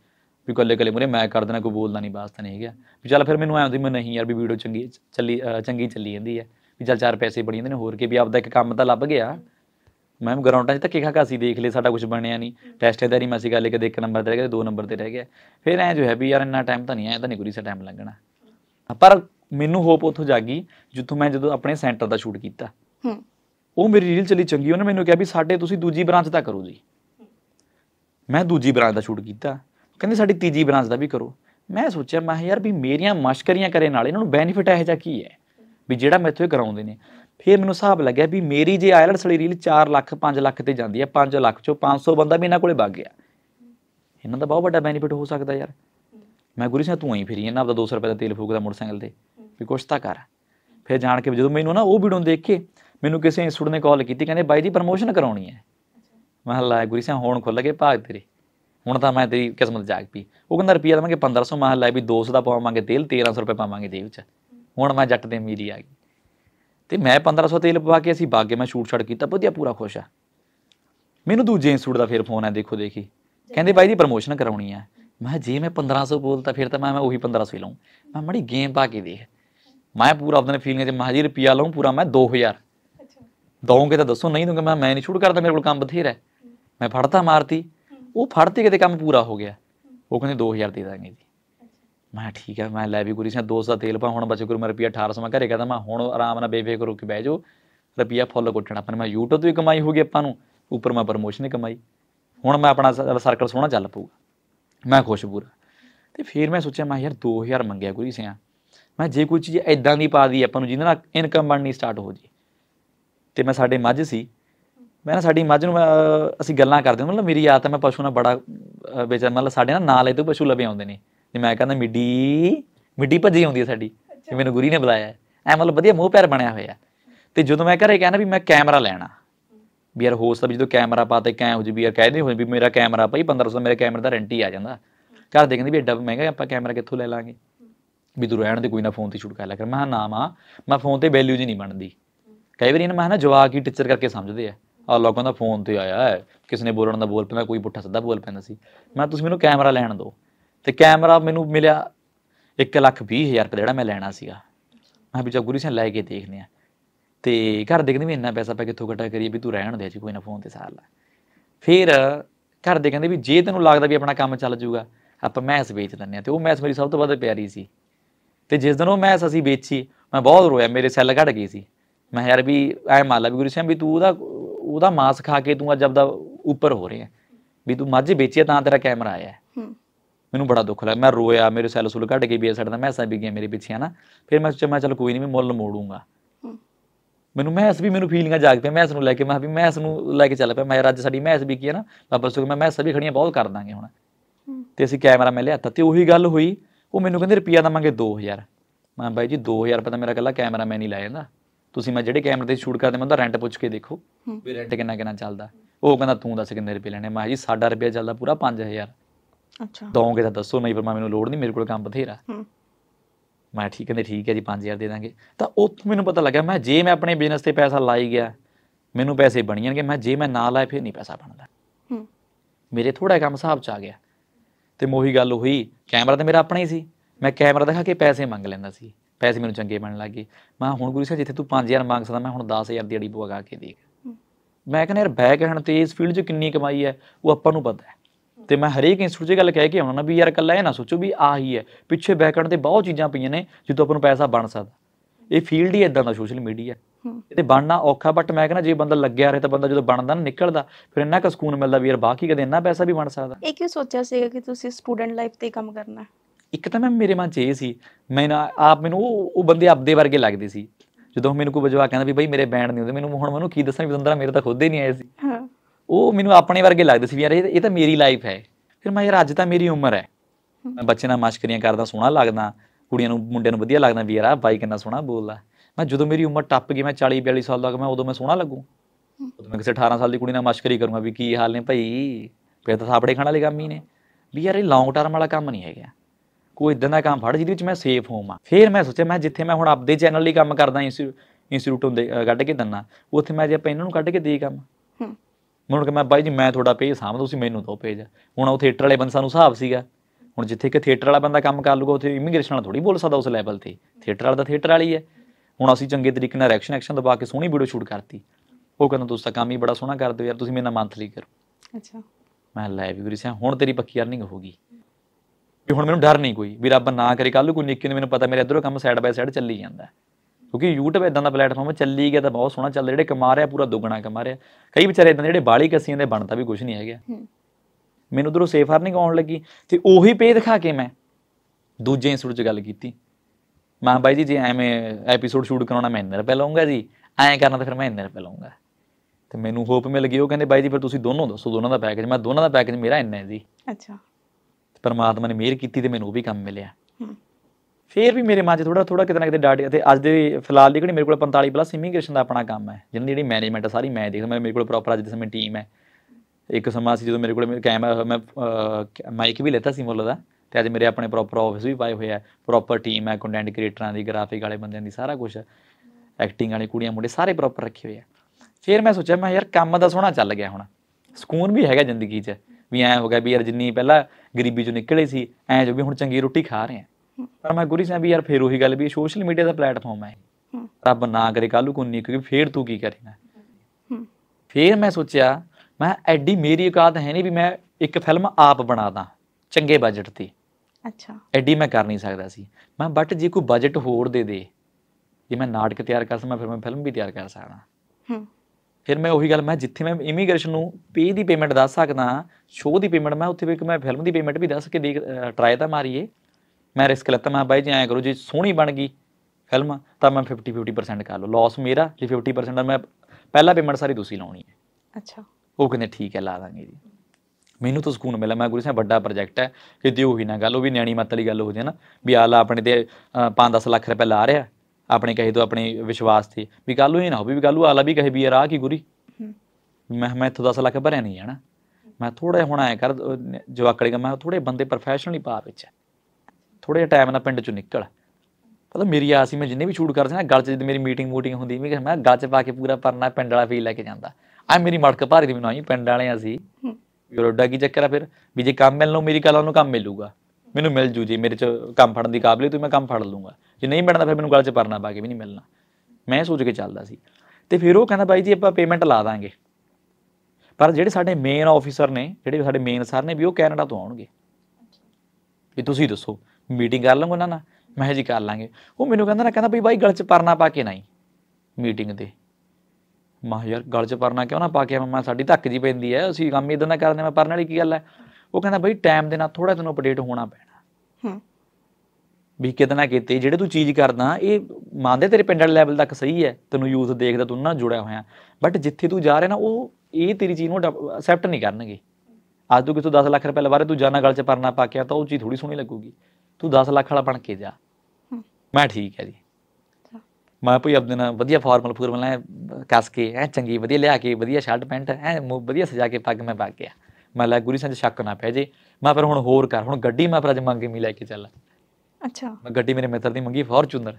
ਵੀ ਕੱਲੇ ਕੱਲੇ ਮੁਰੇ ਮੈਂ ਕਰ ਦੇਣਾ ਕੋਈ ਬੋਲਦਾ ਨਹੀਂ ਬਾਸਤ ਨਹੀਂ ਹੈਗਾ ਵੀ ਚੱਲ ਫਿਰ ਮੈਨੂੰ ਐ ਹੁੰਦੀ ਮੈਂ ਨਹੀਂ ਯਾਰ ਵੀ ਵੀਡੀਓ ਚੰਗੀ ਚੱਲੀ ਚੰਗੀ ਚੱਲੀ ਜਾਂਦੀ ਹੈ ਵੀ ਚੱਲ ਚਾਰ ਪੈਸੇ ਬਣੀ ਜਾਂਦੇ ਨੇ ਹੋਰ ਕੇ ਵੀ ਆਪਦਾ ਇੱਕ ਕੰਮ ਤਾਂ ਲੱਭ ਗਿਆ ਮੈਂ ਗਰਾਊਂਡਾਂ 'ਚ ਤਾਂ ਖਾ ਕਾਸੀ ਦੇਖ ਲੇ ਸਾਡਾ ਕੁਝ ਬਣਿਆ ਨਹੀਂ ਟੈਸਟ ਇਹਦਾ ਨਹੀਂ ਮੈਸੀ ਗੱਲ ਕਿ ਇੱਕ ਨੰਬਰ ਤੇ ਰਹਿ ਗਿਆ ਦੋ ਨੰਬਰ ਤੇ ਰਹਿ ਗਿਆ ਫਿਰ ਐ ਜੋ ਹੈ ਵੀ ਯਾਰ ਇੰਨਾ ਟਾਈਮ ਤਾਂ ਨਹੀਂ ਆਇਆ ਤਾਂ ਨਹੀਂ ਸਾ ਟਾਈਮ ਲੱਗਣਾ ਪਰ ਮੈਨੂੰ ਹੋਪ ਉੱਥੋਂ ਜਾਗੀ ਜਿੱਥੋਂ ਮੈਂ ਜਦੋਂ ਆਪਣੇ ਸੈਂਟਰ ਦਾ ਸ਼ੂਟ ਕੀਤਾ ਹੂੰ ਉਹ ਮੇਰੀ ਰੀਲ ਚਲੀ ਚੰਗੀ ਉਹਨੇ ਮੈਨੂੰ ਕਿਹਾ ਵੀ ਸਾਡੇ ਤੁਸੀਂ ਦੂਜੀ ਬ੍ਰਾਂਚ ਦਾ ਕਰੋ ਜੀ ਮੈਂ ਦੂਜੀ ਬ੍ਰਾਂਚ ਦਾ ਸ਼ੂਟ ਕੀਤਾ ਕਹਿੰਦੇ ਸਾਡੀ ਤੀਜੀ ਬ੍ਰਾਂਚ ਦਾ ਵੀ ਕਰੋ ਮੈਂ ਸੋਚਿਆ ਮੈਂ ਯਾਰ ਵੀ ਮੇਰੀਆਂ ਮਸ਼ਕਰੀਆਂ ਕਰੇ ਨਾਲ ਇਹਨਾਂ ਨੂੰ ਬੈਨੀਫਿਟ ਇਹ ਜਾਂ ਕੀ ਹੈ ਵੀ ਜਿਹੜਾ ਮੈਥੋਂ ਇਥੇ ਕਰਾਉਂਦੇ ਨੇ ਫਿਰ ਮੈਨੂੰ ਹਿਸਾਬ ਲੱਗਿਆ ਵੀ ਮੇਰੀ ਜੇ ਆਇਲਟਸ ਵਾਲੀ ਰੀਲ 4 ਲੱਖ 5 ਲੱਖ ਤੇ ਜਾਂਦੀ ਹੈ 5 ਲੱਖ ਚੋਂ 500 ਬੰਦਾ ਵੀ ਇਹਨਾਂ ਕੋਲੇ ਵਗ ਗਿਆ ਇਹਨਾਂ ਦਾ ਬਹੁਤ ਵੱਡਾ ਬੈਨੀਫਿਟ ਹੋ ਸਕਦਾ ਯਾਰ ਮੈਂ ਗੁਰੀ ਸਿੰਘ ਤੂੰ ਆਈ ਫਿਰੀ ਇਹਨਾਂ ਆਪਦਾ 200 ਰੁਪਏ ਦਾ ਤੇਲ ਫੂਕਦਾ ਮੋਟਰਸਾਈਕਲ ਤੇ ਵੀ ਕੁਛ ਤਾਂ ਕਰ ਫਿਰ ਜਾਣ ਕੇ ਜਦੋਂ ਮੈਨੂੰ ਨਾ ਉਹ ਵੀਡੀਓ ਦੇਖ ਕੇ ਮੈਨੂੰ ਕਿਸੇ ਇੰਸਟੀਟਿਊਟ ਨੇ ਕਾਲ ਕੀਤੀ ਕਹਿੰਦੇ ਬਾਈ ਜੀ ਪ੍ਰਮੋਸ਼ਨ ਕਰਾਉਣੀ ਹੈ ਮੈਂ ਹੱਲਾ ਗੁਰੀ ਸਿੰਘ ਹੋਣ ਖੁੱਲ ਗਏ ਭਾਗ ਤੇਰੇ ਹੁਣ ਤਾਂ ਮੈਂ ਤੇਰੀ ਕਿਸਮਤ ਜਾਗ ਪਈ ਉਹ ਕਹਿੰਦਾ ਰੁਪਿਆ ਦਵਾਂਗੇ 1500 ਮੈਂ ਹੱਲਾ ਵੀ 200 ਦਾ ਪਾਵਾਂਗੇ ਤੇਲ 1300 ਰੁਪਏ ਪਾਵਾਂਗੇ ਦੇ ਵਿੱਚ ਹੁਣ ਮੈਂ ਜੱਟ ਦੇ ਅਮੀਰੀ ਆ ਗਈ ਤੇ ਮੈਂ 1500 ਤੇਲ ਪਵਾ ਕੇ ਅਸੀਂ ਬਾਗੇ ਮੈਂ ਸ਼ੂਟ ਛੜ ਕੀਤਾ ਵਧੀਆ ਪੂਰਾ ਖੁਸ਼ ਆ ਮੈਨੂੰ ਦੂਜੇ ਇੰਸਟੀਟਿਊਟ ਦਾ ਫੇਰ ਫੋਨ ਆ ਦੇਖੋ ਦੇਖੀ ਕਹਿੰਦੇ ਬਾਈ ਦੀ ਪ੍ਰਮੋਸ਼ਨ ਕਰਾਉਣੀ ਆ ਮੈਂ ਜੇ ਮੈਂ 1500 ਬੋਲਦਾ ਫਿਰ ਤਾਂ ਮੈਂ ਮੈਂ ਉਹੀ 1500 ਹੀ ਲਾਉਂ ਮੈਂ ਮੜੀ ਗੇਮ ਪਾ ਕੇ ਦੇਖ ਮੈਂ ਪੂਰਾ ਆਪਣੇ ਫੀਲਿੰਗ ਚ ਮਹਾਜੀ ਰੁਪਿਆ ਲਾਉਂ ਪੂਰਾ ਮੈਂ 2000 ਦੋਗੇ ਤਾਂ ਦੱਸੋ ਨਹੀਂ ਦੂੰਗਾ ਮੈਂ ਮੈਂ ਨਹੀਂ ਸ਼ੂਟ ਕਰਦਾ ਮੇਰੇ ਕੋਲ ਕੰਮ ਬਥੇਰਾ ਹੈ ਮੈਂ ਫੜਤਾ ਮਾਰਤੀ ਉਹ ਫੜਤੀ ਕਿਤੇ ਕੰਮ ਪੂਰਾ ਹੋ ਗਿਆ ਉਹ ਕਹਿੰਦੇ 2000 ਦੇ ਦਾਂਗੇ ਜੀ ਮੈਂ ਠੀਕ ਹੈ ਮੈਂ ਲੈ ਵੀ ਗੁਰੀ ਸਿੰਘ 200 ਦਾ ਤੇਲ ਪਾ ਹੁਣ ਬਚੇ ਗੁਰੂ ਮੇਰੇ ਰੁਪਿਆ 1800 ਮੈਂ ਘਰੇ ਕਹਦਾ ਮੈਂ ਹੁਣ ਆਰਾਮ ਨਾਲ ਬੇਫੇਕ ਕਰੋ ਕੇ ਬਹਿ ਜੋ ਰੁਪਿਆ ਫੁੱਲ ਕੁੱਟਣਾ ਆਪਣੇ ਮੈਂ YouTube ਤੋਂ ਵੀ ਕਮਾਈ ਹੋ ਗਈ ਆਪਾਂ ਨੂੰ ਉੱਪਰ ਮੈਂ ਪ੍ਰਮੋਸ਼ਨ ਕਮਾਈ ਹੁਣ ਮੈਂ ਆਪਣਾ ਸਰਕਲ ਸੋਹਣਾ ਚੱਲ ਪਊਗਾ ਮੈਂ ਖੁਸ਼ ਪੂਰਾ ਤੇ ਫਿਰ ਮੈਂ ਸੋਚਿਆ ਮੈਂ ਯਾਰ 2000 ਮੰਗਿਆ ਗੁਰੀ ਸਿੰਘ ਮੈਂ ਜੇ ਕੋਈ ਚੀਜ਼ ਐਦਾਂ ਦੀ ਪਾ ਦੀ ਆਪਾਂ ਨੂੰ ਜਿਹਦੇ ਨਾਲ ਇਨਕਮ ਬਣਨੀ ਸਟਾਰਟ ਹੋ ਜੇ ਤੇ ਮੈਂ ਸਾਡੇ ਮੱਝ ਸੀ ਮੈਂ ਨਾ ਸਾਡੀ ਮੱਝ ਨੂੰ ਅਸੀਂ ਗੱਲਾਂ ਕਰਦੇ ਮਤਲਬ ਮੇਰੀ ਆਤਮਾ ਮੈਂ ਪਸ਼ੂ ਨਾਲ ਬੜਾ ਬੇਚਾਰ ਮਤਲਬ ਸਾਡੇ ਨਾਲ ਨਾਲ ਇਹਦੇ ਪਸ਼ੂ ਲਵੇ ਆਉਂਦੇ ਨੇ ਤੇ ਮੈਂ ਕਹਿੰਦਾ ਮਿੱਡੀ ਮਿੱਡੀ ਭੱਜੀ ਆਉਂਦੀ ਹੈ ਸਾਡੀ ਤੇ ਮੈਨੂੰ ਗੁਰੀ ਨੇ ਬੁਲਾਇਆ ਐ ਮਤਲਬ ਵਧੀਆ ਮੋਹ ਪੈਰ ਬਣਿਆ ਹੋਇਆ ਤੇ ਜਦੋਂ ਮੈਂ ਘਰੇ ਕਹਿੰਦਾ ਵੀ ਮੈਂ ਕੈਮਰਾ ਲੈਣਾ ਵੀ ਯਾਰ ਹੋ ਸਕਦਾ ਜਦੋਂ ਕੈਮਰਾ ਪਾਤੇ ਕੈ ਹੋ ਜੀ ਵੀ ਯਾਰ ਕਹਿੰਦੇ ਹੋਏ ਵੀ ਮੇਰਾ ਕੈਮਰਾ ਭਾਈ 1500 ਮੇਰੇ ਕੈਮਰੇ ਦਾ ਰੈਂਟ ਹੀ ਆ ਜਾਂਦਾ ਘਰ ਦੇ ਕਹਿੰਦੇ ਵੀ ਐਡਾ ਮਹਿੰਗਾ ਆਪਾਂ ਕੈਮਰਾ ਕਿੱਥੋਂ ਲੈ ਲਾਂਗੇ ਵੀ ਦੂਰ ਰਹਿਣ ਦੇ ਕੋਈ ਨਾ ਫੋਨ ਤੇ ਸ਼ੂਟ ਕਰ ਲਿਆ ਕਰ ਮੈਂ ਨਾ ਮਾ ਮੈਂ ਫੋਨ ਤੇ ਵੈਲਿਊ ਜੀ ਨਹੀਂ ਬਣਦੀ ਕਈ ਵਾਰੀ ਇਹਨਾਂ ਮੈਂ ਨਾ ਜਵਾਕ ਹੀ ਟੀਚਰ ਕਰਕੇ ਸਮਝਦੇ ਆ ਆ ਲੋਕਾਂ ਦਾ ਫੋਨ ਤੇ ਆਇਆ ਹੈ ਕਿਸ ਨੇ ਬੋਲਣ ਦਾ ਬੋਲ ਪੈਂਦਾ ਕੋਈ ਪੁੱਠਾ ਸਿੱਧਾ ਬੋਲ ਪੈਂਦਾ ਸੀ ਮੈਂ ਤੁਸੀਂ ਮੈਨੂੰ ਕੈਮਰਾ ਲੈਣ ਦਿਓ ਤੇ ਕੈਮਰਾ ਮੈਨੂੰ ਮਿਲਿਆ 1 ਲੱਖ 20 ਹਜ਼ਾਰ ਰੁਪਏ ਜਿਹੜਾ ਮੈਂ ਲੈਣਾ ਸੀਗਾ ਮੈਂ ਵੀ ਜਗੂਰੀ ਸਿੰਘ ਲੈ ਕੇ ਦੇਖਨੇ ਆ ਤੇ ਘਰ ਦੇ ਕਹਿੰਦੇ ਵੀ ਇੰਨਾ ਪੈਸਾ ਪੈ ਕਿੱਥੋਂ ਘਟਾ ਕਰੀਏ ਵੀ ਤੂੰ ਰਹਿਣ ਦੇ ਜੀ ਕੋਈ ਨਾ ਫੋਨ ਤੇ ਸਾਲ ਲੈ ਫਿਰ ਘਰ ਦੇ ਕਹਿੰਦੇ ਵੀ ਜੇ ਤੈਨੂੰ ਲੱਗਦਾ ਵੀ ਆਪਣਾ ਕੰਮ ਚੱਲ ਜਾਊਗਾ ਆਪਾਂ ਮੈਸ ਵੇਚ ਦਿੰਨੇ ਆ ਤੇ ਉਹ ਮੈਸ ਮੇਰੀ ਸਭ ਤੋਂ ਵੱਧ ਪਿਆਰੀ ਸੀ ਤੇ ਜਿਸ ਦਿਨ ਉਹ ਮੈਸ ਅਸੀਂ ਵੇਚੀ ਮੈਂ ਬਹੁਤ ਰੋਇਆ ਮੇਰੇ ਸੈੱਲ ਘਟ ਗਈ ਸੀ ਮੈਂ ਯਾਰ ਵੀ ਐ ਮੰਨ ਲਾ ਵੀ ਗੁਰੂ ਸਿੰਘ ਵੀ ਤੂੰ ਉਹਦਾ ਉਹਦਾ ਮਾਸ ਖਾ ਕੇ ਤੂੰ ਅੱਜ ਆਪਦਾ ਉੱਪਰ ਹੋ ਰਿਹਾ ਵੀ ਤੂੰ ਮੱਝ ਵੇਚਿਆ ਤਾਂ ਤੇਰਾ ਕੈਮਰਾ ਆਇਆ ਮੈਨੂੰ ਬੜਾ ਦੁੱਖ ਲੱਗਾ ਮੈਂ ਰੋਇਆ ਮੇਰੇ ਸੈਲ ਸੁਲ ਘਟ ਗਈ ਵੀ ਸਾਡਾ ਤਾਂ ਮੈਸਾਂ ਵੀ ਗਿਆ ਮੇਰੇ ਪਿੱਛੇ ਨਾ ਫਿਰ ਮੈਂ ਸੋਚਿਆ ਮੈਂ ਚਲ ਕੋਈ ਨਹੀਂ ਮੈਂ ਮੁੱਲ ਮੋੜੂੰਗਾ ਮੈਨੂੰ ਮੈਸ ਵੀ ਮੈਨੂੰ ਫੀਲਿੰਗਾਂ ਜਾਗ ਮੈਂ ਇਸ ਨੂੰ ਲੈ ਕੇ ਮੈਂ ਵੀ ਮੈਂ ਇਸ ਨੂੰ ਲੈ ਕੇ ਚੱਲ ਪਿਆ ਮੈਂ ਅੱਜ ਸਾਡੀ ਮੈਸ ਵੀ ਕੀ ਹੈ ਨਾ ਬਾਬਾ ਸੁਖ ਮੈਂ ਮੈਸ ਵੀ ਖੜੀਆਂ ਬਹੁਤ ਕਰ ਦਾਂਗੇ ਹੁਣ ਤੇ ਅਸੀਂ ਕੈਮਰਾ ਮੈਂ ਤਾਂ ਤੇ ਉਹੀ ਗੱਲ ਹੋਈ ਉਹ ਮੈਨੂੰ ਕਹਿੰਦੇ ਰੁਪਿਆ ਦਵਾਂਗੇ 2000 ਮੈਂ ਬਾਈ ਜੀ 2000 ਰੁਪਏ ਤਾਂ ਮੇਰਾ ਕੱਲਾ ਮੈਂ ਨਹੀਂ ਲਾ ਜਾਂਦਾ ਤੁਸੀਂ ਮੈਂ ਜਿਹੜੇ ਕੈਮਰੇ ਤੇ ਸ਼ੂਟ ਕਰਦੇ ਮੈਂ ਉਹਦਾ ਰੈਂਟ ਪੁੱਛ ਕੇ ਦੇਖੋ ਵੀ ਰੈਂਟ ਕਿੰਨਾ ਕਿੰਨਾ ਚੱਲਦਾ ਉਹ ਕਹਿੰਦਾ ਤੂੰ ਦੱਸ ਕਿੰਨੇ ਰੁਪਏ ਲੈਣੇ ਮੈਂ ਜੀ ਸਾਡਾ ਰੁਪਿਆ ਚੱਲਦਾ ਪੂਰਾ 5000 ਅੱਛਾ ਦੋਗੇ ਤਾਂ ਦੱਸੋ ਨਹੀਂ ਪਰ ਮੈਨੂੰ ਲੋੜ ਨਹੀਂ ਮੇਰੇ ਕੋਲ ਕੰਮ ਬਥੇਰਾ ਮੈਂ ਠੀਕ ਕਹਿੰਦੇ ਠੀਕ ਹੈ ਜੀ 5000 ਦੇ ਦਾਂਗੇ ਤਾਂ ਉੱਥੋਂ ਮੈਨੂੰ ਪਤਾ ਲੱਗਾ ਮੈਂ ਜੇ ਮੈਂ ਆਪਣੇ ਬਿਜ਼ਨਸ ਤੇ ਪੈਸਾ ਲਾਈ ਗਿਆ ਮੈਨੂੰ ਪੈਸੇ ਬਣੀਣਗੇ ਮੈਂ ਜੇ ਮੈਂ ਨਾ ਲਾਇਆ ਫਿਰ ਨਹੀਂ ਪੈਸਾ ਬਣਦਾ ਮੇਰੇ ਥੋੜਾ ਕੰਮ ਹਿਸਾਬ ਚ ਆ ਗਿਆ ਤੇ ਮੋਹੀ ਗੱਲ ਹੋਈ ਕੈਮਰਾ ਤਾਂ ਮੇਰਾ ਆਪਣਾ ਹੀ ਸੀ ਮੈਂ ਕੈਮਰਾ ਦਿਖਾ ਕੇ ਪੈਸੇ ਮੰਗ ਲੈਂਦਾ ਸੀ ਪੈਸੇ ਮੈਨੂੰ ਚੰਗੇ ਮਿਲਣ ਲੱਗੇ ਮੈਂ ਹੁਣ ਗੁਰੂ ਸਾਹਿਬ ਜਿੱਥੇ ਤੂੰ 5000 ਮੰਗ ਸਕਦਾ ਮੈਂ ਹੁਣ 10000 ਦੀ ਅੜੀ ਪਵਾ ਕੇ ਦੇਖ ਮੈਂ ਕਹਿੰਦਾ ਯਾਰ ਬੈਕ ਹਣ ਤੇ ਇਸ ਫੀਲਡ 'ਚ ਕਿੰਨੀ ਕਮਾਈ ਹੈ ਉਹ ਆਪਾਂ ਨੂੰ ਪਤਾ ਹੈ ਤੇ ਮੈਂ ਹਰੇਕ ਇੰਸਟੀਚਿਊਟ 'ਚ ਗੱਲ ਕਹਿ ਕੇ ਆਉਣਾ ਨਾ ਵੀ ਯਾਰ ਕੱਲਾ ਇਹ ਨਾ ਸੋਚੋ ਵੀ ਆ ਹੀ ਹੈ ਪਿੱਛੇ ਬੈਕ ਹਣ ਤੇ ਬਹੁਤ ਚੀਜ਼ਾਂ ਪਈਆਂ ਨੇ ਜਿੱਦੋਂ ਆਪਾਂ ਨੂੰ ਪੈਸਾ ਬਣ ਸਕਦਾ ਇਹ ਫੀਲਡ ਹੀ ਇਦਾਂ ਦਾ ਸੋਸ਼ਲ ਮੀਡੀਆ ਇਹਦੇ ਬਣਨਾ ਔਖਾ ਬਟ ਮੈਂ ਕਹਿੰਦਾ ਜੇ ਬੰਦਾ ਲੱਗਿਆ ਰਹੇ ਤਾਂ ਬੰਦਾ ਜਦੋਂ ਬਣਦਾ ਨਾ ਨਿਕਲਦਾ ਫਿਰ ਇੰਨਾ ਕੁ ਸਕੂਨ ਮਿਲਦਾ ਵੀ ਯਾਰ ਬਾਕੀ ਕਦੇ ਇੰਨਾ ਪੈਸਾ ਵੀ ਬਣ ਸਕਦਾ ਇਹ ਕਿਉਂ ਸੋਚਿਆ ਸੀਗਾ ਕਿ ਤੁਸੀਂ ਸਟੂਡੈਂਟ ਲਾਈਫ ਤੇ ਕੰਮ ਕਰਨਾ ਇੱਕ ਤਾਂ ਮੈਂ ਮੇਰੇ ਮਨ 'ਚ ਇਹ ਸੀ ਮੈਂ ਨਾ ਆਪ ਮੈਨੂੰ ਉਹ ਉਹ ਬੰਦੇ ਆਪਦੇ ਵਰਗੇ ਲੱਗਦੇ ਸੀ ਜਦੋਂ ਮੈਨੂੰ ਕੋਈ ਬਜਵਾ ਕਹਿੰਦਾ ਵੀ ਬਈ ਮੇਰੇ ਬੈਂਡ ਨਹੀਂ ਹੁੰਦੇ ਮੈਨੂੰ ਹੁਣ ਮੈਨੂੰ ਕੀ ਦੱਸਾਂ ਵੀ ਬੰਦਰਾ ਮੇਰੇ ਤਾਂ ਖੁਦ ਹੀ ਨਹੀਂ ਆਏ ਸੀ ਹਾਂ ਉਹ ਮੈਨੂੰ ਆਪਣੇ ਵਰਗੇ ਲੱਗਦੇ ਸੀ ਵੀ ਯਾਰ ਇਹ ਤਾਂ ਮੇਰੀ ਲਾਈਫ ਹੈ ਫਿਰ ਮੈਂ ਯਾਰ ਅੱਜ ਤਾਂ ਮੇਰੀ ਉਮਰ ਹੈ ਮੈਂ ਬੱਚੇ ਨਾਲ ਮਸ਼ਕਰੀਆਂ ਕਰਦਾ ਸੋਹਣਾ ਲੱਗਦਾ ਕੁੜੀਆਂ ਨੂੰ ਮੁੰਡਿਆਂ ਨੂੰ ਵਧੀਆ ਲੱਗਦਾ ਵੀ ਯਾਰ ਆ ਬਾਈ ਕਿੰਨਾ ਸੋਹਣਾ ਬੋਲਦਾ ਮੈਂ ਜਦੋਂ ਮੇਰੀ ਉਮਰ ਟੱਪ ਗਈ ਮੈਂ 40 42 ਸਾਲ ਦਾ ਮੈਂ ਉਦੋਂ ਮੈਂ ਸੋਹਣਾ ਲੱਗੂ ਉਦੋਂ ਮੈਂ ਕਿਸੇ 18 ਸਾਲ ਦੀ ਕੁੜੀ ਨਾਲ ਮਸ਼ਕਰੀ ਕਰੂੰਗਾ ਵੀ ਕੀ ਹਾਲ ਨੇ ਭਾਈ ਫਿਰ ਤਾਂ ਸਾਪੜੇ ਖਾਣ ਵਾਲੇ ਕੰਮ ਹੀ ਨੇ ਵੀ ਯਾਰ ਇਹ ਲੌਂਗ ਟਰਮ ਵਾਲਾ ਕੰਮ ਨਹੀਂ ਹੈਗਾ ਕੋਈ ਇਦਾਂ ਦਾ ਕੰਮ ਫੜ ਜਿਹਦੇ ਵਿੱਚ ਮੈਂ ਸੇਫ ਹੋਵਾਂ ਫਿਰ ਮੈਂ ਸੋਚਿਆ ਮੈਂ ਜਿੱਥੇ ਮੈਂ ਹੁਣ ਆਪਦੇ ਚੈਨਲ ਲਈ ਕੰਮ ਕਰਦਾ ਇੰਸਟੀਚਿਊਟ ਹੁੰਦੇ ਕੱਢ ਕੇ ਦੰਨਾ ਉੱਥੇ ਮੈਂ ਜੇ ਆਪਾਂ ਇਹਨਾਂ ਨੂੰ ਕੱਢ ਕੇ ਦੇ ਕੰਮ ਹੂੰ ਹੁਣ ਕਿ ਮੈਂ ਬਾਈ ਜੀ ਮੈਂ ਤੁਹਾਡਾ ਪੇਜ ਸਾਂਭ ਤੁਸੀਂ ਮੈਨੂੰ ਦੋ ਪੇਜ ਹੁਣ ਉਹ ਥੀਏਟਰ ਵਾਲੇ ਬੰਸਾਂ ਨੂੰ ਹਿਸਾਬ ਸੀਗਾ ਹੁਣ ਜਿੱਥੇ ਕਿ ਥੀਏਟਰ ਵਾਲਾ ਬੰਦਾ ਕੰਮ ਕਰ ਲੂਗਾ ਉੱਥੇ ਇਮੀਗ੍ਰੇਸ਼ਨ ਵਾਲਾ ਥੋੜੀ ਬੋਲ ਸਕਦਾ ਉਸ ਲੈਵਲ ਤੇ ਥੀਏਟਰ ਵਾਲਾ ਤਾਂ ਥੀਏਟਰ ਵਾਲੀ ਹੈ ਹੁਣ ਅਸੀਂ ਚੰਗੇ ਤਰੀਕੇ ਨਾਲ ਰੈਕਸ਼ਨ ਐਕਸ਼ਨ ਦਬਾ ਕੇ ਸੋਹਣੀ ਵੀਡੀਓ ਸ਼ੂਟ ਕਰਤੀ ਉਹ ਕਹਿੰਦਾ ਤੁਸੀਂ ਤਾਂ ਕੰਮ ਹੀ ਬੜਾ ਸੋਹਣਾ ਕਰਦੇ ਹੋ ਯਾਰ ਤੁਸੀਂ ਮੇਰੇ ਨਾਲ ਮੰਥਲੀ ਕਰੋ ਅੱਛਾ ਮੈਂ ਲੈ ਵੀ ਗੁਰੂ ਸਿਆ ਹੁਣ ਤੇਰੀ ਪੱਕੀ ਅਰਨਿੰਗ ਹੋਗੀ ਵੀ ਹੁਣ ਮੈਨੂੰ ਡਰ ਨਹੀਂ ਕੋਈ ਵੀ ਰੱਬ ਨਾ ਕਰੇ ਕੱਲ ਕੋਈ ਨਿੱਕੀ ਨੂੰ ਮੈਨੂੰ ਪਤਾ ਮੇਰੇ ਇਧਰੋਂ ਕੰਮ ਸਾਈਡ ਬਾਈ ਸਾਈਡ ਚੱਲੀ ਜਾਂਦਾ ਕਿਉਂਕਿ YouTube ਇਦਾਂ ਦਾ ਪਲੇਟਫਾਰਮ ਹੈ ਚੱਲੀ ਗਿਆ ਤਾਂ ਬਹੁਤ ਸੋਹਣਾ ਚੱਲ ਜਿਹੜੇ ਕਮਾ ਰਿਹਾ ਪੂਰਾ ਦੁੱਗਣਾ ਕਮਾ ਰਿਹਾ ਕਈ ਵਿਚਾਰੇ ਇਦਾਂ ਜਿਹੜੇ ਬਾਲੀ ਕਸੀਆਂ ਦੇ ਬਣਦਾ ਵੀ ਕੁਝ ਨਹੀਂ ਹੈਗਾ ਮੈਨੂੰ ਉਧਰੋਂ ਸੇਫ ਨਹੀਂ ਆਉਣ ਲੱਗੀ ਤੇ ਉਹੀ ਪੇ ਦਿਖਾ ਕੇ ਮੈਂ ਦੂਜੇ ਇੰਸਟੂਡ 'ਚ ਗੱਲ ਕੀਤੀ ਮਾਂ ਬਾਈ ਜੀ ਜੇ ਐਵੇਂ ਐਪੀਸੋਡ ਸ਼ੂਟ ਕਰਾਉਣਾ ਮੈਂ ਇੰਨੇ ਰੁਪਏ ਲਵਾਂਗਾ ਜੀ ਐਂ ਕਰਨਾ ਤਾਂ ਫਿਰ ਮੈਂ ਇੰਨੇ ਰੁਪਏ ਲਵਾਂਗਾ ਤੇ ਮੈਨੂੰ ਹੋਪ ਮਿਲ ਗਈ ਉਹ ਕਹਿੰਦੇ ਬਾਈ ਜੀ ਫਿਰ ਤੁਸੀਂ ਦੋਨੋਂ ਦੱਸੋ ਦੋਨਾਂ ਦਾ ਪੈਕੇਜ ਮੈਂ ਦੋਨਾਂ ਦਾ ਪੈਕੇਜ ਮੇਰਾ ਇੰਨਾ ਹੈ ਜੀ ਅੱਛਾ ਪਰਮਾਤਮਾ ਨੇ ਮਿਹਰ ਕੀਤੀ ਤੇ ਮੈਨੂੰ ਉਹ ਵੀ ਕੰਮ ਮਿਲਿਆ ਫੇਰ ਵੀ ਮੇਰੇ ਮਾਝੇ ਥੋੜਾ ਥੋੜਾ ਕਿਤੇ ਨਾ ਕਿਤੇ ਡਾਟ ਤੇ ਅੱਜ ਦੇ ਫਿਲਹਾਲ ਦੀ ਕਿਹੜੀ ਮੇਰੇ ਕੋਲ 45 ਪਲੱਸ ਇਮੀਗ੍ਰੇਸ਼ਨ ਦਾ ਆਪਣਾ ਕੰਮ ਹੈ ਜਿੰਨੀ ਦੀ ਜਿਹੜੀ ਮੈਨੇਜਮੈਂਟ ਸਾਰੀ ਮੈਂ ਦੇਖਦਾ ਮੇਰੇ ਕੋਲ ਪ੍ਰੋਪਰ ਅੱਜ ਦੇ ਸਮੇਂ ਟੀਮ ਹੈ ਇੱਕ ਸਮਾਂ ਸੀ ਜਦੋਂ ਮੇਰੇ ਕੋਲ ਕੈਮਰਾ ਮੈਂ ਮਾਈਕ ਵੀ ਲੈਤਾ ਸੀ ਮੁੱਲ ਦਾ ਤੇ ਅੱਜ ਮੇਰੇ ਆਪਣੇ ਪ੍ਰੋਪਰ ਆਫਿਸ ਵੀ ਪਾਏ ਹੋਏ ਆ ਪ੍ਰੋਪਰ ਟੀਮ ਹੈ ਕੰਟੈਂਟ ਕ੍ਰੀਏਟਰਾਂ ਦੀ ਗ੍ਰਾਫਿਕ ਵਾਲੇ ਬੰਦਿਆਂ ਦੀ ਸਾਰਾ ਕੁਝ ਐਕਟਿੰਗ ਵਾਲੇ ਕੁੜੀਆਂ ਮੁੰਡੇ ਸਾਰੇ ਪ੍ਰੋਪਰ ਰੱਖੇ ਹੋਏ ਆ ਫਿਰ ਮੈਂ ਸੋਚਿਆ ਮੈਂ ਯਾਰ ਕੰਮ ਦਾ ਸੋਹਣਾ ਚੱਲ ਗਿਆ ਹੁਣ ਸਕੂਨ ਵੀ ਹੈਗਾ ਜ਼ਿੰਦਗੀ 'ਚ ਵੀ ਐ ਹੋ ਗਿਆ ਵੀ ਯਾਰ ਜਿੰਨੀ ਪਹਿਲਾਂ ਗਰੀਬੀ ਚੋਂ ਨਿਕਲੇ ਸੀ ਐ ਜੋ ਵੀ ਹੁਣ ਚੰਗੀ ਰੋਟੀ ਖਾ ਰਹੇ ਆ ਪਰ ਮੈਂ ਗੁਰੀ ਸਾਹਿਬ ਵੀ ਯਾਰ ਫੇਰ ਉਹੀ ਗੱਲ ਵੀ ਸੋਸ਼ਲ ਮੀਡੀਆ ਦਾ ਪਲੇਟਫਾਰਮ ਹੈ ਰੱਬ ਨਾ ਕਰੇ ਨੂੰ ਕੋਈ ਕਿਉਂਕਿ ਫੇਰ ਤੂੰ ਕੀ ਕਰੇਗਾ ਫੇਰ ਮੈਂ ਸੋਚਿਆ ਮੈਂ ਐਡੀ ਮੇਰੀ ਔਕਾਤ ਹੈ ਨਹੀਂ ਵੀ ਮੈਂ ਇੱਕ ਫਿਲਮ ਆਪ ਬਣਾ ਦਾਂ ਚੰਗੇ ਬਜਟ ਤੇ ਅੱਛਾ ਐਡੀ ਮੈਂ ਕਰ ਨਹੀਂ ਸਕਦਾ ਸੀ ਮੈਂ ਬਟ ਜੇ ਕੋਈ ਬਜਟ ਹੋਰ ਦੇ ਦੇ ਜੇ ਮੈਂ ਨਾਟਕ ਤਿਆਰ ਕਰ ਸਕਾਂ ਫਿਰ ਮੈਂ ਫਿਲਮ ਵੀ ਤਿਆਰ ਕਰ ਸਕਾਂ ਹੂੰ ਫਿਰ ਮੈਂ ਉਹੀ ਗੱਲ ਮੈਂ ਜਿੱਥੇ ਮੈਂ ਇਮੀਗ੍ਰੇਸ਼ਨ ਨੂੰ ਪੇ ਦੀ ਪੇਮੈਂਟ ਦੱਸ ਸਕਦਾ ਸ਼ੋਅ ਦੀ ਪੇਮੈਂਟ ਮੈਂ ਉੱਥੇ ਵੀ ਕਿ ਮੈਂ ਫਿਲਮ ਦੀ ਪੇਮੈਂਟ ਵੀ ਦੱਸ ਕੇ ਦੇ ਟਰਾਈ ਤਾਂ ਮਾਰੀਏ ਮੈਂ ਰਿਸਕ ਲੈਤਾ ਮੈਂ ਬਾਈ ਜੀ ਐਂ ਕਰੋ ਜੀ ਸੋਹਣੀ ਬਣ ਗਈ ਫਿਲਮ ਤਾਂ ਮੈਂ 50 50% ਕਰ ਲਓ ਲਾਸ ਮੇਰਾ ਜੀ 50% ਦਾ ਮੈਂ ਪਹਿਲਾ ਪੇਮੈਂਟ ਸਾਰੀ ਤੁਸੀਂ ਲਾਉਣੀ ਹੈ ਅੱਛਾ ਉਹ ਕਹਿੰਦੇ ਠੀਕ ਹੈ ਲਾ ਦਾਂਗੇ ਜੀ ਮੈਨੂੰ ਤਾਂ ਸਕੂਨ ਮਿਲਿਆ ਮੈਂ ਗੁਰੂ ਸਾਹਿਬ ਵੱਡਾ ਪ੍ਰੋਜੈਕਟ ਹੈ ਕਿ ਦਿਓ ਹੀ ਨਾ ਗੱਲ ਉਹ ਵੀ ਨਿਆਣੀ ਮੱਤ ਵਾਲੀ ਗੱਲ ਹੋ ਜੇ ਨਾ ਵੀ ਆਲਾ ਆਪਣੇ ਤੇ 5-10 ਲੱਖ ਰੁਪਏ ਲਾ ਰਿਹਾ ਆਪਣੇ ਕਹੇ ਤੋਂ ਆਪਣੇ ਵਿਸ਼ਵਾਸ ਤੇ ਵੀ ਕੱਲੂ ਇਹ ਨਾ ਹੋਵੇ ਵੀ ਕੱਲੂ ਆਲਾ ਵੀ ਕਹੇ ਵੀ ਯਾਰ ਆ ਕੀ ਗੁਰੀ ਮੈਂ ਮੈਂ ਇੱਥੋਂ 10 ਲੱਖ ਭਰਿਆ ਨਹੀਂ ਜਾਣਾ ਮੈਂ ਥੋੜਾ ਹੁਣ ਆਇਆ ਕਰ ਜੋ ਆਕੜੇਗਾ ਮੈਂ ਥੋੜੇ ਬੰਦੇ ਪ੍ਰੋਫੈਸ਼ਨਲੀ ਪਾ ਵਿੱਚ ਥੋੜੇ ਜਿਹਾ ਟਾਈਮ ਨਾਲ ਪਿੰਡ ਚੋਂ ਨਿਕਲ ਮਤਲਬ ਮੇਰੀ ਆਸ ਸੀ ਮੈਂ ਜਿੰਨੇ ਵੀ ਸ਼ੂਟ ਕਰਦੇ ਨਾ ਗੱਲ ਚ ਜਦ ਮੇਰੀ ਮੀਟਿੰਗ ਮੂਟਿੰਗ ਹੁੰਦੀ ਮੈਂ ਮੈਂ ਗੱਲ ਚ ਪਾ ਕੇ ਪੂਰਾ ਪਰਨਾ ਪਿੰਡ ਵਾਲਾ ਫੀਲ ਲੈ ਕੇ ਜਾਂਦਾ ਆ ਮੇਰੀ ਮੜਕ ਭਾਰੀ ਦੀ ਮੈਨੂੰ ਆਈ ਪਿੰਡ ਵਾਲਿਆਂ ਸੀ ਵੀ ਰੋਡਾ ਕੀ ਚੱਕਰ ਆ ਫਿਰ ਵੀ ਜੇ ਕੰਮ ਮਿਲ ਮਿਲਣਾ ਮੇਰੀ ਕਲਾ ਨੂੰ ਕੰਮ ਮਿਲੂਗਾ ਮੈਨੂੰ ਮਿਲ ਜੂ ਜੀ ਮੇਰੇ ਚ ਕੰਮ ਫੜਨ ਦੀ ਕਾਬਲੀਅਤ ਮੈਂ ਕੰਮ ਫੜ ਲੂੰਗਾ ਜੇ ਨਹੀਂ ਮਿਲਣਾ ਫਿਰ ਮੈਨੂੰ ਗੱਲ 'ਚ ਪਰਨਾ ਪਾ ਕੇ ਵੀ ਨਹੀਂ ਮਿਲਣਾ ਮੈਂ ਸੋਚ ਕੇ ਚੱਲਦਾ ਸੀ ਤੇ ਫਿਰ ਉਹ ਕਹਿੰਦਾ ਬਾਈ ਜੀ ਆਪਾਂ ਪੇਮੈਂਟ ਲਾ ਦਾਂਗੇ ਪਰ ਜਿਹੜੇ ਸਾਡੇ ਮੇਨ ਆਫੀਸਰ ਨੇ ਜਿਹੜੇ ਸਾਡੇ ਮੇਨ ਸਰ ਨੇ ਵੀ ਉਹ ਕੈਨੇਡਾ ਤੋਂ ਆਉਣਗੇ ਵੀ ਤੁਸੀਂ ਦੱਸੋ ਮੀਟਿੰਗ ਕਰ ਲਾਂਗੇ ਉਹਨਾਂ ਨਾਲ ਮੈਂ ਜੀ ਕਰ ਲਾਂਗੇ ਉਹ ਮੈਨੂੰ ਕਹਿੰਦਾ ਨਾ ਕਹਿੰਦਾ ਬਈ ਬਾਈ ਗੱਲ 'ਚ ਪਰਨਾ ਪਾ ਕੇ ਨਹੀਂ ਮੀਟਿੰਗ ਤੇ ਮਾ ਯਾਰ ਗੱਲ 'ਚ ਪਰਨਾ ਕਿਉਂ ਨਾ ਪਾ ਕੇ ਮੈਂ ਸਾਡੀ ਧੱਕ ਜੀ ਪੈਂਦੀ ਐ ਅਸੀਂ ਕੰਮ ਇਦਾਂ ਦਾ ਕਰਦੇ ਮੈਂ ਪਰਨ ਵਾਲੀ ਕੀ ਗੱਲ ਐ ਉਹ ਕਹਿੰਦਾ ਬਈ ਟਾਈਮ ਦੇ ਨਾਲ ਥੋੜਾ ਤੈਨੂੰ ਅਪਡੇਟ ਹੋਣਾ ਪੈਣਾ ਹੂੰ ਵੀ ਕਿਤੇ ਨਾ ਕਿਤੇ ਜਿਹੜੇ ਤੂੰ ਚੀਜ਼ ਕਰਦਾ ਇਹ ਮੰਨਦੇ ਤੇਰੇ ਪਿੰਡ ਵਾਲੇ ਲੈਵਲ ਤੱਕ ਸਹੀ ਹੈ ਤੈਨੂੰ ਯੂਥ ਦੇਖਦਾ ਤੂੰ ਨਾ ਜੁੜਿਆ ਹੋਇਆ ਬਟ ਜਿੱਥੇ ਤੂੰ ਜਾ ਰਿਹਾ ਨਾ ਉਹ ਇਹ ਤੇਰੀ ਚੀਜ਼ ਨੂੰ ਅਸੈਪਟ ਨਹੀਂ ਕਰਨਗੇ ਅੱਜ ਤੂੰ ਕਿਥੋਂ 10 ਲੱਖ ਰੁਪਏ ਲਵਾਰੇ ਤੂੰ ਜਾਨਾ ਗਲ ਚ ਪਰਨਾ ਪਾ ਕੇ ਆ ਤਾਂ ਉਹ ਚੀਜ਼ ਥੋੜੀ ਸੋਹਣੀ ਲੱਗੂਗੀ ਤੂੰ 10 ਲੱਖ ਵਾਲਾ ਬਣ ਕੇ ਜਾ ਮੈਂ ਠੀਕ ਹੈ ਜੀ ਮੈਂ ਭਈ ਆਪਣੇ ਨਾਲ ਵਧੀਆ ਫਾਰਮਲ ਫੂਰਮਲ ਹੈ ਕਸ ਕੇ ਐ ਚੰਗੀ ਵਧੀਆ ਲਿਆ ਕੇ ਵਧੀਆ ਸ਼ਰਟ ਪੈਂਟ ਐ ਵਧੀਆ ਸਜਾ ਕੇ ਪੱਗ ਮੈਂ ਪਾ ਗਿਆ ਮੈਂ ਲੈ ਗੁਰੀ ਸੰਜ ਸ਼ੱਕ ਨਾ ਪੈ ਜੇ ਮੈਂ ਫਿਰ ਹੁਣ ਹੋਰ ਕਰ ਹੁਣ ਗੱਡੀ ਮੈਂ ਫਿਰ ਅੱਜ ਮੰਗੀ ਮੀ ਲੈ ਕੇ ਚੱਲ ਅੱਛਾ ਮੈਂ ਗੱਡੀ ਮੇਰੇ ਮਿੱਤਰ ਦੀ ਮੰਗੀ ਫੋਰਚੂਨਰ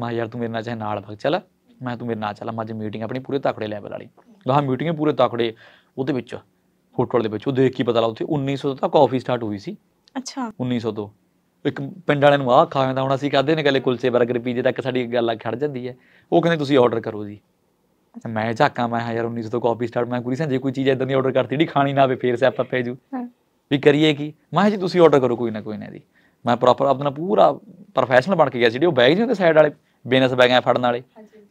ਮੈਂ ਯਾਰ ਤੂੰ ਮੇਰੇ ਨਾਲ ਚਾਹੇ ਨਾਲ ਭਗ ਚੱਲ ਮੈਂ ਤੂੰ ਮੇਰੇ ਨਾਲ ਚੱਲ ਮੈਂ ਅੱਜ ਮੀਟਿੰਗ ਆਪਣੀ ਪੂਰੇ ਤਕੜੇ ਲੈਵਲ ਵਾਲੀ ਗਾਹ ਮੀਟਿੰਗ ਪੂਰੇ ਤਕੜੇ ਉਹਦੇ ਵਿੱਚ ਹੋਟਲ ਦੇ ਵਿੱਚ ਉਹ ਦੇਖ ਕੀ ਪਤਾ ਲਾ ਉੱਥੇ 1900 ਤੋਂ ਕਾਫੀ ਸਟਾਰਟ ਹੋਈ ਸੀ ਅੱਛਾ 1900 ਤੋਂ ਇੱਕ ਪਿੰਡ ਵਾਲਿਆਂ ਨੂੰ ਆ ਖਾ ਜਾਂਦਾ ਹੁਣ ਅਸੀਂ ਕਹਦੇ ਨੇ ਕਹਿੰਦੇ ਕੁਲਚੇ 버ਗਰ ਪੀਜੇ ਤੱਕ ਸਾਡੀ ਗੱਲ ਆ ਖੜ ਜਾਂਦੀ ਹੈ ਉਹ ਕਹਿੰਦੇ ਤੁਸੀਂ ਆਰਡਰ ਕਰੋ ਜੀ ਮੈਂ ਝਾਕਾ ਮੈਂ ਹਾਂ ਯਾਰ 1900 ਤੋਂ ਕਾਫੀ ਸਟਾਰਟ ਮੈਂ ਗੁਰੀ ਸਾਂ ਜੇ ਕੋਈ ਚੀਜ਼ ਇਦਾਂ ਦੀ ਆਰਡਰ ਕਰਤੀ ਜਿਹੜੀ ਖਾਣੀ ਨਾ ਆਵੇ ਫੇਰ ਸੇ ਆਪਾਂ ਪੈ ਜੂ ਵੀ ਕਰੀਏ ਕੀ ਮੈਂ ਜੀ ਤੁਸੀਂ ਆਰਡਰ ਕਰੋ ਕੋਈ ਨਾ ਕੋਈ ਨਾ ਜੀ ਮੈਂ ਪ੍ਰੋਪਰ ਆਪਣਾ ਪੂਰਾ ਪ੍ਰੋਫੈਸ਼ਨਲ ਬਣ ਕੇ ਗਿਆ ਜਿਹੜੇ ਉਹ ਬੈਗ ਜਿਹੇ ਸਾਈਡ ਵਾਲੇ ਬਿਜ਼ਨਸ ਬੈਗਾਂ ਫੜਨ ਵਾਲੇ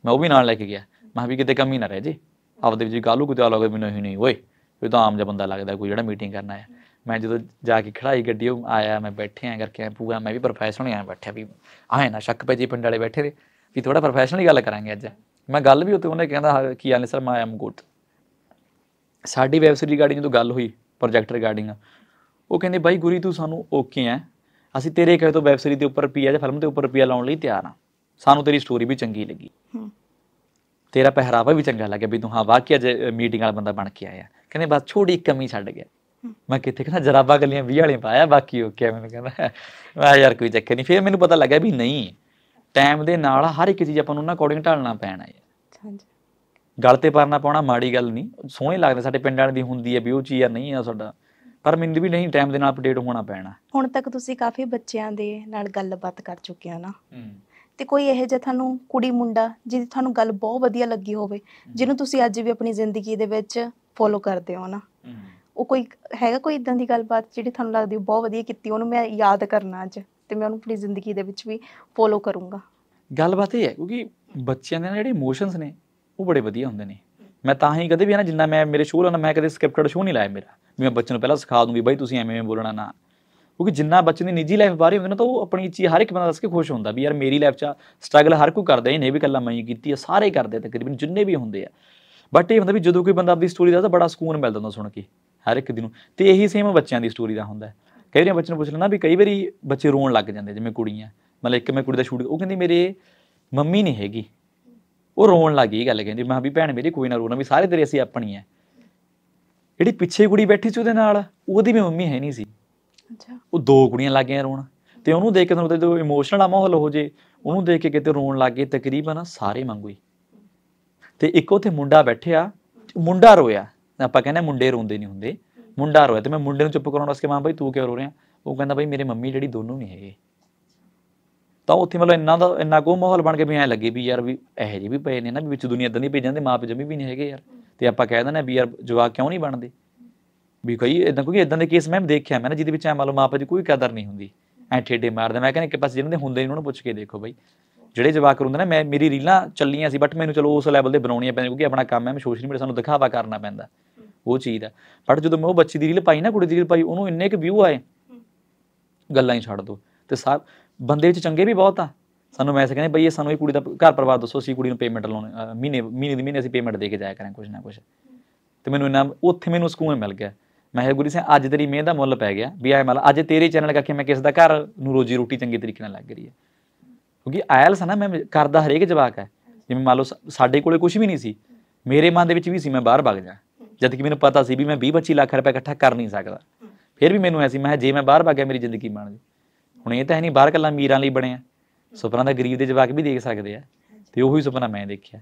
ਮੈਂ ਉਹ ਵੀ ਨਾਲ ਲੈ ਕੇ ਗਿਆ ਮੈਂ ਵੀ ਕਿਤੇ ਕਮੀ ਨਾ ਰਹਿ ਜੀ ਆਪਦੇ ਵਿੱਚ ਗਾਲੂ ਕੋਈ ਆਲੋਗੇ ਮੈਨੂੰ ਹੀ ਨਹੀਂ ਓਏ ਇਹ ਤਾਂ ਆਮ ਜਿਹਾ ਬੰਦਾ ਲੱਗਦਾ ਕੋਈ ਜਿਹੜਾ ਮੀਟਿੰਗ ਕਰਨ ਆਇਆ ਮੈਂ ਜਦੋਂ ਜਾ ਕੇ ਖੜਾਈ ਗੱਡੀ ਉਹ ਆਇਆ ਮੈਂ ਬੈਠੇ ਆਂ ਕਰਕੇ ਪੂਰਾ ਮੈਂ ਵੀ ਪ੍ਰੋਫੈਸ਼ਨਲ ਆਂ ਬੈਠਿਆ ਵੀ ਆਏ ਨਾ ਸ਼ੱਕ ਪੈ ਜੀ ਪਿੰਡ ਵਾਲੇ ਬੈਠੇ ਵੀ ਥੋੜਾ ਪ੍ਰੋਫੈਸ਼ਨਲ ਗੱਲ ਕਰਾਂਗੇ ਅੱਜ ਮੈਂ ਗੱਲ ਵੀ ਉੱਤੇ ਉਹਨੇ ਕਹਿੰਦਾ ਕੀ ਆਨੇ ਸਰ ਮੈਂ ਆਮ ਗੁੱਡ ਸਾਡੀ ਵੈਬ ਸੀਰੀਜ਼ ਰਿਗਾਰਡਿੰਗ ਜਦੋਂ ਗੱਲ ਹੋਈ ਪ੍ਰੋਜੈਕਟ ਰਿਗਾਰਡਿੰਗ ਉਹ ਕਹਿੰਦੇ ਬਾਈ ਗੁਰੀ ਤੂੰ ਸਾਨੂੰ ਓਕੇ ਐ ਅਸੀਂ ਤੇਰੇ ਕਹੇ ਤੋਂ ਵੈਬ ਸੀਰੀਜ਼ ਦੇ ਉੱਪਰ ਪੀਆ ਜਾਂ ਫਿਲਮ ਦੇ ਉੱਪਰ ਪੀਆ ਲਾਉਣ ਲਈ ਤਿਆਰ ਆ ਸਾਨੂੰ ਤੇਰੀ ਸਟੋਰੀ ਵੀ ਚੰਗੀ ਲੱਗੀ ਤੇਰਾ ਪਹਿਰਾਵਾ ਵੀ ਚੰਗਾ ਲੱਗਿਆ ਵੀ ਤੂੰ ਹਾਂ ਵਾਕਿਆ ਮੀਟਿੰਗ ਵਾਲਾ ਬੰਦਾ ਬਣ ਕੇ ਆਇਆ ਕਹਿੰਦੇ ਬਸ ਛੋੜੀ ਕਮੀ ਛੱਡ ਗਿਆ ਮੈਂ ਕਿੱਥੇ ਕਹਿੰਦਾ ਜਰਾਬਾ ਗੱਲੀਆਂ 20 ਵਾਲੇ ਪਾਇਆ ਬਾਕੀ ਓਕੇ ਮੈਨੂੰ ਕਹਿੰਦਾ ਮੈਂ ਯਾਰ ਕੋਈ ਚੱਕਰ ਨਹੀਂ ਫਿਰ ਮੈਨੂੰ ਪਤਾ ਲੱਗਾ ਵੀ ਨਹੀਂ ਟਾਈਮ ਦੇ ਨਾਲ ਹਰ ਇੱਕ ਚੀਜ਼ ਆਪਾਂ ਨੂੰ ਉਹਨਾਂ ਅਕੋਰਡਿੰਗ ਢਾਲਣਾ ਪੈਣਾ ਹੈ ਹਾਂਜੀ ਗੱਲ ਤੇ ਪਰਨਾ ਪਾਉਣਾ ਮਾੜੀ ਗੱਲ ਨਹੀਂ ਸੋਹਣੇ ਲੱਗਦੇ ਸਾਡੇ ਪਿੰਡਾਂ ਦੀ ਹੁੰਦੀ ਹੈ ਵੀ ਉਹ ਚੀਜ਼ ਨਹੀਂ ਆ ਸਾਡਾ ਪਰ ਮੈਨੂੰ ਵੀ ਨਹੀਂ ਟਾਈਮ ਦੇ ਨਾਲ ਅਪਡੇਟ ਹੋਣਾ ਪੈਣਾ ਹੁਣ ਤੱਕ ਤੁਸੀਂ ਕਾਫੀ ਬੱਚਿਆਂ ਦੇ ਨਾਲ ਗੱਲਬਾਤ ਕਰ ਚੁੱਕੇ ਹੋ ਨਾ ਤੇ ਕੋਈ ਇਹ ਜਿਹਾ ਤੁਹਾਨੂੰ ਕੁੜੀ ਮੁੰਡਾ ਜਿਹਦੀ ਤੁਹਾਨੂੰ ਗੱਲ ਬਹੁਤ ਵਧੀਆ ਲੱਗੀ ਹੋਵੇ ਜਿਹਨੂੰ ਤੁਸੀਂ ਅੱਜ ਵੀ ਆਪਣੀ ਜ਼ਿੰਦਗੀ ਦੇ ਵਿੱਚ ਫੋਲੋ ਕਰਦੇ ਹੋ ਨਾ ਉਹ ਕੋਈ ਹੈਗਾ ਕੋਈ ਇਦਾਂ ਦੀ ਗੱਲਬਾਤ ਜਿਹੜੀ ਤੁਹਾਨੂੰ ਲੱਗਦੀ ਬਹੁਤ ਵਧੀਆ ਕੀਤੀ ਉਹਨੂੰ ਮੈਂ ਯਾਦ ਕਰਨਾ ਅੱਜ ਤੇ ਮੈਂ ਉਹਨੂੰ ਆਪਣੀ ਜ਼ਿੰਦਗੀ ਦੇ ਵਿੱਚ ਵੀ ਫੋਲੋ ਕਰੂੰਗਾ ਗੱਲਬਾਤ ਇਹ ਹੈ ਕਿਉਂਕਿ ਬੱਚਿਆਂ ਦੇ ਨਾਲ ਜਿਹੜੇ ਇਮੋਸ਼ਨਸ ਨੇ ਉਹ ਬੜੇ ਵਧੀਆ ਹੁੰਦੇ ਨੇ ਮੈਂ ਤਾਂ ਹੀ ਕਦੇ ਵੀ ਨਾ ਜਿੰਨਾ ਮੈਂ ਮੇਰੇ ਸ਼ੋਅ ਲਾਉਣਾ ਮੈਂ ਕਦੇ ਸਕ੍ਰਿਪਟਡ ਸ਼ੋਅ ਨਹੀਂ ਲਾਇਆ ਮੇਰਾ ਵੀ ਮੈਂ ਬੱਚਿਆਂ ਨੂੰ ਪਹਿਲਾਂ ਸਿਖਾ ਦੂੰਗੀ ਬਾਈ ਤੁਸੀਂ ਐਵੇਂ ਐਵੇਂ ਬੋਲਣਾ ਨਾ ਕਿਉਂਕਿ ਜਿੰਨਾ ਬੱਚੇ ਦੀ ਨਿੱਜੀ ਲਾਈਫ ਬਾਰੇ ਹੁੰਦੀ ਨਾ ਤਾਂ ਉਹ ਆਪਣੀ ਚੀਜ਼ ਹਰ ਇੱਕ ਬੰਦਾ ਦੱਸ ਕੇ ਖੁਸ਼ ਹੁੰਦਾ ਵੀ ਯਾਰ ਮੇਰੀ ਲਾਈਫ 'ਚ ਸਟਰਗਲ ਹਰ ਕੋਈ ਕਰਦਾ ਇਹ ਨਹੀਂ ਵੀ ਕੱਲਾ ਮੈਂ ਹੀ ਕੀਤੀ ਆ ਸਾਰੇ ਕਰਦੇ ਤਕਰੀਬਨ ਜਿੰਨੇ ਵੀ ਹੁੰਦੇ ਆ ਬਟ ਇਹ ਹੁੰਦਾ ਵੀ ਜਦੋਂ ਕੋਈ ਬੰਦਾ ਆਪਣੀ ਸਟੋਰੀ ਦੱਸਦਾ ਬੜਾ ਸਕੂਨ ਮਿਲਦਾ ਹੁੰਦਾ ਸੁਣ ਕੇ ਹਰ ਇੱਕ ਦਿਨ ਤੇ ਇਹੀ ਸੇਮ ਬੱਚਿਆਂ ਦੀ ਸਟੋਰੀ ਦਾ ਹੁੰਦਾ ਕਈ ਵਾਰੀ ਬੱਚੇ ਨੂੰ ਪੁੱਛ ਲੈਣਾ ਵੀ ਕਈ ਵਾਰੀ ਬੱਚੇ ਰੋਣ ਲੱਗ ਜਾਂਦੇ ਜਿਵੇਂ ਕੁੜੀਆਂ ਮਤਲਬ ਇੱਕ ਮੈਂ ਕੁੜੀ ਦਾ ਸ਼ੂਟ ਉਹ ਕਹਿੰਦੀ ਮੇਰੇ ਮੰਮੀ ਨਹੀਂ ਹੈਗੀ ਉਹ ਰੋਣ ਲੱਗੀ ਗੱਲ ਕਹਿੰਦੀ ਮੈਂ ਵੀ ਭੈਣ ਮੇਰੀ ਕੋਈ ਨਾ ਰੋਣਾ ਵੀ ਸਾਰੇ ਤੇਰੇ ਅਸੀਂ ਆਪਣੀ ਐ ਜਿਹੜੀ ਪਿੱਛੇ ਕੁੜੀ ਬੈਠੀ ਸੀ ਉਹਦੇ ਨਾਲ ਉਹਦੀ ਵੀ ਮੰਮੀ ਹੈ ਨਹੀਂ ਸੀ ਅੱਛਾ ਉਹ ਦੋ ਕੁੜੀਆਂ ਲੱਗ ਗਈਆਂ ਰੋਣ ਤੇ ਉਹਨੂੰ ਦੇਖ ਕੇ ਤੁਹਾਨੂੰ ਤੇ ਜੋ ਇਮੋਸ਼ਨਲ ਆ ਮਾਹੌਲ ਹੋ ਜੇ ਉਹਨੂੰ ਦੇਖ ਕੇ ਕਿਤੇ ਰੋਣ ਲੱਗ ਗਏ ਤਕਰੀਬਨ ਸਾਰੇ ਮੰਗੂਈ ਤੇ ਇੱਕ ਉਥੇ ਮੁੰਡਾ ਬੈਠਿਆ ਮੁੰਡਾ ਰੋਇਆ ਆਪਾਂ ਕਹਿੰਦੇ ਮੁੰਡੇ ਰੋਂਦੇ ਨਹੀਂ ਹੁੰਦੇ ਮੁੰਡਾ ਰੋਇਆ ਤੇ ਮੈਂ ਮੁੰਡੇ ਨੂੰ ਚੁੱਪ ਕਰਾਉਣ ਵਾਸਤੇ ਮਾਂ ਬਾਈ ਤੂੰ ਕਿਉਂ ਰੋ ਰਿਹਾ ਉਹ ਕਹਿੰਦਾ ਬਾਈ ਮੇਰੇ ਮੰਮੀ ਜਿਹੜੀ ਦੋਨੋਂ ਨਹੀਂ ਹੈਗੇ ਤਾਂ ਉੱਥੇ ਮਤਲਬ ਇੰਨਾ ਦਾ ਇੰਨਾ ਕੋ ਮਾਹੌਲ ਬਣ ਕੇ ਵੀ ਐ ਲੱਗੇ ਵੀ ਯਾਰ ਵੀ ਇਹੋ ਜਿਹੀ ਵੀ ਪਏ ਨੇ ਨਾ ਵੀ ਵਿੱਚ ਦੁਨੀਆ ਇਦਾਂ ਦੀ ਭੇਜਾਂ ਜਾਂਦੇ ਮਾਂ ਪਿਓ ਜਮੀ ਵੀ ਨਹੀਂ ਹੈਗੇ ਯਾਰ ਤੇ ਆਪਾਂ ਕਹਿ ਦਿੰਦੇ ਆ ਵੀ ਯਾਰ ਜਵਾਕ ਕਿਉਂ ਨਹੀਂ ਬਣਦੇ ਵੀ ਕਈ ਇਦਾਂ ਕਿਉਂਕਿ ਇਦਾਂ ਦੇ ਕੇਸ ਮੈਂ ਦੇਖਿਆ ਮੈਂ ਨਾ ਜਿਹਦੇ ਵਿੱਚ ਐ ਮੰਨ ਲਓ ਮਾਂ ਪਿਓ ਦੀ ਕੋਈ ਕਦਰ ਨਹੀਂ ਹੁੰਦੀ ਐ ਠੇਡੇ ਮਾਰਦੇ ਮੈਂ ਕਹਿੰਦਾ ਕਿ ਪਾਸ ਜਿਹਨਾਂ ਦੇ ਹੁੰਦੇ ਨੇ ਉਹਨਾਂ ਨੂੰ ਪੁੱਛ ਕੇ ਦੇਖੋ ਬਾਈ ਜਿਹੜੇ ਜਵਾਕ ਹੁੰਦੇ ਨੇ ਮੈਂ ਮੇਰੀ ਰੀਲਾਂ ਚੱਲੀਆਂ ਸੀ ਬਟ ਮੈਨੂੰ ਚਲੋ ਉਸ ਲੈਵਲ ਦੇ ਬਣਾਉਣੀਆਂ ਪੈਂਦੀਆਂ ਕਿਉਂਕਿ ਆਪਣਾ ਕੰਮ ਹੈ ਮੈਂ ਸੋਸ਼ਲ ਮੀਡੀਆ ਸਾਨੂੰ ਦਿਖਾਵਾ ਕਰਨਾ ਪੈਂਦਾ ਉਹ ਚੀਜ਼ ਹੈ ਬਟ ਜਦੋਂ ਮੈਂ ਉਹ ਬੱਚੀ ਦੀ ਰੀਲ ਪਾਈ ਨਾ ਕੁੜੀ ਦੀ ਰੀਲ ਪਾਈ ਉਹਨੂੰ ਇੰਨੇ ਕਿ ਵਿਊ ਆਏ ਗੱਲਾਂ ਹੀ ਛੱਡ ਦੋ ਤੇ ਸਭ ਬੰਦੇ ਵਿੱਚ ਚੰਗੇ ਵੀ ਬਹੁਤ ਆ ਸਾਨੂੰ ਮੈਸੇਜ ਕਹਿੰਦੇ ਬਈ ਇਹ ਸਾਨੂੰ ਇਹ ਕੁੜੀ ਦਾ ਘਰ ਪਰਿਵਾਰ ਦੱਸੋ ਅਸੀਂ ਕੁੜੀ ਨੂੰ ਪੇਮੈਂਟ ਲਾਉਣੇ ਮਹੀਨੇ ਮਹੀਨੇ ਦੀ ਮਹੀਨੇ ਅਸੀਂ ਪੇਮੈਂਟ ਦੇ ਕੇ ਜਾਇਆ ਕਰਾਂ ਕੁਝ ਨਾ ਕੁਝ ਤੇ ਮੈਨੂੰ ਇਹਨਾਂ ਉੱਥੇ ਮੈਨੂੰ ਸਕੂਨ ਮਿਲ ਗਿਆ ਮੈਂ ਇਹ ਗੁਰੀ ਸੇ ਅੱਜ ਤੇਰੀ ਮਿਹਨਤ ਦਾ ਮੁੱਲ ਪੈ ਗਿਆ ਵੀ ਆਏ ਮਤਲਬ ਅੱਜ ਤੇਰੇ ਚੈਨਲ ਕਰਕੇ ਮੈਂ ਕਿਸ ਦਾ ਘਰ ਨੂੰ ਰੋਜੀ ਰੋਟੀ ਚੰਗੇ ਤਰੀਕੇ ਨਾਲ ਲੱਗ ਰਹੀ ਹੈ ਕਿਉਂਕਿ ਆਇਲਸ ਨਾ ਮੈਂ ਕਰਦਾ ਹਰੇਕ ਜਵਾਕ ਹੈ ਜਿਵੇਂ ਮੰਨ ਲਓ ਸਾਡੇ ਕੋਲੇ ਕੁਝ ਵੀ ਨਹੀਂ ਸੀ ਮੇਰੇ ਮਨ ਦੇ ਵਿੱਚ ਵੀ ਸੀ ਮੈਂ ਬਾਹਰ ਭੱਗ ਜਾ ਜਦ ਕਿ ਮੈਨੂੰ ਪਤਾ ਸੀ ਵੀ ਮੈਂ 20 25 ਲੱਖ ਰੁਪਏ ਇਕੱਠਾ ਕਰ ਨਹੀਂ ਸਕਦਾ ਫਿਰ ਵੀ ਮੈਨੂੰ ਐਸੀ ਮੈਂ ਜੇ ਮੈਂ ਬਾਹਰ ਭਾਗਿਆ ਮੇਰੀ ਜ਼ਿੰਦਗੀ ਬਣ ਜੇ ਹੁਣ ਇਹ ਤਾਂ ਹੈ ਨਹੀਂ ਬਾਹਰ ਕੱਲਾ ਮੀਰਾਂ ਲਈ ਬਣਿਆ ਸੁਪਨਾ ਦਾ ਗਰੀਬ ਦੇ ਜਵਾਕ ਵੀ ਦੇਖ ਸਕਦੇ ਆ ਤੇ ਉਹੀ ਸੁਪਨਾ ਮੈਂ ਦੇਖਿਆ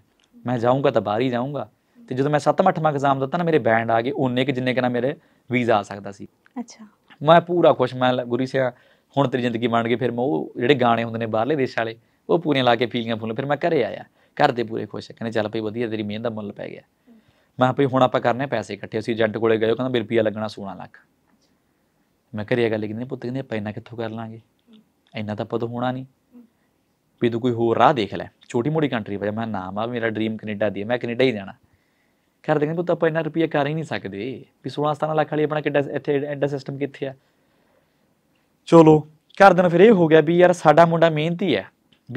ਮੈਂ ਜਾਊਂਗਾ ਤਾਂ ਬਾਹਰ ਹੀ ਜਾਊਂਗਾ ਤੇ ਜਦੋਂ ਮੈਂ 7-8ਵਾਂ ਐਗਜ਼ਾਮ ਦਿੱਤਾ ਨਾ ਮੇਰੇ ਬੈਂਡ ਆ ਗਏ ਉਹਨੇ ਕਿ ਜਿੰਨੇ ਕਿ ਨਾ ਮੇਰੇ ਵੀਜ਼ਾ ਆ ਸਕਦਾ ਸੀ ਅੱਛਾ ਮੈਂ ਪੂਰਾ ਖੁਸ਼ ਮੈਂ ਗੁਰੀ ਸਿਆ ਹੁਣ ਤੇਰੀ ਜ਼ਿੰਦਗੀ ਬਣ ਗਈ ਫਿਰ ਮੈਂ ਉਹ ਜਿਹੜੇ ਗਾਣੇ ਹੁੰਦੇ ਨੇ ਬਾਹਰਲੇ ਦੇਸ਼ ਵਾਲੇ ਉਹ ਪੂਰੀਆਂ ਲਾ ਕੇ ਫੀਲਿੰਗਾਂ ਫੁੱਲ ਫਿਰ ਮੈਂ ਘਰੇ ਆਇਆ ਘਰ ਦੇ ਪੂਰੇ ਖੁਸ਼ ਕਹਿੰਦੇ ਚੱਲ ਭਈ ਵਧੀਆ ਤੇਰੀ ਮਿਹਨਤ ਦਾ ਮੁੱਲ ਪੈ ਗਿਆ ਮੈਂ ਭਈ ਹੁਣ ਆਪਾਂ ਕਰਨੇ ਪੈਸੇ ਇਕੱਠੇ ਅਸੀਂ ਏਜੰਟ ਕੋਲੇ ਗਏ ਉਹ ਕਹਿੰਦਾ ਵੀ ਪੀਆ ਲੱਗਣਾ 16 ਲੱਖ ਮੈਂ ਘਰੇ ਗੱਲ ਕਿੰਨੇ ਪੁੱਤ ਕਹਿੰਦੇ ਆਪਾਂ ਇੰਨਾ ਕਿੱਥੋਂ ਕਰ ਲਾਂਗੇ ਇੰਨਾ ਤਾਂ ਪਤਾ ਹੋਣਾ ਨਹੀਂ ਵੀ ਤੂੰ ਕੋਈ ਹੋਰ ਰਾਹ ਦੇਖ ਲੈ ਛੋਟੀ ਮੋੜੀ ਕੰਟਰੀ ਵਜਾ ਮੈਂ ਨਾਮ ਆ ਮੇਰਾ ਡ੍ਰੀਮ ਕੈਨੇਡਾ ਦੀ ਮੈਂ ਕੈਨੇਡਾ ਹੀ ਜਾਣਾ ਕਰ ਦੇ ਪੁੱਤ ਆਪਾਂ ਇੰਨਾ ਰੁਪਿਆ ਕਰ ਹੀ ਨਹੀਂ ਸਕਦੇ ਵੀ 16 17 ਲੱਖ ਵਾਲੀ ਆਪਣਾ ਕਿੱਡਾ ਇੱਥੇ ਐਡਾ ਸਿਸਟਮ ਕਿੱਥੇ ਆ ਚਲੋ ਕਰ ਦੇ ਫਿਰ ਇਹ ਹੋ ਗਿਆ ਵੀ ਯਾਰ ਸਾਡਾ ਮੁੰਡਾ ਮਿਹਨਤੀ ਆ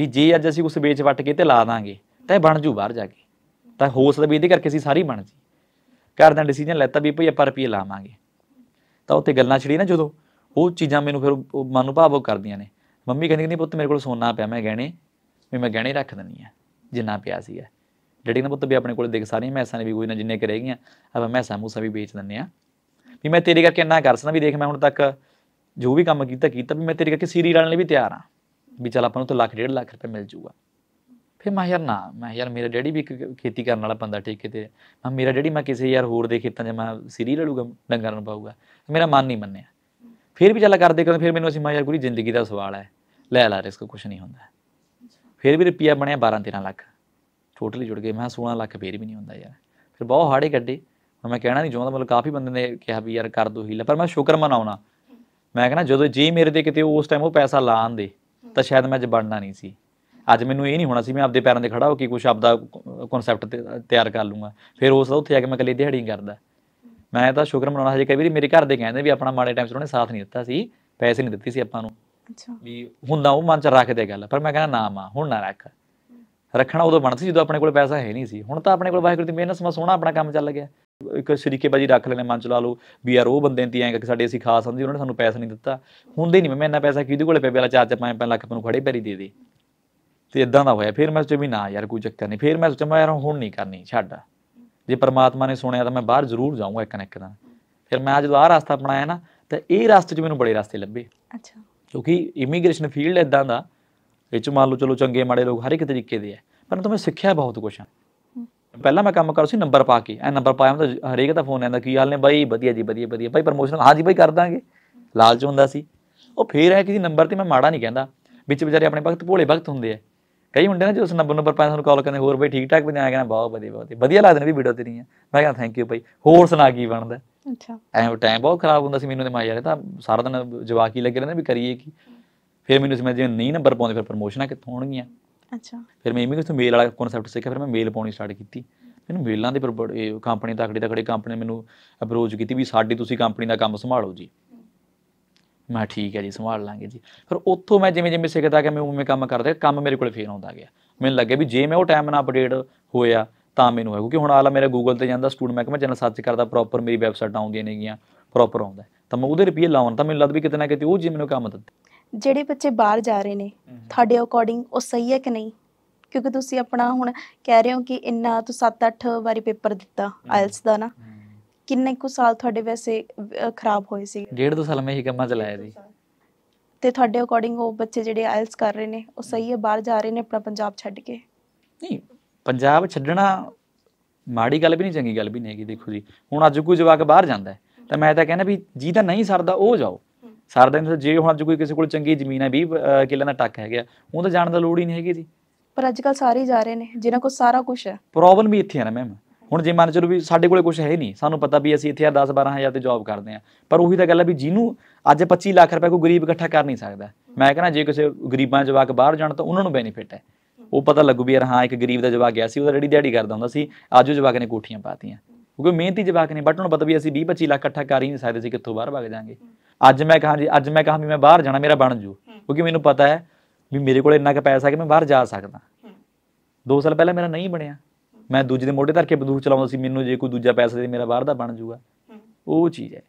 ਵੀ ਜੇ ਅੱਜ ਅਸੀਂ ਉਸ ਵੇਚ ਵੱਟ ਕੇ ਤੇ ਲਾ ਦਾਂਗੇ ਤਾਂ ਇਹ ਬਣ ਜੂ ਬਾਹਰ ਜਾ ਕੇ ਤਾਂ ਹੋ ਸਕਦਾ ਵੀ ਇਹਦੇ ਕਰਕੇ ਅਸੀਂ ਸਾਰੀ ਬਣ ਜੀ ਘਰ ਦਾ ਡਿਸੀਜਨ ਲੈਤਾ ਵੀ ਭਈ ਆਪਾਂ ਰੁਪਏ ਲਾਵਾਂਗੇ ਤਾਂ ਉੱਤੇ ਗੱਲਾਂ ਛੜੀ ਨਾ ਜਦੋਂ ਉਹ ਚੀਜ਼ਾਂ ਮੈਨੂੰ ਫਿਰ ਮਨ ਨੂੰ ਭਾਵੁਕ ਕਰਦੀਆਂ ਨੇ ਮੰਮੀ ਕਹਿੰਦੀ ਨਹੀਂ ਪੁੱਤ ਮੇਰੇ ਕੋਲ ਸੋਨਾ ਪਿਆ ਮੈਂ ਗਹਿਣੇ ਵੀ ਮੈਂ ਗਹਿਣੇ ਰੱਖ ਦਿੰਨੀ ਆ ਜਿੰਨਾ ਪਿਆ ਸੀਗਾ ਡੈਡੀ ਨੇ ਪੁੱਤ ਵੀ ਆਪਣੇ ਕੋਲ ਦੇਖ ਸਾਰੀਆਂ ਮੈਸਾਂ ਨੇ ਵੀ ਕੋਈ ਨਾ ਜਿੰਨੇ ਕਰੇ ਗਈਆਂ ਆਪਾਂ ਮੈਸਾਂ ਮੂਸਾਂ ਵੀ ਵੇਚ ਦਿੰਨੇ ਆ ਵੀ ਮੈਂ ਤੇਰੇ ਕਰਕੇ ਇੰਨਾ ਕਰ ਸਕਦਾ ਵੀ ਦੇਖ ਮੈਂ ਹੁਣ ਤੱਕ ਜੋ ਵੀ ਕੰਮ ਕੀਤਾ ਕੀਤਾ ਵੀ ਮੈਂ ਤੇਰੇ ਕਰਕੇ ਸੀਰੀ ਲੈਣ ਲਈ ਵੀ ਤਿਆਰ ਆ ਵੀ ਚਲ ਆਪਾਂ ਨੂੰ ਤਾਂ ਲੱਖ ਡੇਢ ਲੱਖ ਰੁਪਏ ਮਿਲ ਜੂਗਾ ਫਿਰ ਮੈਂ ਯਾਰ ਨਾ ਮੈਂ ਯਾਰ ਮੇਰਾ ਡੈਡੀ ਵੀ ਇੱਕ ਖੇਤੀ ਕਰਨ ਵਾਲਾ ਬੰਦਾ ਠੇਕੇ ਤੇ ਮੈਂ ਮੇਰਾ ਡੈਡੀ ਮੈਂ ਕਿਸੇ ਯਾਰ ਹੋਰ ਦੇ ਖੇਤਾਂ 'ਚ ਮੈਂ ਸਿਰੀ ਲੜੂਗਾ ਡੰਗਰਾਂ ਨੂੰ ਪਾਊਗਾ ਮੇਰਾ ਮਨ ਨਹੀਂ ਮੰਨਿਆ ਫਿਰ ਵੀ ਚੱਲ ਕਰਦੇ ਕਰਦੇ ਫਿਰ ਮੈਨੂੰ ਅਸੀਂ ਮੈਂ ਯਾਰ ਪੂਰੀ ਜ਼ਿੰਦਗੀ ਦਾ ਸਵਾਲ ਹੈ ਲੈ ਲਾ ਰਿਸਕ ਕੁਝ ਨਹੀਂ ਹੁੰਦਾ ਫਿਰ ਵੀ ਰੁਪਿਆ ਬਣਿਆ 12 13 ਲੱਖ ਟੋਟਲੀ ਜੁੜ ਗਏ ਮੈਂ 16 ਲੱਖ ਫੇਰ ਵੀ ਨਹੀਂ ਹੁੰਦਾ ਯਾਰ ਫਿਰ ਬਹੁਤ ਹਾੜੇ ਕੱਢੇ ਮੈਂ ਕਹਿਣਾ ਨਹੀਂ ਚਾਹੁੰਦਾ ਮਤਲਬ ਕਾਫੀ ਬੰਦੇ ਨੇ ਕਿਹਾ ਵੀ ਯਾਰ ਕਰ ਦੋ ਹੀਲਾ ਪਰ ਮੈਂ ਸ਼ੁਕਰ ਮਨਾਉਣਾ ਮੈਂ ਕਹਿੰਦਾ ਜਦੋਂ ਜੀ ਮੇਰੇ ਦੇ ਕਿਤੇ ਉਸ ਟਾਈਮ ਉਹ ਪੈਸਾ ਲਾਣ ਦੇ ਤਾਂ ਸ਼ਾਇਦ ਮੈਂ ਅੱਜ ਬਣਨਾ ਨਹੀਂ ਸੀ ਅੱਜ ਮੈਨੂੰ ਇਹ ਨਹੀਂ ਹੋਣਾ ਸੀ ਮੈਂ ਆਪਦੇ ਪੈਰਾਂ ਤੇ ਖੜਾ ਹੋ ਕੇ ਕੁਝ ਆਪਦਾ ਕਨਸੈਪਟ ਤਿਆਰ ਕਰ ਲੂੰਗਾ ਫਿਰ ਉਸ ਦਾ ਉੱਥੇ ਜਾ ਕੇ ਮੈਂ ਕੱਲੀ ਦਿਹਾੜੀ ਕਰਦਾ ਮੈਂ ਤਾਂ ਸ਼ੁਕਰ ਮਨਾਉਣਾ ਹਜੇ ਕਈ ਵਾਰੀ ਮੇਰੇ ਘਰ ਦੇ ਕਹਿੰਦੇ ਵੀ ਆਪਣਾ ਮਾੜੇ ਟਾਈਮ 'ਚ ਉਹਨੇ ਸਾਥ ਨਹੀਂ ਦਿੱਤਾ ਸੀ ਪੈਸੇ ਨਹੀਂ ਦਿੱਤੇ ਸੀ ਆਪਾਂ ਨੂੰ ਅੱਛਾ ਵੀ ਹੁੰਦਾ ਉਹ ਮਨ 'ਚ ਰੱਖਦੇ ਗੱਲ ਪਰ ਮੈਂ ਕਹਿੰਦਾ ਨਾ ਮਾ ਹੁਣ ਨਾ ਰੱਖ ਰੱਖਣਾ ਉਦੋਂ ਬਣਦਾ ਸੀ ਜਦੋਂ ਆਪਣੇ ਕੋਲ ਪੈਸਾ ਹੈ ਨਹੀਂ ਸੀ ਹੁਣ ਤਾਂ ਆਪਣੇ ਕੋਲ ਵਾਹਿਗੁਰੂ ਦੀ ਮਿਹਨਤ ਸਮਾ ਸੋਹਣਾ ਆਪਣਾ ਕੰਮ ਚੱਲ ਗਿਆ ਇੱਕ ਸ਼ਰੀਕੇ ਬਾਜੀ ਰੱਖ ਲੈਣੇ ਮਨ ਚ ਲਾ ਲਓ ਵੀ ਯਾਰ ਉਹ ਬੰਦੇ ਤੀ ਐਂ ਕਿ ਸਾਡੇ ਅਸੀਂ ਖਾਸ ਹੁੰਦੀ ਉਹਨਾਂ ਨੇ ਸਾਨੂੰ ਪੈਸਾ ਨਹੀਂ ਦਿੱਤਾ ਹੁੰਦੇ ਨਹੀਂ ਮੈਂ ਇੰਨਾ ਪੈਸਾ ਕਿਹਦੇ ਕੋਲੇ ਪਿਆ ਬੇਲਾ ਚਾਰ ਚਾਰ ਪੰਜ ਪੰਜ ਲੱਖ ਨੂੰ ਖੜੇ ਪੈਰੀ ਦੇ ਦੇ ਤੇ ਇਦਾਂ ਦਾ ਹੋਇਆ ਫਿਰ ਮੈਂ ਸੋਚਿਆ ਵੀ ਨਾ ਯਾਰ ਕੋਈ ਚੱਕਰ ਨਹੀਂ ਫਿਰ ਮੈਂ ਸੋਚਿਆ ਮੈਂ ਯਾਰ ਹੁਣ ਨਹੀਂ ਕਰਨੀ ਛੱਡ ਜੇ ਪਰਮਾਤਮਾ ਨੇ ਸੁਣਿਆ ਤਾਂ ਮੈਂ ਬਾਹਰ ਜ਼ਰੂਰ ਜਾਊਂਗਾ ਇੱਕ ਨਾ ਇੱਕ ਦਿਨ ਫਿਰ ਮੈਂ ਜਦੋਂ ਦਾ ਰਸਤਾ ਅਪਣਾਇਆ ਨਾ ਤਾਂ ਇਹ ਰਸਤੇ 'ਚ ਮੈਨੂੰ ਬੜੇ ਰਸਤੇ ਲੱਭੇ ਅੱਛਾ ਕਿਉਂਕਿ ਇਮੀਗ੍ਰੇਸ਼ਨ ਫੀਲਡ ਇਦਾਂ ਦਾ ਇਹ 'ਚ ਮੰਨ ਲਓ ਚਲੋ ਚੰਗੇ ਮਾੜੇ ਲੋਕ ਹਰ ਇੱਕ ਤਰੀਕੇ ਦੇ ਆ ਪਰ ਤੁਮੇ ਮੈਂ ਸਿੱਖਿਆ ਬਹੁਤ ਕੁਝ ਆ ਪਹਿਲਾਂ ਮੈਂ ਕੰਮ ਕਰ ਸੀ ਨੰਬਰ ਪਾ ਕੇ ਐ ਨੰਬਰ ਪਾਇਆ ਮੈਂ ਤਾਂ ਹਰੇਕ ਦਾ ਫੋਨ ਆਉਂਦਾ ਕੀ ਹਾਲ ਨੇ ਬਾਈ ਵਧੀਆ ਜੀ ਵਧੀਆ ਵਧੀਆ ਬਾਈ ਪ੍ਰਮੋਸ਼ਨ ਹਾਂ ਜੀ ਬਾਈ ਕਰ ਦਾਂਗੇ ਲਾਲਚ ਹੁੰਦਾ ਸੀ ਉਹ ਫੇਰ ਹੈ ਕਿ ਨੰਬਰ ਤੇ ਮੈਂ ਮਾੜਾ ਨਹੀਂ ਕਹਿੰਦਾ ਵਿੱਚ ਵਿਚਾਰੇ ਆਪਣੇ ਵਕਤ ਭੋਲੇ ਵਕਤ ਹੁੰਦੇ ਆ ਕਈ ਮੁੰਡੇ ਨੇ ਜੋ ਉਸ ਨੰਬਰ ਨੰਬਰ ਪਾਇਆ ਤੁਹਾਨੂੰ ਕਾਲ ਕਰਨੇ ਹੋਰ ਬਈ ਠੀਕ ਠਾਕ ਬਣਾਇਆ ਕਹਿੰਦਾ ਬਹੁਤ ਵਧੀਆ ਬਹੁਤ ਵਧੀਆ ਲੱਗਦੇ ਨੇ ਵੀ ਵੀਡੀਓ ਤੇਰੀਆਂ ਮੈਂ ਕਹਿੰਦਾ ਥੈਂਕ ਯੂ ਭਾਈ ਹੋਰ ਸੁਣਾ ਕੀ ਬਣਦਾ ਅੱਛਾ ਐਵੇਂ ਟਾਈਮ ਬਹੁਤ ਖਰਾਬ ਹੁੰਦਾ ਸੀ ਮੈਨੂੰ ਤੇ ਮਾਈ ਯਾਰ ਤਾਂ ਸਾਰਾ ਦਿਨ ਜਵਾਕ ਹੀ ਲੱਗੇ ਰਹਿੰਦੇ ਵੀ ਕਰੀਏ ਕੀ ਫਿਰ ਮੈਨੂੰ ਸਮਝ ਜਿਵੇਂ ਨਹੀਂ ਨੰਬਰ ਪਾਉਂਦੇ ਫਿਰ ਪ੍ਰਮੋਸ਼ਨਾਂ ਕਿੱਥੋਂ ਹੋਣਗੀਆਂ ਅੱਛਾ ਫਿਰ ਮੈਂ ਕਿਸੇ ਮੇਲ ਵਾਲਾ ਕਨਸੈਪਟ ਸਿੱਖਿਆ ਫਿਰ ਮੈਂ ਮੇਲ ਪਾਉਣੀ ਸਟਾਰਟ ਕੀਤੀ ਮੈਨੂੰ ਮੇਲਾਂ ਦੇ ਪਰ ਕੰਪਨੀ ਤਾਂ ਖੜੀ ਕੰਪਨੀ ਮੈਨੂੰ ਅਪਰੋਚ ਕੀਤੀ ਵੀ ਸਾਡੀ ਤੁਸੀਂ ਕੰਪਨੀ ਦਾ ਕੰਮ ਸੰਭਾਲੋ ਜੀ ਮੈਂ ਠੀਕ ਹੈ ਜੀ ਸੰਭਾਲ ਲਾਂਗੇ ਜੀ ਫਿਰ ਉੱਥੋਂ ਮੈਂ ਜਿਵੇਂ ਜਿਵੇਂ ਸਿੱਖਦਾ ਗਿਆ ਮੈਂ ਉਵੇਂ ਕੰਮ ਕਰਦਾ ਕੰਮ ਮੇਰੇ ਕੋਲ ਫੇਰ ਆਉਂਦਾ ਗਿਆ ਮੈਨੂੰ ਲੱਗਿਆ ਵੀ ਜੇ ਮੈਂ ਉਹ ਟਾਈਮ ਨਾਲ ਅਪਡੇਟ ਹੋਇਆ ਤਾਂ ਮੈਨੂੰ ਹੈ ਕਿਉਂਕਿ ਹੁਣ ਆਲਾ ਮੇਰਾ ਗੂਗਲ ਤੇ ਜਾਂਦਾ ਸਟੂਡੈਂਟ ਮੈਂ ਕਿ ਚੈਨਲ ਸਰਚ ਕਰਦਾ ਪ੍ਰੋਪਰ ਮੇਰੀ ਵੈਬਸਾਈਟ ਆਉਂਦੀਆਂ ਨੇਗੀਆਂ ਪ੍ਰੋਪਰ ਆਉਂਦਾ ਤਾਂ ਮੈਂ ਉਹਦੇ ਰੁਪਏ ਲਾਉਣ ਤਾਂ ਮੈਨੂੰ ਲੱਗਦਾ ਵੀ ਕਿਤੇ ਨਾ ਕਿਤੇ ਉਹ ਜੀ ਮੈਨੂੰ ਕੰਮ ਦਿੰਦੇ ਜਿਹੜੇ ਬੱਚੇ ਬਾਹਰ ਜਾ ਰਹੇ ਨੇ ਤੁਹਾਡੇ ਅਕੋਰਡਿੰਗ ਉਹ ਸਹੀ ਹੈ ਕਿ ਨਹੀਂ ਕਿਉਂਕਿ ਤੁਸੀਂ ਆਪਣਾ ਹੁਣ ਕਹਿ ਰਹੇ ਹੋ ਕਿ ਇੰਨਾ ਤੋਂ 7-8 ਵਾਰੀ ਪੇਪਰ ਦਿੱਤਾ ਆਇਲਸ ਦਾ ਨਾ ਕਿੰਨੇ ਕੁ ਸਾਲ ਤੁਹਾਡੇ ਵੈਸੇ ਖਰਾਬ ਹੋਏ ਸੀ ਡੇਢ ਦੋ ਸਾਲ ਮੈਂ ਇਹ ਕੰਮਾਂ ਚਲਾਇਆ ਜੀ ਤੇ ਤੁਹਾਡੇ ਅਕੋਰਡਿੰਗ ਉਹ ਬੱਚੇ ਜਿਹੜੇ ਆਇਲਸ ਕਰ ਰਹੇ ਨੇ ਉਹ ਸਹੀ ਹੈ ਬਾਹਰ ਜਾ ਰਹੇ ਨੇ ਆਪਣਾ ਪੰਜਾਬ ਛੱਡ ਕੇ ਨਹੀਂ ਪੰਜਾਬ ਛੱਡਣਾ ਮਾੜੀ ਗੱਲ ਵੀ ਨਹੀਂ ਚੰਗੀ ਗੱਲ ਵੀ ਨਹੀਂ ਹੈਗੀ ਦੇਖੋ ਜੀ ਹੁਣ ਅੱਜ ਕੋਈ ਜਵਾਕ ਬਾਹਰ ਜਾਂਦਾ ਹੈ ਤਾਂ ਮੈਂ ਤਾਂ ਕਹਿੰਦਾ ਵੀ ਜੀ ਤਾਂ ਨਹੀਂ ਸਰਦਾ ਉਹ ਜਾਓ ਸਰਦਾ ਨਹੀਂ ਜੇ ਹੁਣ ਅੱਜ ਕੋਈ ਕਿਸੇ ਕੋਲ ਚੰਗੀ ਜ਼ਮੀਨ ਹੈ 20 ਕਿੱਲਿਆਂ ਦਾ ਟੱਕ ਹੈ ਗਿਆ ਉਹ ਤਾਂ ਜਾਣ ਦਾ ਲੋੜ ਹੀ ਨਹੀਂ ਹੈਗੀ ਜੀ ਪਰ ਅੱਜ ਕੱਲ ਸਾਰੇ ਜਾ ਰਹੇ ਨੇ ਜਿਨ੍ਹਾਂ ਕੋਲ ਸਾਰਾ ਕੁਝ ਹੈ ਪ੍ਰੋਬਲਮ ਵੀ ਇੱਥੇ ਆ ਨਾ ਮੈਮ ਹੁਣ ਜੇ ਮੰਨ ਚਲੋ ਵੀ ਸਾਡੇ ਕੋਲੇ ਕੁਝ ਹੈ ਨਹੀਂ ਸਾਨੂੰ ਪਤਾ ਵੀ ਅਸੀਂ ਇੱਥੇ ਆ 10 12000 ਤੇ ਜੌਬ ਕਰਦੇ ਆ ਪਰ ਉਹੀ ਤਾਂ ਗੱਲ ਹੈ ਵੀ ਜਿਹਨੂੰ ਅੱਜ 25 ਲੱਖ ਰੁਪਏ ਕੋਈ ਗਰੀਬ ਇਕੱਠਾ ਕਰ ਨਹੀਂ ਸਕਦਾ ਮੈਂ ਕਹਿੰਦਾ ਜੇ ਕਿਸੇ ਗਰੀਬਾਂ ਜਵਾਕ ਬਾਹਰ ਜਾਣ ਤਾਂ ਉਹਨਾਂ ਨੂੰ ਬੈਨੀਫਿਟ ਹੈ ਉਹ ਪਤਾ ਲੱਗੂ ਵੀ ਯਾਰ ਹਾਂ ਇੱਕ ਗਰੀਬ ਦਾ ਜਵਾਕ ਗਿਆ ਸੀ ਉਹਦਾ ਰੈਡੀ ਦਿਹਾੜੀ ਕਰਦਾ ਹੁੰਦਾ ਸੀ ਅੱਜ ਉਹ ਜਵਾਕ ਨੇ ਕੋਠੀਆਂ ਪਾਤੀਆਂ ਕਿਉਂਕਿ ਮਿਹਨਤੀ ਜਵਾਕ ਨੇ ਬਟ ਉਹਨੂੰ ਪਤਾ ਵੀ ਅਸੀਂ 20 25 ਲੱਖ ਇਕੱਠਾ ਕਰ ਹੀ ਨਹੀਂ ਸਕਦੇ ਸੀ ਕਿੱਥੋਂ ਬਾਹਰ ਭੱਗ ਜਾਾਂਗੇ ਅੱਜ ਮੈਂ ਕਹਾਂ ਜੀ ਅੱਜ ਮੈਂ ਕਹਾਂ ਵੀ ਮੈਂ ਬਾਹਰ ਜਾਣਾ ਮੇਰਾ ਬਣ ਜੂ ਕਿਉਂਕਿ ਮੈਨੂੰ ਪਤਾ ਹੈ ਵੀ ਮੇਰੇ ਕੋਲ ਇੰਨਾ ਕੁ ਪੈਸਾ ਕਿ ਮੈਂ ਬਾਹਰ ਜਾ ਸਕਦਾ 2 ਸਾਲ ਪਹਿਲਾਂ ਮੇਰਾ ਨਹੀਂ ਬਣਿਆ ਮੈਂ ਦੂਜੇ ਦੇ ਮੋਢੇ ਧਰ ਕੇ ਬੰਦੂਕ ਚਲਾਉਂਦਾ ਸੀ ਮੈਨੂੰ ਜੇ ਕੋਈ ਦੂਜਾ ਪੈਸਾ ਦੇ ਮੇਰਾ ਬਾਹਰ ਦਾ ਬਣ ਜਾਊਗਾ ਉਹ ਚੀਜ਼ ਹੈ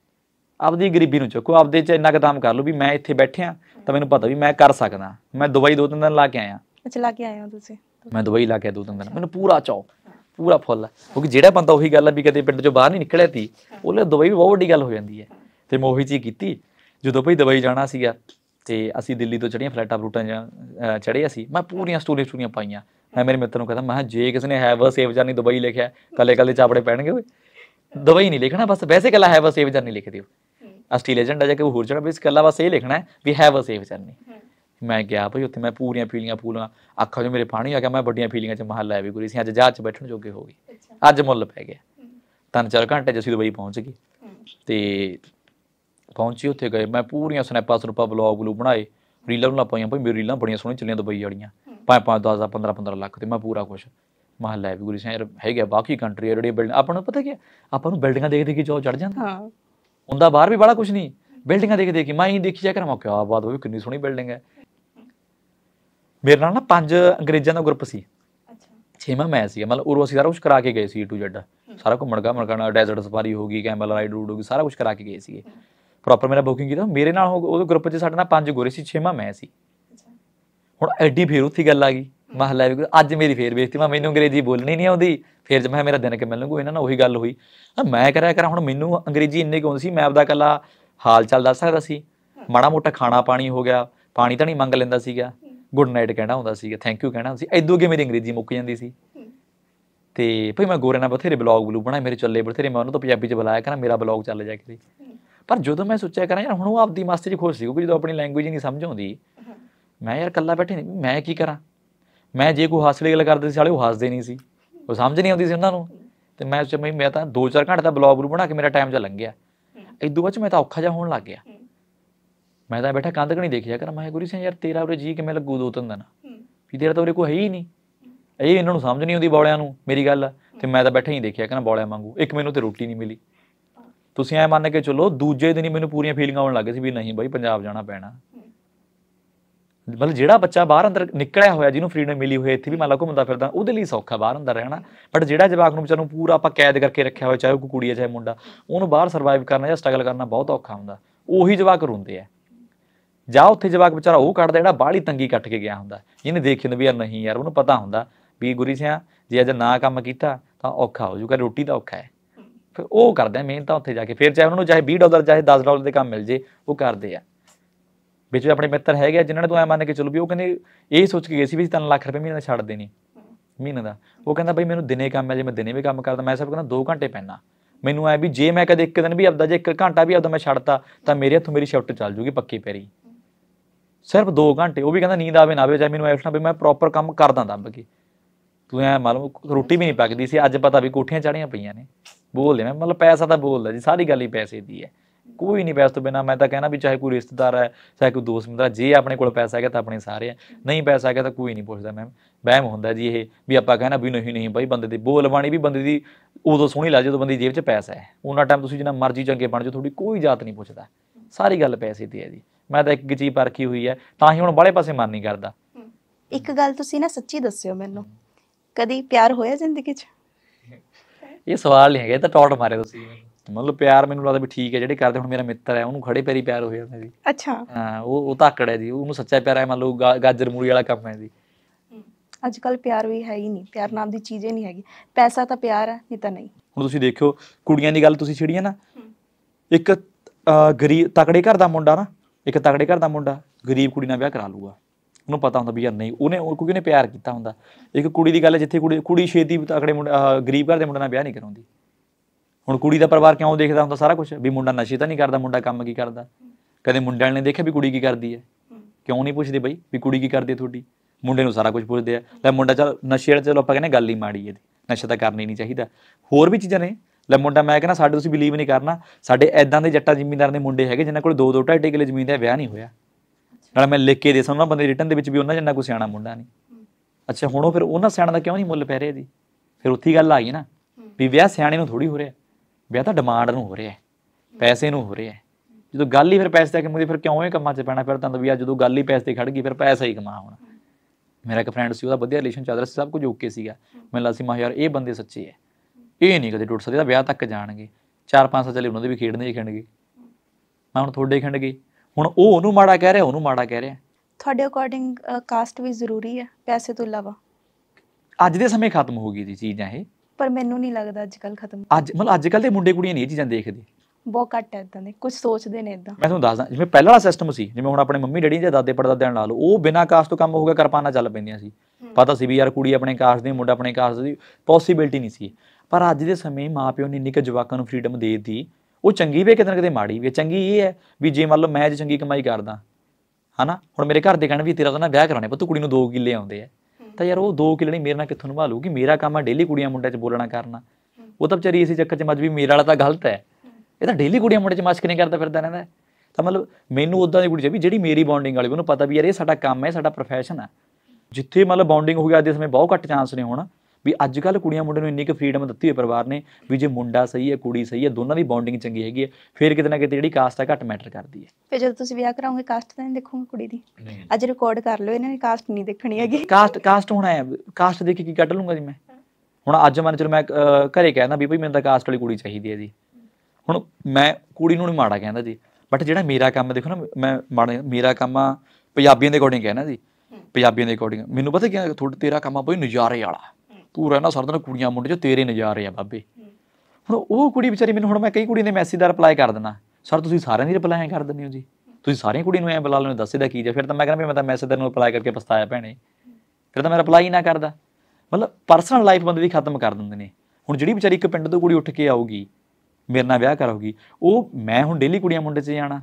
ਆਪਦੀ ਗਰੀਬੀ ਨੂੰ ਚੱਕੋ ਆਪਦੇ ਚ ਇੰਨਾ ਕਦਮ ਕਰ ਲਓ ਵੀ ਮੈਂ ਇੱਥੇ ਬੈਠਿਆ ਤਾਂ ਮੈਨੂੰ ਪਤਾ ਵੀ ਮੈਂ ਕਰ ਸਕਦਾ ਮੈਂ ਦੁਬਈ ਦੋ ਤਿੰਨ ਦਿਨ ਲਾ ਕੇ ਆਇਆ ਅੱਛਾ ਲਾ ਕੇ ਆਏ ਹੋ ਤੁਸੀਂ ਮੈਂ ਦੁਬਈ ਲਾ ਕੇ ਦੋ ਤਿੰਨ ਦਿਨ ਮੈਨੂੰ ਪੂਰਾ ਚਾਉ ਪੂਰਾ ਫੁੱਲ ਕਿਉਂਕਿ ਜਿਹੜਾ ਬੰਦਾ ਉਹੀ ਗੱਲ ਆ ਵੀ ਕਦੇ ਪਿੰਡ ਚੋਂ ਬਾਹਰ ਨਹੀਂ ਨਿਕਲਿਆ ਸੀ ਉਹਨੇ ਦੁਬਈ ਵੀ ਬਹੁਤ ਵੱਡੀ ਗੱਲ ਹੋ ਜਾਂਦੀ ਹੈ ਤੇ ਮੈਂ ਉਹੀ ਚੀਜ਼ ਕੀਤੀ ਜਦੋਂ ਭਈ ਦੁਬਈ ਜਾਣਾ ਸੀਗਾ ਤੇ ਅਸੀਂ ਦਿੱਲੀ ਤੋਂ ਚੜੀਆਂ ਫਲੈਟਾਂ ਰੂਟਾਂ ਜਾਂ ਚੜੇ ਅਸੀਂ ਮੈਂ ਪੂਰੀਆਂ ਸਟੋਰੀਆਂ ਸਟੋਰੀਆਂ ਪਾਈਆਂ ਮੈਂ ਮੇਰੇ ਮਿੱਤਰ ਨੂੰ ਕਹਿੰਦਾ ਮੈਂ ਜੇ ਕਿਸ ਨੇ have a safe journey Dubai ਲਿਖਿਆ ਕੱਲੇ ਕੱਲੇ ਚਾਪੜੇ ਪਹਿਣਗੇ ਓਏ ਦੁਬਈ ਨਹੀਂ ਲਿਖਣਾ ਬਸ ਵੈਸੇ ਕੱਲਾ ਹੈਵ ਅ ਸੇਵ ਜਰਨੀ ਲਿਖ ਦਿਓ ਆਸਟ੍ਰੇਲੀਆ ਜੰਡਾ ਜਾ ਕੇ ਹੋਰ ਜਣਾ ਬਸ ਕੱਲਾ ਬਸ ਇਹ ਲਿਖਣਾ ਵੀ ਹੈਵ ਅ ਸੇਵ ਜਰਨੀ ਮੈਂ ਗਿਆ ਭਾਈ ਉੱਥੇ ਮੈਂ ਪੂਰੀਆਂ ਫੀਲਿੰਗਾਂ ਪੂਲਾਂ ਅੱਖਾਂ 'ਚ ਮੇਰੇ ਪਾਣੀ ਆ ਗਿਆ ਮੈਂ ਵੱਡੀਆਂ ਫੀਲਿੰਗਾਂ 'ਚ ਮਹੱਲਾ ਹੈ ਵੀ ਗੁਰੀ ਸੀ ਅੱਜ ਜਹਾਜ਼ 'ਚ ਬੈਠਣ ਜੋਗੇ ਹੋ ਗਏ ਅੱਜ ਮੁੱਲ ਪੈ ਗਿਆ ਤਨ ਚਾਰ ਘੰਟੇ 'ਚ ਅਸੀਂ ਦੁਬਈ ਪਹੁੰਚ ਗਏ ਤੇ ਪਹੁੰਚੀ ਉੱਥੇ ਗਏ ਮੈਂ ਪੂਰੀਆਂ ਸਨੈਪਾਂ ਸਨੁਪਾ ਬਲੌਗ ਬਲੂ ਬਣਾਏ ਰੀਲਾਂ ਨਾਲ ਪਾਈਆਂ ਭਾਈ ਮੇਰੀ ਰੀਲਾਂ ਬੜੀਆਂ ਸੋਹਣੀਆਂ ਚੱਲੀਆਂ ਦੁਬਈ ਵਾਲੀਆਂ ਭਾਵੇਂ 5 10 15 15 ਲੱਖ ਤੇ ਮੈਂ ਪੂਰਾ ਖੁਸ਼ ਮਹਾਂ ਲੈ ਵੀ ਗੁਰੂ ਸਿੰਘ ਹੈ ਗਿਆ ਬਾਕੀ ਕੰਟਰੀ ਜਿਹੜੀ ਬਿਲਡਿੰਗ ਆਪਾਂ ਨੂੰ ਪਤਾ ਕੀ ਆਪਾਂ ਨੂੰ ਬਿਲਡਿੰਗਾਂ ਦੇਖ ਦੇਖ ਕੇ ਜੋ ਚੜ ਜਾਂਦਾ ਹਾਂ ਹੁੰਦਾ ਬਾਹਰ ਵੀ ਬੜਾ ਕੁਝ ਨਹੀਂ ਬਿਲਡਿੰਗਾਂ ਦੇਖ ਦੇਖ ਕੇ ਮੈਂ ਹੀ ਦੇਖੀ ਜਾ ਕਰ ਮੈਂ ਕਿਹਾ ਬਾਤ ਉਹ ਕਿੰਨੀ ਸੋਹਣੀ ਬਿਲਡਿੰਗ ਹੈ ਮੇਰੇ ਨਾਲ ਨਾ ਪੰਜ ਅੰਗਰੇਜ਼ਾਂ ਦਾ ਗਰੁੱਪ ਸੀ ਅੱਛਾ 6ਵਾਂ ਮੈਂ ਸੀ ਮਤਲਬ ਉਰੋ ਅਸੀਂ ਸਾਰਾ ਕੁਝ ਕਰਾ ਕੇ ਗਏ ਸੀ ਟੂ ਜ਼ੈਡ ਸਾਰਾ ਘੁੰਮਣ ਘਾਮਣ ਕਰਨਾ ਡੈਜ਼ਰਟ ਸਫਾਰੀ ਹੋ ਗਈ ਕੈਮਲ ਰਾਈਡ ਰੂਡ ਹੋ ਗਈ ਸਾਰਾ ਕੁਝ ਕਰਾ ਕੇ ਗਏ ਸੀਗੇ ਪ੍ਰੋਪਰ ਮੇਰਾ ਬੁਕਿੰਗ ਕੀਤਾ ਮੇਰੇ ਨਾਲ ਉਹ ਗਰੁੱਪ 'ਚ ਸਾਡੇ ਨਾਲ ਪੰਜ ਗੋਰੇ ਸੀ ਛੇਵਾਂ ਮੈਂ ਸੀ ਹੁਣ ਐਡੀ ਫੇਰ ਉੱਥੀ ਗੱਲ ਆ ਗਈ ਮੈਂ ਵੀ ਅੱਜ ਮੇਰੀ ਫੇਰ ਬੇਇੱਜ਼ਤੀ ਮੈਂ ਮੈਨੂੰ ਅੰਗਰੇਜ਼ੀ ਬੋਲਣੀ ਨਹੀਂ ਆਉਂਦੀ ਫੇਰ ਜਮਾ ਮੇਰਾ ਦਿਨ ਮਿਲ ਲੂੰਗਾ ਇਹਨਾਂ ਨਾਲ ਉਹੀ ਗੱਲ ਹੋਈ ਮੈਂ ਕਰਿਆ ਕਰਾਂ ਹੁਣ ਮੈਨੂੰ ਅੰਗਰੇਜ਼ੀ ਇੰਨੀ ਕਿਉਂ ਸੀ ਮੈਂ ਆਪਦਾ ਕੱਲਾ ਹਾਲ ਚਾਲ ਦੱਸ ਸਕਦਾ ਸੀ ਮਾੜਾ ਮੋਟਾ ਖਾਣਾ ਪਾਣੀ ਹੋ ਗਿਆ ਪਾਣੀ ਤਾਂ ਨਹੀਂ ਮੰਗ ਲੈਂਦਾ ਸੀਗਾ ਗੁੱਡ ਨਾਈਟ ਕਹਿਣਾ ਹੁੰਦਾ ਸੀਗਾ ਥੈਂਕ ਯੂ ਕਹਿਣਾ ਸੀ ਐਦੋਂ ਅੱਗੇ ਮੇਰੀ ਅੰਗਰੇਜ਼ੀ ਮੁੱਕ ਜਾਂਦੀ ਸੀ ਤੇ ਭਈ ਮੈਂ ਗੋਰੇ ਨਾਲ ਬਥੇਰੇ ਬਲੌਗ ਬਲੂ ਬਣਾਏ ਮੇਰੇ ਚੱਲੇ ਬਥੇਰੇ ਮੈਂ ਉਹਨਾਂ ਤੋਂ ਪੰਜਾਬੀ ਚ ਬੁਲਾਇਆ ਕਰਾਂ ਮੇਰਾ ਬਲੌਗ ਚੱਲ ਜਾ ਕੇ ਪਰ ਜਦੋਂ ਮੈਂ ਸੋਚਿਆ ਕਰਾਂ ਯਾਰ ਹੁਣ ਉਹ ਆਪਦੀ ਮਸਤੀ 'ਚ ਖੁਸ਼ ਸੀ ਕਿਉਂਕਿ ਜਦੋਂ ਆਪਣੀ ਲੈਂਗੁਏਜ ਨਹੀਂ ਸਮਝ ਆਉਂਦੀ ਮੈਂ ਯਾਰ ਇਕੱਲਾ ਬੈਠੇ ਨਹੀਂ ਮੈਂ ਕੀ ਕਰਾਂ ਮੈਂ ਜੇ ਕੋਈ ਹਾਸਲੇ ਗੱਲ ਕਰਦੇ ਸੀ ਸਾਲੇ ਉਹ ਹੱਸਦੇ ਨਹੀਂ ਸੀ ਉਹ ਸਮਝ ਨਹੀਂ ਆਉਂਦੀ ਸੀ ਉਹਨਾਂ ਨੂੰ ਤੇ ਮੈਂ ਸੋਚਿਆ ਮੈਂ ਤਾਂ 2-4 ਘੰਟੇ ਦਾ ਬਲੌਗ ਰੂ ਬਣਾ ਕੇ ਮੇਰਾ ਟਾਈਮ ਜਾ ਲੰਘਿਆ ਇਦੋਂ ਬਾਅਦ ਮੈਂ ਤਾਂ ਔਖਾ ਜਾ ਹੋਣ ਲੱਗ ਗਿਆ ਮੈਂ ਤਾਂ ਬੈਠਾ ਕੰਧ ਕਣੀ ਦੇਖਿਆ ਕਰ ਮੈਂ ਗੁਰੀ ਸਿੰਘ ਯਾਰ ਤੇਰਾ ਉਰੇ ਜੀ ਕਿਵੇਂ ਲੱਗੂ ਦੋ ਤਿੰਨ ਦਿਨ ਵੀ ਤੇਰਾ ਤਾਂ ਉਰੇ ਕੋਈ ਹੈ ਹੀ ਨਹੀਂ ਇਹ ਇਹਨਾਂ ਨੂੰ ਸਮਝ ਨਹੀਂ ਆਉਂਦੀ ਬੌਲਿਆਂ ਨੂੰ ਮੇਰੀ ਗੱਲ ਤੇ ਮੈਂ ਤਾਂ ਬੈਠਾ ਹੀ ਦੇਖਿਆ ਕਿ ਨਾ ਬੌਲਿਆਂ ਵਾਂਗੂ ਇੱਕ ਮੈਨੂੰ ਤੇ ਰੋਟੀ ਨਹੀਂ ਮਿਲੀ ਤੁਸੀਂ ਐ ਮੰਨ ਕੇ ਚਲੋ ਦੂਜੇ ਦਿਨ ਹੀ ਮੈਨੂੰ ਪੂਰੀਆਂ ਫੀਲਿੰਗਾਂ ਆਉਣ ਲੱਗੇ ਸੀ ਵੀ ਨਹੀਂ ਬਾਈ ਪੰਜਾਬ ਜਾਣਾ ਪੈਣਾ ਮਤਲਬ ਜਿਹੜਾ ਬੱਚਾ ਬਾਹਰ ਅੰਦਰ ਨਿਕਲਿਆ ਹੋਇਆ ਜਿਹਨੂੰ ਫ੍ਰੀडम ਮਿਲੀ ਹੋਈ ਇੱਥੇ ਵੀ ਮੰਨ ਲਾ ਘੁੰਮਦਾ ਫਿਰਦਾ ਉਹਦੇ ਲਈ ਸੌਖਾ ਬਾਹਰ ਅੰਦਰ ਰਹਿਣਾ ਬਟ ਜਿਹੜਾ ਜਵਾਕ ਨੂੰ ਵਿਚਾਰ ਨੂੰ ਪੂਰਾ ਆਪਾਂ ਕੈਦ ਕਰਕੇ ਰੱਖਿਆ ਹੋਇਆ ਚਾਹੇ ਕੋ ਕੁੜੀ ਹੈ ਚਾਹੇ ਮੁੰਡਾ ਉਹਨੂੰ ਬਾਹਰ ਸਰਵਾਈਵ ਕਰਨਾ ਜਾਂ ਸਟਰਗਲ ਕਰਨਾ ਬਹੁਤ ਔਖਾ ਹੁੰਦਾ ਉਹੀ ਜਵਾਕ ਰੋਂਦੇ ਆ ਜਾ ਉੱਥੇ ਜਵਾਕ ਵਿਚਾਰਾ ਉਹ ਕੱਢਦਾ ਜਿਹੜਾ ਬਾਹਲੀ ਤੰਗੀ ਕੱਟ ਕੇ ਗਿਆ ਹੁੰਦਾ ਜਿਹਨੇ ਦੇਖਿਆ ਵੀ ਯਾਰ ਨਹੀਂ ਯਾਰ ਉਹਨੂੰ ਪਤਾ ਹੁੰਦਾ ਵੀ ਗੁਰੀ ਸਿਆ ਜੇ ਅੱਜ ਨਾ ਕੰਮ ਕੀਤਾ ਤਾਂ ਔਖਾ ਹੋ ਜੂਗਾ ਰੋਟੀ ਦਾ ਔਖਾ ਹੈ ਫਿਰ ਉਹ ਕਰਦੇ ਆ ਮਿਹਨਤ ਤਾਂ ਉੱਥੇ ਜਾ ਕੇ ਫਿਰ ਚਾਹੇ ਉਹਨਾਂ ਨੂੰ ਚਾਹੇ 20 ਡਾਲਰ ਚਾਹੇ 10 ਡਾਲਰ ਦੇ ਕੰਮ ਮਿਲ ਜੇ ਉਹ ਕਰਦੇ ਆ ਵਿੱਚ ਆਪਣੇ ਮਿੱਤਰ ਹੈਗੇ ਜਿਨ੍ਹਾਂ ਨੇ ਤੂੰ ਐ ਮੰਨ ਕੇ ਚੱਲੂ ਵੀ ਉਹ ਕਹਿੰਦੇ ਇਹ ਸੋਚ ਕੇ ਗਏ ਸੀ ਵੀ 3 ਲੱਖ ਰੁਪਏ ਮਹੀਨੇ ਦਾ ਛੱਡ ਦੇਣੀ ਮਹੀਨੇ ਦਾ ਉਹ ਕਹਿੰਦਾ ਬਈ ਮੈਨੂੰ ਦਿਨੇ ਕੰਮ ਹੈ ਜੇ ਮੈਂ ਦਿਨੇ ਵੀ ਕੰਮ ਕਰਦਾ ਮੈਂ ਸਭ ਕਹਿੰਦਾ 2 ਘੰਟੇ ਪੈਣਾ ਮੈਨੂੰ ਐ ਵੀ ਜੇ ਮੈਂ ਕਦੇ ਇੱਕ ਦਿਨ ਵੀ ਆਪਦਾ ਜੇ ਇੱਕ ਘੰਟਾ ਵੀ ਆਪਦਾ ਮੈਂ ਛੱਡਤਾ ਤਾਂ ਮੇਰੇ ਹੱਥੋਂ ਮੇਰੀ ਸ਼ਿਫਟ ਚੱਲ ਜੂਗੀ ਪੱਕੀ ਪੈਰੀ ਸਿਰਫ 2 ਘੰਟੇ ਉਹ ਵੀ ਕਹਿੰਦਾ ਨੀਂਦ ਆਵੇ ਨਾ ਆਵੇ ਚਾਹੇ ਮੈਨੂੰ ਐ ਵੀ ਮੈਂ ਪ੍ਰੋਪਰ ਕੰਮ ਕਰਦਾ ਦੰਬ ਕੇ ਤੂੰ ਐ ਮਾਲੂਮ ਰੋਟੀ ਵੀ ਨਹੀਂ ਪੱਕਦੀ ਸੀ ਅੱਜ ਪਤਾ ਵੀ ਕੋਠੀਆਂ ਚੜੀਆਂ ਪਈਆਂ ਨੇ ਬੋਲਦੇ ਮੈਂ ਮਤਲਬ ਪੈਸਾ ਤਾਂ ਬੋਲਦਾ ਜੀ ਸਾਰੀ ਗੱਲ ਹੀ ਪੈਸੇ ਦੀ ਹੈ ਕੋਈ ਨਹੀਂ ਪੈਸੇ ਤੋਂ ਬਿਨਾ ਮੈਂ ਤਾਂ ਕਹਿਣਾ ਵੀ ਚਾਹੇ ਕੋਈ ਰਿਸ਼ਤੇਦਾਰ ਹੈ ਚਾਹੇ ਕੋਈ ਦੋਸਤ ਮਿੱਤਰ ਜੇ ਆਪਣੇ ਕੋਲ ਪੈਸਾ ਹੈਗਾ ਤਾਂ ਆਪਣੇ ਸਾਰੇ ਆ ਨਹੀਂ ਪੈਸਾ ਹੈਗਾ ਤਾਂ ਕੋਈ ਨਹੀਂ ਪੁੱਛਦਾ ਮੈਮ ਵਹਿਮ ਹੁੰਦਾ ਜੀ ਇਹ ਵੀ ਆਪਾਂ ਕਹਿਣਾ ਵੀ ਨਹੀਂ ਨਹੀਂ ਭਾਈ ਬੰਦੇ ਦੀ ਬੋਲ ਬਾਣੀ ਵੀ ਬੰਦੇ ਦੀ ਉਦੋਂ ਸੋਹਣੀ ਲੱਗਦੀ ਜਦੋਂ ਬੰਦੇ ਜੇਬ 'ਚ ਪੈਸਾ ਹੈ ਉਹਨਾਂ ਟਾਈਮ ਤੁਸੀਂ ਜਿੰਨਾ ਮਰਜ਼ੀ ਚੰਗੇ ਬਣ ਜਾਓ ਤੁਹਾਡੀ ਕੋਈ ਜਾਤ ਨਹੀਂ ਪੁੱਛਦਾ ਸਾਰੀ ਗੱਲ ਪੈਸੇ ਦੀ ਹੈ ਜੀ ਮੈਂ ਤਾਂ ਇੱਕ ਗਜੀ ਪਰਖੀ ਹੋਈ ਹੈ ਤਾਂ ਹੀ ਹੁਣ ਬਾਲੇ ਪਾਸੇ ਮਨ ਨਹੀਂ ਕਰਦਾ ਇੱਕ ਗੱਲ ਤੁਸੀਂ ਨਾ ਸੱਚੀ ਦੱਸਿਓ ਮੈਨੂੰ ਕਦੀ ਪਿਆਰ ਹੋਇਆ ਜ਼ਿੰਦਗੀ 'ਚ ਇਹ ਸਵਾਲ ਨਹੀਂ ਹੈਗਾ ਇਹ ਤਾਂ ਟੌਟ ਮਾਰੇ ਤੁਸੀਂ ਮਤਲਬ ਪਿਆਰ ਮੈਨੂੰ ਲੱਗਦਾ ਵੀ ਠੀਕ ਹੈ ਜਿਹੜੇ ਕਰਦੇ ਹੁਣ ਮੇਰਾ ਮਿੱਤਰ ਹੈ ਉਹਨੂੰ ਖੜੇ ਪੈਰੀ ਪਿਆਰ ਹੋ ਜਾਂਦਾ ਜੀ ਅੱਛਾ ਹਾਂ ਉਹ ਉਹ ਤਾਕੜ ਹੈ ਜੀ ਉਹਨੂੰ ਸੱਚਾ ਪਿਆਰ ਹੈ ਮੰਨ ਲਓ ਗਾਜਰ ਮੂਲੀ ਵਾਲਾ ਕੰਮ ਹੈ ਜੀ ਅੱਜ ਕੱਲ ਪਿਆਰ ਵੀ ਹੈ ਹੀ ਨਹੀਂ ਪਿਆਰ ਨਾਮ ਦੀ ਚੀਜ਼ ਹੀ ਨਹੀਂ ਹੈਗੀ ਪੈਸਾ ਤਾਂ ਪਿਆਰ ਹੈ ਨਹੀਂ ਤਾਂ ਨਹੀਂ ਹੁਣ ਤੁਸੀਂ ਦੇਖਿਓ ਕੁੜੀਆਂ ਦੀ ਗੱਲ ਤੁਸੀਂ ਛਿੜੀਆਂ ਨਾ ਇੱਕ ਗਰੀਬ ਤਕੜੇ ਘਰ ਦਾ ਮੁੰਡਾ ਨਾ ਇੱਕ ਤਕੜੇ ਘਰ ਦਾ ਮੁੰਡਾ ਗਰੀਬ ਕੁੜੀ ਨਾਲ ਵਿਆਹ ਕਰਾ ਲੂਗਾ ਉਹਨੂੰ ਪਤਾ ਹੁੰਦਾ ਵੀ ਯਾਰ ਨਹੀਂ ਉਹਨੇ ਕਿਉਂਕਿ ਉਹਨੇ ਪਿਆਰ ਕੀਤਾ ਹੁੰਦਾ ਇੱਕ ਕੁੜੀ ਦੀ ਗੱਲ ਹੈ ਜਿੱਥੇ ਕੁੜੀ ਕੁੜੀ ਛੇਤੀ ਤਕੜੇ ਮੁੰਡਾ ਗਰੀਬ ਘਰ ਦੇ ਮੁੰਡੇ ਨਾਲ ਵਿਆਹ ਨਹੀਂ ਕਰਾਉਂਦੀ ਹੁਣ ਕੁੜੀ ਦਾ ਪਰਿਵਾਰ ਕਿਉਂ ਦੇਖਦਾ ਹੁੰਦਾ ਸਾਰਾ ਕੁਝ ਵੀ ਮੁੰਡਾ ਨਸ਼ੇ ਤਾਂ ਨਹੀਂ ਕਰਦਾ ਮੁੰਡਾ ਕੰਮ ਕੀ ਕਰਦਾ ਕਦੇ ਮੁੰਡਿਆਂ ਨੇ ਦੇਖਿਆ ਵੀ ਕੁੜੀ ਕੀ ਕਰਦੀ ਹੈ ਕਿਉਂ ਨਹੀਂ ਪੁੱਛਦੇ ਬਈ ਵੀ ਕੁੜੀ ਕੀ ਕਰਦੀ ਹੈ ਤੁਹਾਡੀ ਮੁੰਡੇ ਨੂੰ ਸਾਰਾ ਕੁਝ ਪੁੱਛਦੇ ਆ ਲੈ ਮੁੰਡਾ ਚਲ ਨਸ਼ੇ ਵਾਲੇ ਚਲੋ ਆਪਾਂ ਕਹਿੰਦੇ ਗੱਲ ਹੀ ਮਾੜੀ ਹੈ ਨਸ਼ਾ ਤਾਂ ਕਰਨਾ ਹੀ ਨਹੀਂ ਚਾਹੀਦਾ ਹੋਰ ਵੀ ਚੀਜ਼ਾਂ ਨੇ ਲੈ ਮੁੰਡਾ ਮੈਂ ਕਹਿੰਦਾ ਸਾਡੇ ਤੁਸੀਂ ਬਲੀਵ ਨਹੀਂ ਕਰਨਾ ਸਾਡੇ ਐਦਾਂ ਦੇ ਜੱਟਾ ਜ਼ਿਮੀਂਦਾਰ ਦੇ ਮੁੰਡੇ ਹੈਗੇ ਜਿਨ੍ਹਾਂ ਕੋਲ 2-2 2.5 ਕਿਲੇ ਜ਼ਮੀਨ ਦਾ ਵਿਆਹ ਨਹੀਂ ਹੋਇਆ ਨਾਲ ਮੈਂ ਲਿਖ ਕੇ ਦੇ ਨਾ ਬੰਦੇ ਰਿਟਨ ਦੇ ਵਿੱਚ ਵੀ ਉਹਨਾਂ ਜਿੰਨਾ ਕੋਈ ਸਿਆਣਾ ਮੁੰਡਾ ਨਹੀਂ ਅੱਛਾ ਹੁਣ ਉਹ ਫਿਰ ਉਹਨਾਂ ਸਿਆਣਾ ਦਾ ਕਿਉਂ ਨਹੀਂ ਮੁੱਲ ਪੈ ਰਿਹਾ ਜੀ ਫਿਰ ਉੱਥੀ ਗੱਲ ਆ ਗਈ ਨਾ ਵੀ ਵਿਆਹ ਸਿਆਣੇ ਨੂੰ ਥੋੜੀ ਹੋ ਰਿਹਾ ਵਿਆਹ ਤਾਂ ਡਿਮਾਂਡ ਨੂੰ ਹੋ ਰਿਹਾ ਪੈਸੇ ਨੂੰ ਹੋ ਰਿਹਾ ਜਦੋਂ ਗੱਲ ਹੀ ਫਿਰ ਪੈਸੇ ਤੇ ਕਿੰਮਦੀ ਫਿਰ ਕਿਉਂ ਇਹ ਕੰਮਾਂ 'ਚ ਪੈਣਾ ਫਿਰ ਤਾਂ ਵੀ ਆ ਜਦੋਂ ਗੱਲ ਹੀ ਪੈਸੇ ਤੇ ਖੜ ਗਈ ਫਿਰ ਪੈਸਾ ਹੀ ਕਮਾ ਹੁਣ ਮੇਰਾ ਇੱਕ ਫਰੈਂਡ ਸੀ ਉਹਦਾ ਵਧੀਆ ਰਿਲੇਸ਼ਨ ਚੱਲ ਰਿਹਾ ਸੀ ਸਭ ਕੁਝ ਓਕੇ ਸੀਗਾ ਮੈਨੂੰ ਲੱਗਾ ਸੀ ਮਾ ਯਾਰ ਇਹ ਬੰਦੇ ਸੱਚੇ ਐ ਇਹ ਨਹੀਂ ਕਦੇ ਟੁੱਟ ਸਕਦੇ ਵਿਆਹ ਤੱਕ ਜਾਣਗੇ ਚਾਰ ਪੰਜ ਸਾਲ ਚੱਲੇ ਉਹਨਾਂ ਦੇ ਵੀ ਖੇਡਣੇ ਹੀ ਖੇਡਣਗੇ ਮੈਂ ਹੁਣ ਤੁਹਾਡੇ ਖੇਡਣਗੇ ਹੁਣ ਉਹ ਉਹਨੂੰ ਮਾੜਾ ਕਹਿ ਰਿਹਾ ਉਹਨੂੰ ਮਾੜਾ ਕਹਿ ਰਿਹਾ ਤੁਹਾਡੇ ਅਕੋਰਡਿੰਗ ਕਾਸਟ ਵੀ ਜ਼ਰੂਰੀ ਹੈ ਪੈਸੇ ਤੋਂ ਇਲਾਵਾ ਅੱਜ ਦੇ ਸਮੇਂ ਖਤਮ ਹੋ ਗਈ ਦੀ ਚੀਜ਼ਾਂ ਇਹ ਪਰ ਮੈਨੂੰ ਨਹੀਂ ਲੱਗਦਾ ਅੱਜ ਕੱਲ ਖਤਮ ਅੱਜ ਮਤਲਬ ਅੱਜ ਕੱਲ ਦੇ ਮੁੰਡੇ ਕੁੜੀਆਂ ਨਹੀਂ ਇਹ ਚੀਜ਼ਾਂ ਦੇਖਦੇ ਬਹੁਤ ਘੱਟ ਹੈ ਇਦਾਂ ਦੇ ਕੁਝ ਸੋਚਦੇ ਨੇ ਇਦਾਂ ਮੈਂ ਤੁਹਾਨੂੰ ਦੱਸਦਾ ਜਿਵੇਂ ਪਹਿਲਾਂ ਵਾਲਾ ਸਿਸਟਮ ਸੀ ਜਿਵੇਂ ਹੁਣ ਆਪਣੇ ਮੰਮੀ ਡੈਡੀ ਜਾਂ ਦਾਦੇ ਪੜਦਾਦਿਆਂ ਨਾਲ ਉਹ ਬਿਨਾਂ ਕਾਸਟ ਤੋਂ ਕੰਮ ਹੋ ਕਰਪਾ ਕਰਪਾਨਾ ਚੱਲ ਪੈਂਦੀਆਂ ਸੀ ਪਤਾ ਸੀ ਵੀ ਯਾਰ ਕੁੜੀ ਆਪਣੇ ਕਾਸਟ ਦੀ ਮੁੰਡਾ ਆਪਣੇ ਕਾਸਟ ਦੀ ਪੋਸਿਬਿਲਟੀ ਨਹੀਂ ਸੀ ਪਰ ਅੱਜ ਦੇ ਸਮੇਂ ਮਾਪਿਓ ਨੇ ਨਿੱਕੇ ਜਵਾਕਾਂ ਨੂੰ ਫਰੀडम ਦੇ ਦਿੱਤੀ ਉਹ ਚੰਗੀ ਵੀ ਕਿਤੇ ਨਾ ਕਿਤੇ ਮਾੜੀ ਵੀ ਚੰਗੀ ਇਹ ਹੈ ਵੀ ਜੇ ਮੰਨ ਲਓ ਮੈਂ ਜੇ ਚੰਗੀ ਕਮਾਈ ਕਰਦਾ ਹਨਾ ਹੁਣ ਮੇਰੇ ਘਰ ਦੇ ਕਹਿਣ ਵੀ ਤੇਰਾ ਤਾਂ ਨਾ ਵਿਆਹ ਕਰਾਉਣੇ ਪਰ ਤੂੰ ਕੁੜੀ ਨੂੰ 2 ਕਿੱਲੇ ਆਉਂਦੇ ਆ ਤਾਂ ਯਾਰ ਉਹ 2 ਕਿੱਲੇ ਨਹੀਂ ਮੇਰੇ ਨਾਲ ਕਿੱਥੋਂ ਨਿਭਾ ਲੂਗੀ ਮੇਰਾ ਕੰਮ ਆ ਡੇਲੀ ਕੁੜੀਆਂ ਮੁੰਡਿਆਂ 'ਚ ਬੋਲਣਾ ਕਰਨਾ ਉਹ ਤਾਂ ਵਿਚਾਰੀ ਇਸੇ ਚੱਕਰ 'ਚ ਮੱਜ ਵੀ ਮੇਰਾ ਵਾਲਾ ਤਾਂ ਗਲਤ ਹੈ ਇਹ ਤਾਂ ਡੇਲੀ ਕੁੜੀਆਂ ਮੁੰਡੇ 'ਚ ਮਸ਼ਕ ਨਹੀਂ ਕਰਦਾ ਫਿਰਦਾ ਰਹਿੰਦਾ ਤਾਂ ਮਤਲਬ ਮੈਨੂੰ ਉਦਾਂ ਦੀ ਕੁੜੀ ਚਾਹੀਦੀ ਜਿਹੜੀ ਮੇਰੀ ਬੌਂਡਿੰਗ ਵਾਲੀ ਉਹਨੂੰ ਪਤਾ ਵੀ ਯਾਰ ਇਹ ਸਾਡਾ ਕੰਮ ਹੈ ਸਾਡਾ ਪ੍ਰੋਫੈਸ਼ਨ ਹੈ ਜਿੱਥੇ ਮਤਲਬ ਬੌਂਡਿੰਗ ਹੋ ਗਿਆ ਅੱਜ ਦੇ ਸਮੇਂ ਬਹੁਤ ਘੱਟ ਚਾਂਸ ਨੇ ਹੋਣਾ ਵੀ ਅੱਜ ਕੱਲ ਕੁੜੀਆਂ ਮੁੰਡਿਆਂ ਨੂੰ ਇੰਨੀ ਕਿ ਫਰੀडम ਦਿੱਤੀ ਹੋਈ ਪਰਿਵਾਰ ਨੇ ਵੀ ਜੇ ਮੁੰਡਾ ਸਹੀ ਹੈ ਕੁੜੀ ਸਹੀ ਹੈ ਦੋਨਾਂ ਦੀ ਬੌਂਡਿੰਗ ਚੰਗੀ ਹੈਗੀ ਹੈ ਫਿਰ ਕਿਤੇ ਨਾ ਕਿਤੇ ਜਿਹੜੀ ਕਾਸਟ ਹੈ ਘੱਟ ਮੈਟਰ ਕਰਦੀ ਹੈ ਫਿਰ ਜਦੋਂ ਤੁਸੀਂ ਵਿਆਹ ਕਰਾਉਂਗੇ ਕਾਸਟ ਤਾਂ ਨਹੀਂ ਦੇਖੋਗੇ ਕੁੜੀ ਦੀ ਅੱਜ ਰਿਕਾਰਡ ਕਰ ਲਓ ਇਹਨਾਂ ਨੇ ਕਾਸਟ ਨਹੀਂ ਦੇਖਣੀ ਹੈਗੀ ਕਾਸਟ ਕਾਸਟ ਹੋਣਾ ਹੈ ਕਾਸਟ ਦੇਖ ਕੇ ਕੀ ਕੱਢ ਲੂੰਗਾ ਜੀ ਮੈਂ ਹੁਣ ਅੱਜ ਮੰਨ ਚਲੋ ਮੈਂ ਘਰੇ ਕਹਿੰਦਾ ਵੀ ਭਈ ਮੈਨੂੰ ਤਾਂ ਕਾਸਟ ਵਾਲੀ ਕੁੜੀ ਚਾਹੀਦੀ ਹੈ ਜੀ ਹੁਣ ਮੈਂ ਕੁੜੀ ਨੂੰ ਨਹੀਂ ਮਾੜਾ ਕਹਿੰਦਾ ਜੀ ਬਟ ਜਿਹੜਾ ਮੇਰਾ ਕੰਮ ਦੇਖੋ ਨਾ ਮੈਂ ਮਾੜਾ ਮੇਰਾ ਕੰਮ ਆ ਪੰਜਾਬੀਆਂ ਦੇ ਅਕੋਰਡਿੰਗ ਕਹਿੰਦਾ ਜੀ ਪੰਜਾਬੀਆਂ ਦੇ ਅਕੋਰਡਿੰਗ ਮੈਨੂੰ ਪਤਾ ਕਿ ਤੁਹਾਡਾ ਤੇਰਾ ਕੰਮ ਆ ਬਈ ਨਜ਼ਾਰੇ ਵਾਲਾ ਤੂੰ ਰਹਿਣਾ ਸਰਦਨ ਕੁੜੀਆਂ ਮੁੰਡੇ ਜੋ ਤੇਰੇ ਨਜ਼ਾਰੇ ਆ ਬਾਬੇ ਹੁਣ ਉਹ ਕੁੜੀ ਵਿਚਾਰੀ ਮੈਨੂੰ ਹੁਣ ਮੈਂ ਕਈ ਕੁੜੀ ਨੇ ਮੈਸੇਜ ਦਾ ਰਿਪਲਾਈ ਕਰ ਦੇਣਾ ਸਰ ਤੁਸੀਂ ਸਾਰਿਆਂ ਦੀ ਰਿਪਲਾਈ ਕਰ ਦਿੰਦੇ ਹੋ ਜੀ ਤੁਸੀਂ ਸਾਰੀਆਂ ਕੁੜੀਆਂ ਨੂੰ ਐ ਬੁਲਾ ਲੈਣ ਦਾ ਕੀ ਜਾ ਫਿਰ ਤਾਂ ਮੈਂ ਕਹਿੰਦਾ ਮੈਂ ਤਾਂ ਮੈਸੇਜ ਤੈਨੂੰ ਰਿਪਲਾਈ ਕਰਕੇ ਪਛਤਾਇਆ ਭੈਣੇ ਫਿਰ ਤਾਂ ਮੈਂ ਰਿਪਲਾਈ ਨਾ ਕਰਦਾ ਮਤਲਬ ਪਰਸਨਲ ਲਾਈਫ ਬੰਦੇ ਦੀ ਖਤਮ ਕਰ ਦਿੰਦੇ ਨੇ ਹੁਣ ਜਿਹੜੀ ਵਿਚਾਰੀ ਇੱਕ ਪਿੰਡ ਤੋਂ ਕੁੜੀ ਉੱਠ ਕੇ ਆਊਗੀ ਮੇਰੇ ਨਾਲ ਵਿਆਹ ਕਰਾਊਗੀ ਉਹ ਮੈਂ ਹੁਣ ਡੇਲੀ ਕੁੜੀਆਂ ਮੁੰਡੇ 'ਚ ਜਾਣਾ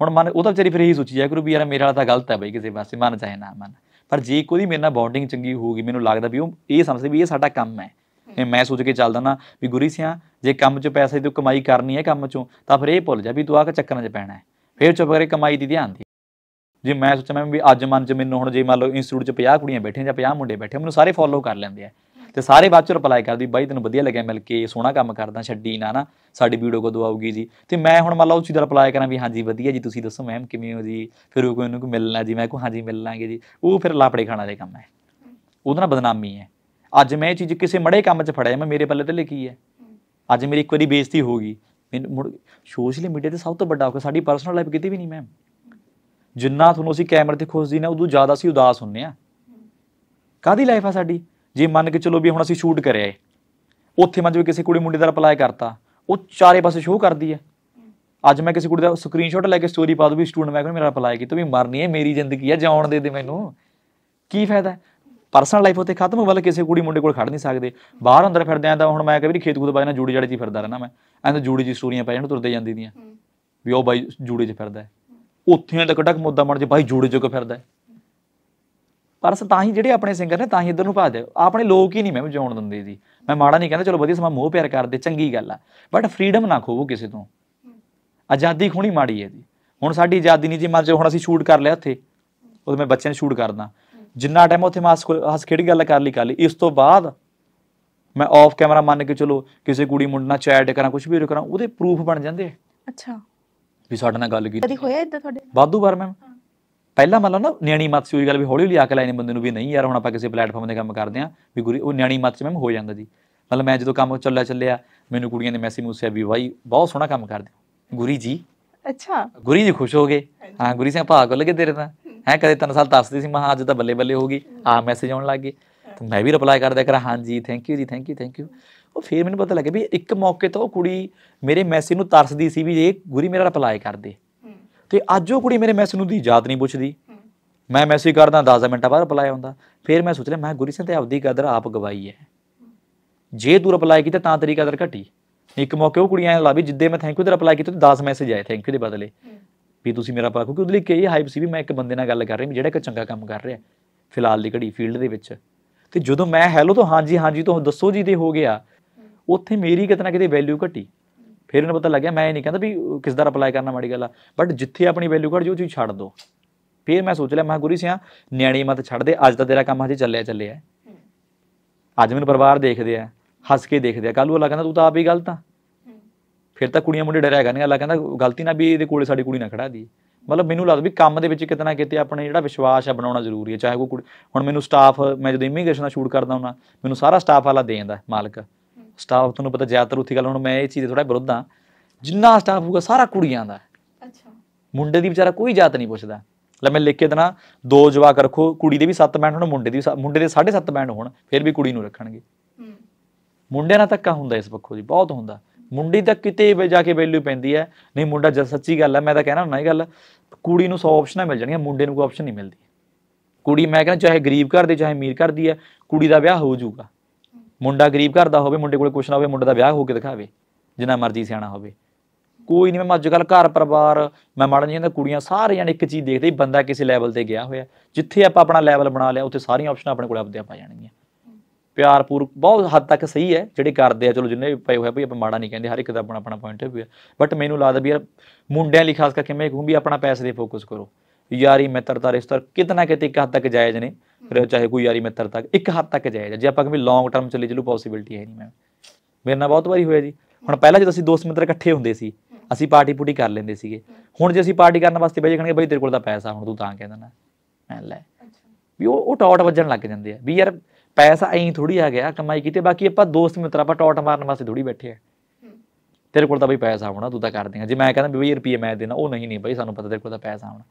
ਹੁਣ ਮਨ ਉਹ ਤਾਂ ਵਿਚਾਰੀ ਫਿਰ ਇਹੀ ਸੋਚੀ ਜਾ ਕਰੂ ਵੀ ਯਾਰ ਮੇਰੇ ਨਾਲ ਤਾਂ ਗਲਤ ਹੈ ਬਈ ਕਿਸੇ ਪਾਸੇ ਮਨ ਚਾਹੇ ਨਾ ਮਨ ਪਰ ਜੇ ਕੋਈ ਮੇਰੇ ਨਾਲ ਬੌਂਡਿੰਗ ਚੰਗੀ ਹੋਊਗੀ ਮੈਨੂੰ ਲੱਗਦਾ ਵੀ ਉਹ ਇਹ ਸਮਝਦੇ ਵੀ ਇਹ ਸਾਡਾ ਕੰਮ ਹੈ ਇਹ ਮੈਂ ਸੋਚ ਕੇ ਚੱਲਦਾ ਨਾ ਵੀ ਗੁਰੀ ਸਿਆ ਜੇ ਕੰਮ 'ਚ ਪੈਸੇ ਤੂੰ ਕਮਾਈ ਕਰਨੀ ਹੈ ਕੰਮ 'ਚੋਂ ਤਾਂ ਫਿਰ ਇਹ ਭੁੱਲ ਜਾ ਵੀ ਤੂੰ ਆਹ ਚੱਕਰਾਂ 'ਚ ਪੈਣਾ ਹੈ ਫਿਰ ਚੁੱਪ ਕਰੇ ਕਮਾਈ ਦੀ ਧਿਆਨ ਦੀ ਜੇ ਮੈਂ ਸੋਚਾਂ ਮੈਂ ਵੀ ਅੱਜ ਮਨ 'ਚ ਮੈਨੂੰ ਹੁਣ ਜੇ ਮੰਨ ਲਓ ਇੰਸਟੀਚਿਊਟ 'ਚ 50 ਕੁੜੀਆਂ ਬੈਠੀਆਂ ਜਾਂ 50 ਮੁੰਡੇ ਬੈਠੇ ਮੈਨੂੰ ਸਾਰੇ ਫੋਲੋ ਕਰ ਲੈਂਦੇ ਆ ਤੇ ਸਾਰੇ ਬਾਅਦ ਚ ਰਿਪਲਾਈ ਕਰਦੀ ਬਾਈ ਤੈਨੂੰ ਵਧੀਆ ਲੱਗਿਆ ਮਿਲ ਕੇ ਸੋਹਣਾ ਕੰਮ ਕਰਦਾ ਛੱਡੀ ਨਾ ਨਾ ਸਾਡੀ ਵੀਡੀਓ ਕਦੋਂ ਆਊਗੀ ਜੀ ਤੇ ਮੈਂ ਹੁਣ ਮੰਨ ਲਓ ਉਸੇ ਦਾ ਰਿਪਲਾਈ ਕਰਾਂ ਵੀ ਹਾਂਜੀ ਵਧੀਆ ਜੀ ਤੁਸੀਂ ਦੱਸੋ ਮੈਮ ਕਿਵੇਂ ਹੋ ਜੀ ਫਿਰ ਉਹ ਕੋਈ ਨੂੰ ਕੋ ਮਿਲਣਾ ਜੀ ਮੈਂ ਕੋ ਹਾਂਜੀ ਮਿਲ ਲਾਂਗੇ ਜੀ ਉਹ ਫਿਰ ਲਾਪੜੇ ਖਾਣਾ ਦੇ ਕੰਮ ਹੈ ਉਹਦਾ ਨਾ ਬਦਨਾਮੀ ਹੈ ਅੱਜ ਮੈਂ ਇਹ ਚੀਜ਼ ਕਿਸੇ ਮੜੇ ਕੰਮ 'ਚ ਫੜਿਆ ਮੈਂ ਮੇਰੇ ਪੱਲੇ ਤੇ ਲਿਖੀ ਹੈ ਅੱਜ ਮੇਰੀ ਇੱਕ ਵਾਰੀ ਬੇਇੱਜ਼ਤੀ ਹੋ ਗਈ ਮੈਨੂੰ ਮੁੜ ਸੋਸ਼ਲ ਮੀਡੀਆ ਤੇ ਸਭ ਤੋਂ ਵੱਡਾ ਔਕਾ ਸਾਡੀ ਪਰਸਨਲ ਲਾਈਫ ਕਿਤੇ ਵੀ ਨਹੀਂ ਮੈਮ ਜਿੰਨਾ ਤੁਹਾਨੂੰ ਅਸੀਂ ਕੈਮਰੇ ਤੇ ਖੁਸ਼ਦੀ ਨਾ ਉਦੋਂ ਜ਼ਿਆਦਾ ਸੀ ਉਦਾਸ ਹੁੰਨੇ ਆ ਕਾਦੀ ਲਾਈਫ ਆ ਸਾਡੀ ਜੇ ਮੰਨ ਕੇ ਚਲੋ ਵੀ ਹੁਣ ਅਸੀਂ ਸ਼ੂਟ ਕਰਿਆ ਏ ਉੱਥੇ ਮੰਨ ਜੇ ਕਿਸੇ ਕੁੜੀ ਮੁੰਡੇ ਦਾ ਰਿਪਲਾਈ ਕਰਤਾ ਉਹ ਚਾਰੇ ਪਾਸੇ ਸ਼ੋਅ ਕਰਦੀ ਹੈ ਅੱਜ ਮੈਂ ਕਿਸੇ ਕੁੜੀ ਦਾ ਸਕਰੀਨਸ਼ਾਟ ਲੈ ਕੇ ਸਟੋਰੀ ਪਾ ਦੂ ਵੀ ਸਟੂਡੈਂਟ ਮੈਂ ਕਹਿੰਦਾ ਮੇਰਾ ਰਿਪਲਾਈ ਕੀਤਾ ਵੀ ਮਰਨੀ ਹੈ ਮੇਰੀ ਜ਼ਿੰਦਗੀ ਹੈ ਜਾਣ ਦੇ ਦੇ ਮੈਨੂੰ ਕੀ ਫਾਇਦਾ ਪਰਸਨਲ ਲਾਈਫ ਉੱਤੇ ਖਤਮ ਹੋ ਵਾਲਾ ਕਿਸੇ ਕੁੜੀ ਮੁੰਡੇ ਕੋਲ ਖੜ ਨਹੀਂ ਸਕਦੇ ਬਾਹਰ ਅੰਦਰ ਫਿਰਦੇ ਆਂ ਤਾਂ ਹੁਣ ਮੈਂ ਕਹਿੰਦਾ ਵੀ ਖੇਤ ਖੂਦ ਬਾਜ ਨਾਲ ਜੂੜੀ ਜੜੇ 'ਚ ਫਿਰਦਾ ਰਹਿਣਾ ਮੈਂ ਐਂ ਤਾਂ ਜੂੜੀ ਜੀ ਸਟੋਰੀਆਂ ਪੈ ਜਾਣ ਤੁਰਦੇ ਜਾਂਦੀ ਦੀਆਂ ਵੀ ਉਹ ਬਾਈ ਜੂੜੇ 'ਚ ਫਿਰਦਾ ਉੱਥੇ ਤੱਕ ਡਕ ਮੁੱਦਾ ਮਣ ਜੇ ਬਾਈ ਜੂੜੇ 'ਚ ਕੋ ਫਿਰਦਾ ਪਰ ਸ ਤਾਂ ਹੀ ਜਿਹੜੇ ਆਪਣੇ ਸਿੰਗਰ ਨੇ ਤਾਂ ਹੀ ਇਧਰ ਨੂੰ ਭੱਜਦੇ ਆਪਣੇ ਲੋਕ ਹੀ ਨਹੀਂ ਮੈਂ ਜਿਉਣ ਦਿੰਦੇ ਜੀ ਮੈਂ ਮਾੜਾ ਨਹੀਂ ਕਹਿੰਦਾ ਚਲੋ ਵਧੀਆ ਸਮਾਂ ਮੋਹ ਪਿਆਰ ਕਰਦੇ ਚੰਗੀ ਗੱਲ ਆ ਬਟ ਫਰੀडम ਨਾ ਖੋਵੋ ਕਿਸੇ ਤੋਂ ਆਜ਼ਾਦੀ ਖੋਣੀ ਮਾੜੀ ਹੈ ਜੀ ਹੁਣ ਸਾਡੀ ਆਜ਼ਾਦੀ ਨਹੀਂ ਜੀ ਮਰ ਜੇ ਹੁਣ ਅਸੀਂ ਸ਼ੂਟ ਕਰ ਲਿਆ ਉੱਥੇ ਉਦੋਂ ਮੈਂ ਬੱਚਿਆਂ ਨੂੰ ਸ਼ੂਟ ਕਰਦਾ ਜਿੰਨਾ ਟਾਈਮ ਉੱਥੇ ਮਾਸਕ ਹੱਸ ਖੇੜੀ ਗੱਲ ਕਰ ਲਈ ਕਰ ਲਈ ਇਸ ਤੋਂ ਬਾਅਦ ਮੈਂ ਆਫ ਕੈਮਰਾ ਮੰਨ ਕੇ ਚਲੋ ਕਿਸੇ ਕੁੜੀ ਮੁੰਡੇ ਨਾਲ ਚੈਟ ਕਰਾਂ ਕੁਝ ਵੀ ਕਰਾਂ ਉਹਦੇ ਪ੍ਰੂਫ ਬਣ ਜਾਂਦੇ ਅੱਛਾ ਵੀ ਸਾਡੇ ਨਾਲ ਗੱਲ ਕੀਤੀ ਕਦੀ ਹੋਇਆ ਇਦਾਂ ਤੁਹਾਡੇ ਵਾਧੂ ਵਾਰ ਮੈਮ ਪਹਿਲਾਂ ਲਓ ਨਾ ਨਿਆਣੀ ਮੱਤ ਸੀ ਉਹ ਗੱਲ ਵੀ ਹੌਲੀ ਹੌਲੀ ਅਕਲ ਆਈ ਨੇ ਬੰਦੇ ਨੂੰ ਵੀ ਨਹੀਂ ਯਾਰ ਹੁਣ ਆਪਾਂ ਕਿਸੇ ਪਲੇਟਫਾਰਮ ਤੇ ਕੰਮ ਕਰਦੇ ਆ ਵੀ ਗੁਰੀ ਉਹ ਨਿਆਣੀ ਮੱਤ ਚ ਮੈਮ ਹੋ ਜਾਂਦਾ ਜੀ ਮਤਲਬ ਮੈਂ ਜਦੋਂ ਕੰਮ ਚੱਲਿਆ ਚੱਲਿਆ ਮੈਨੂੰ ਕੁੜੀਆਂ ਨੇ ਮੈਸੇਜ ਮੂਸਿਆ ਵੀ ਬਾਈ ਬਹੁਤ ਸੋਹਣਾ ਕੰਮ ਕਰਦੇ ਗੁਰੀ ਜੀ ਅੱਛਾ ਗੁਰੀ ਜੀ ਖੁਸ਼ ਹੋ ਗਏ ਹਾਂ ਗੁਰੀ ਸਿੰਘ ਭਾਗ ਲੱਗੇ ਤੇਰੇ ਤਾਂ ਹੈ ਕਦੇ ਤਿੰਨ ਸਾਲ ਦੱਸਦੀ ਸੀ ਮਹਾ ਅੱਜ ਤਾਂ ਬੱਲੇ ਬੱਲੇ ਹੋ ਗਈ ਆ ਮੈਸੇਜ ਆਉਣ ਲੱਗ ਗਏ ਤੇ ਮੈਂ ਵੀ ਰਿਪਲਾਈ ਕਰਦਾ ਕਰਾਂ ਹਾਂ ਜੀ ਥੈਂਕ ਯੂ ਜੀ ਥੈਂਕ ਯੂ ਥੈਂਕ ਯੂ ਉਹ ਫੇਰ ਮੈਨੂੰ ਪਤਾ ਲੱਗਿਆ ਵੀ ਇੱਕ ਮੌਕੇ ਤੋਂ ਉਹ ਕੁੜੀ ਮੇਰੇ ਮੈਸੇਜ ਨੂੰ ਤਰਸਦੀ ਸੀ ਵੀ ਇਹ ਗੁਰੀ ਮੇਰਾ ਰਿਪਲਾਈ ਕਰ ਦੇ ਤੇ ਅੱਜ ਉਹ ਕੁੜੀ ਮੇਰੇ ਮੈਸੇਜ ਨੂੰ ਦੀ ਯਾਦ ਨਹੀਂ ਪੁੱਛਦੀ ਮੈਂ ਮੈਸੇਜ ਕਰਦਾ 10 ਮਿੰਟਾਂ ਬਾਅਦ ਰਿਪਲਾਈ ਆਉਂਦਾ ਫਿਰ ਮੈਂ ਸੋਚ ਰਿਹਾ ਮੈਂ ਗੁਰੀ ਸਿੰਘ ਤੇ ਆਪਦੀ ਕਦਰ ਆਪ ਗਵਾਈ ਹੈ ਜੇ ਤੂੰ ਰਿਪਲਾਈ ਕੀਤਾ ਤਾਂ ਤੇਰੀ ਕਦਰ ਘਟੀ ਇੱਕ ਮੌਕੇ ਉਹ ਕੁੜੀਆਂ ਲਾ ਵੀ ਜਿੱਦੇ ਮੈਂ ਥੈਂਕ ਯੂ ਤੇ ਰਿਪਲਾਈ ਕੀਤਾ ਤੇ 10 ਮੈਸੇਜ ਆਏ ਥੈਂਕ ਯੂ ਦੇ ਬਦਲੇ ਵੀ ਤੁਸੀਂ ਮੇਰਾ ਪਾ ਕਿਉਂਕਿ ਉਹਦੇ ਲਈ ਕਈ ਹਾਈਪ ਸੀ ਵੀ ਮੈਂ ਇੱਕ ਬੰਦੇ ਨਾਲ ਗੱਲ ਕਰ ਰਹੀ ਜਿਹੜਾ ਇੱਕ ਚੰਗਾ ਕੰਮ ਕਰ ਰਿਹਾ ਫਿਲਹਾਲ ਦੀ ਘੜੀ ਫੀਲਡ ਦੇ ਵਿੱਚ ਤੇ ਜਦੋਂ ਮੈਂ ਹੈਲੋ ਤੋਂ ਹਾਂਜੀ ਹਾਂਜੀ ਤੋਂ ਦੱਸੋ ਜੀ ਦੇ ਹੋ ਗਿਆ ਉੱਥੇ ਮੇਰੀ ਕਿਤਨਾ ਕਿਤੇ ਵੈਲਿਊ ਘਟੀ ਫਿਰ ਇਹਨੂੰ ਪਤਾ ਲੱਗਿਆ ਮੈਂ ਇਹ ਨਹੀਂ ਕਹਿੰਦਾ ਵੀ ਕਿਸ ਦਾ ਅਪਲਾਈ ਕਰਨਾ ਮਾੜੀ ਗੱਲ ਆ ਬਟ ਜਿੱਥੇ ਆਪਣੀ ਵੈਲਿਊ ਘੜ ਜੋ ਚੀਜ਼ ਛੱਡ ਦੋ ਫਿਰ ਮੈਂ ਸੋਚ ਲਿਆ ਮੈਂ ਗੁਰੀ ਸਿਆ ਨਿਆਣੀ ਮਤ ਛੱਡ ਦੇ ਅੱਜ ਦਾ ਤੇਰਾ ਕੰਮ ਹਜੇ ਚੱਲਿਆ ਚੱਲਿਆ ਅੱਜ ਮੈਨੂੰ ਪਰਿਵਾਰ ਦੇਖਦੇ ਆ ਹੱਸ ਕੇ ਦੇਖਦੇ ਆ ਕੱਲ ਉਹ ਅੱਲਾ ਕਹਿੰਦਾ ਤੂੰ ਤਾਂ ਆਪ ਹੀ ਗਲਤ ਆ ਫਿਰ ਤਾਂ ਕੁੜੀਆਂ ਮੁੰਡੇ ਡਰਿਆ ਕਰਨਗੇ ਅੱਲਾ ਕਹਿੰਦਾ ਗਲਤੀ ਨਾ ਵੀ ਇਹਦੇ ਕੋਲੇ ਸਾਡੀ ਕੁੜੀ ਨਾ ਖੜਾ ਦੀ ਮਤਲਬ ਮੈਨੂੰ ਲੱਗਦਾ ਵੀ ਕੰਮ ਦੇ ਵਿੱਚ ਕਿਤਨਾ ਕਿਤੇ ਆਪਣੇ ਜਿਹੜਾ ਵਿਸ਼ਵਾਸ ਆ ਬਣਾਉਣਾ ਜ਼ਰੂਰੀ ਹੈ ਚਾਹੇ ਕੋਈ ਹੁਣ ਮੈਨੂੰ ਸਟਾਫ ਮੈਂ ਜਦੋਂ ਇਮੀਗ੍ਰੇਸ਼ਨ ਦਾ ਸ਼ੂਟ ਕਰਦਾ ਹੁੰਦਾ ਮੈਨੂੰ ਸਾਰਾ ਸਟਾਫ ਵਾਲਾ ਦੇ ਜਾਂਦਾ ਮਾਲਕ ਸਟਾਫ ਤੁਹਾਨੂੰ ਪਤਾ ਜ਼ਿਆਦਾਤਰ ਉੱਥੇ ਗੱਲ ਹੁਣ ਮੈਂ ਇਹ ਚੀਜ਼ ਥੋੜਾ ਵਿਰੋਧਾਂ ਆ ਜਿੰਨਾ ਸਟਾਫ ਹੋਊਗਾ ਸਾਰਾ ਕੁੜੀਆਂ ਦਾ ਅੱਛਾ ਮੁੰਡੇ ਦੀ ਵਿਚਾਰਾ ਕੋਈ ਜਾਤ ਨਹੀਂ ਪੁੱਛਦਾ ਲੈ ਮੈਂ ਲਿਖ ਕੇ ਦਣਾ ਦੋ ਜਵਾਕ ਰੱਖੋ ਕੁੜੀ ਦੇ ਵੀ 7 ਬੈਂਡ ਹੋਣ ਮੁੰਡੇ ਦੀ ਮੁੰਡੇ ਦੇ 7.5 ਬੈਂਡ ਹੋਣ ਫਿਰ ਵੀ ਕੁੜੀ ਨੂੰ ਰੱਖਣਗੇ ਹੂੰ ਮੁੰਡਿਆਂ ਨਾਲ ਤੱਕਾ ਹੁੰਦਾ ਇਸ ਪੱਖੋਂ ਜੀ ਬਹੁਤ ਹੁੰਦਾ ਮੁੰਡੀ ਤਾਂ ਕਿਤੇ ਵੀ ਜਾ ਕੇ ਵੈਲਿਊ ਪੈਂਦੀ ਹੈ ਨਹੀਂ ਮੁੰਡਾ ਜਦ ਸੱਚੀ ਗੱਲ ਹੈ ਮੈਂ ਤਾਂ ਕਹਿਣਾ ਹੁੰਦਾ ਇਹ ਗੱਲ ਕੁੜੀ ਨੂੰ 100 ਆਪਸ਼ਨਾਂ ਮਿਲ ਜਾਣੀਆਂ ਮੁੰਡੇ ਨੂੰ ਕੋਈ ਆਪਸ਼ਨ ਨਹੀਂ ਮਿਲਦੀ ਕੁੜੀ ਮੈਂ ਕਹਿੰਦਾ ਚਾਹੇ ਗਰੀਬ ਘਰ ਦੇ ਚਾਹੇ ਅਮੀਰ ਘਰ ਦੀ ਹੈ ਕੁੜੀ ਦਾ ਵਿਆਹ ਹੋ ਜਾਊਗਾ ਮੁੰਡਾ ਗਰੀਬ ਘਰ ਦਾ ਹੋਵੇ ਮੁੰਡੇ ਕੋਲ ਕੁਛ ਨਾ ਹੋਵੇ ਮੁੰਡੇ ਦਾ ਵਿਆਹ ਹੋ ਕੇ ਦਿਖਾਵੇ ਜਿੰਨਾ ਮਰਜ਼ੀ ਸਿਆਣਾ ਹੋਵੇ ਕੋਈ ਨਹੀਂ ਮੈਂ ਅੱਜ ਕੱਲ ਘਰ ਪਰਿਵਾਰ ਮੈਂ ਮਾੜਾ ਜਾਂਦਾ ਕੁੜੀਆਂ ਸਾਰੇ ਜਣ ਇੱਕ ਚੀਜ਼ ਦੇਖਦੇ ਬੰਦਾ ਕਿਸੇ ਲੈਵਲ ਤੇ ਗਿਆ ਹੋਇਆ ਜਿੱਥੇ ਆਪਾਂ ਆਪਣਾ ਲੈਵਲ ਬਣਾ ਲਿਆ ਉੱਥੇ ਸਾਰੀਆਂ ਆਪਸ਼ਨਾਂ ਆਪਣੇ ਕੋਲ ਆਪਦੇ ਆਪ ਆ ਜਾਣਗੀਆਂ ਪਿਆਰ ਪੂਰਕ ਬਹੁਤ ਹੱਦ ਤੱਕ ਸਹੀ ਹੈ ਜਿਹੜੇ ਕਰਦੇ ਆ ਚਲੋ ਜਿੰਨੇ ਵੀ ਪਏ ਹੋਏ ਭਈ ਆਪਾਂ ਮਾੜਾ ਨਹੀਂ ਕਹਿੰਦੇ ਹਰ ਇੱਕ ਦਾ ਆਪਣਾ ਆਪਣਾ ਪੁਆਇੰਟ ਆਫ ਵੀ ਹੈ ਬਟ ਮੈਨੂੰ ਲੱਗਦਾ ਵੀ ਯਾਰ ਮੁੰਡਿਆਂ ਲਈ ਖਾਸ ਕਰਕੇ ਮੈਂ ਕਹੂੰ ਵੀ ਆਪਣਾ ਪੈਸੇ ਦੇ ਫੋਕਸ ਕਰੋ ਯਾਰੀ ਮਿੱਤਰਤਾ ਰਿਸ਼ਤਾ ਕਿਤਨਾ ਕਿਤੇ ਇੱਕ ਤੱਕ ਜਾਇਜ਼ ਨੇ ਚਾਹੇ ਕੋਈ ਯਾਰੀ ਮਿੱਤਰ ਤੱਕ ਇੱਕ ਹੱਦ ਤੱਕ ਜਾਇਜ਼ ਜੇ ਆਪਾਂ ਕਹੇ ਲੌਂਗ ਟਰਮ ਚੱਲੀ ਜਿਹਨੂੰ ਪੋਸਿਬਿਲਟੀ ਹੈ ਨਹੀਂ ਮੈਂ ਮੇਰੇ ਨਾਲ ਬਹੁਤ ਵਾਰੀ ਹੋਇਆ ਜੀ ਹੁਣ ਪਹਿਲਾਂ ਜਦੋਂ ਅਸੀਂ ਦੋਸਤ ਮਿੱਤਰ ਇਕੱਠੇ ਹੁੰਦੇ ਸੀ ਅਸੀਂ ਪਾਰਟੀ ਪੂਟੀ ਕਰ ਲੈਂਦੇ ਸੀਗੇ ਹੁਣ ਜੇ ਅਸੀਂ ਪਾਰਟੀ ਕਰਨ ਵਾਸਤੇ ਬੈਜੇ ਕਹਣਗੇ ਬਈ ਤੇਰੇ ਕੋਲ ਤਾਂ ਪੈਸਾ ਹੁਣ ਤੂੰ ਤਾਂ ਕਹਿੰਦਾ ਨਾ ਮੈਂ ਲੈ ਵੀ ਉਹ ਉਹ ਟੌਟ ਵੱਜਣ ਲੱਗ ਜਾਂਦੇ ਆ ਵੀ ਯਾਰ ਪੈਸਾ ਐਂ ਥੋੜੀ ਆ ਗਿਆ ਕਮਾਈ ਕੀਤੀ ਬਾਕੀ ਆਪਾਂ ਦੋਸਤ ਮਿੱਤਰ ਆਪਾਂ ਟੌਟ ਮਾਰਨ ਵਾਸਤੇ ਥੋੜੀ ਬੈਠੇ ਆ ਤੇਰੇ ਕੋਲ ਤਾਂ ਬਈ ਪੈਸਾ ਹੋਣਾ ਤੂੰ ਤਾਂ ਕਰ ਦੇਗਾ ਜੇ ਮੈਂ ਕਹਿੰਦਾ ਵੀ ਰੁਪਏ ਮੈਂ ਦੇਣਾ ਉਹ ਨਹੀਂ ਨਹੀਂ ਬਈ ਸਾਨੂੰ ਪਤਾ ਤੇਰੇ ਕੋਲ ਤਾਂ ਪੈਸਾ ਹੋਣਾ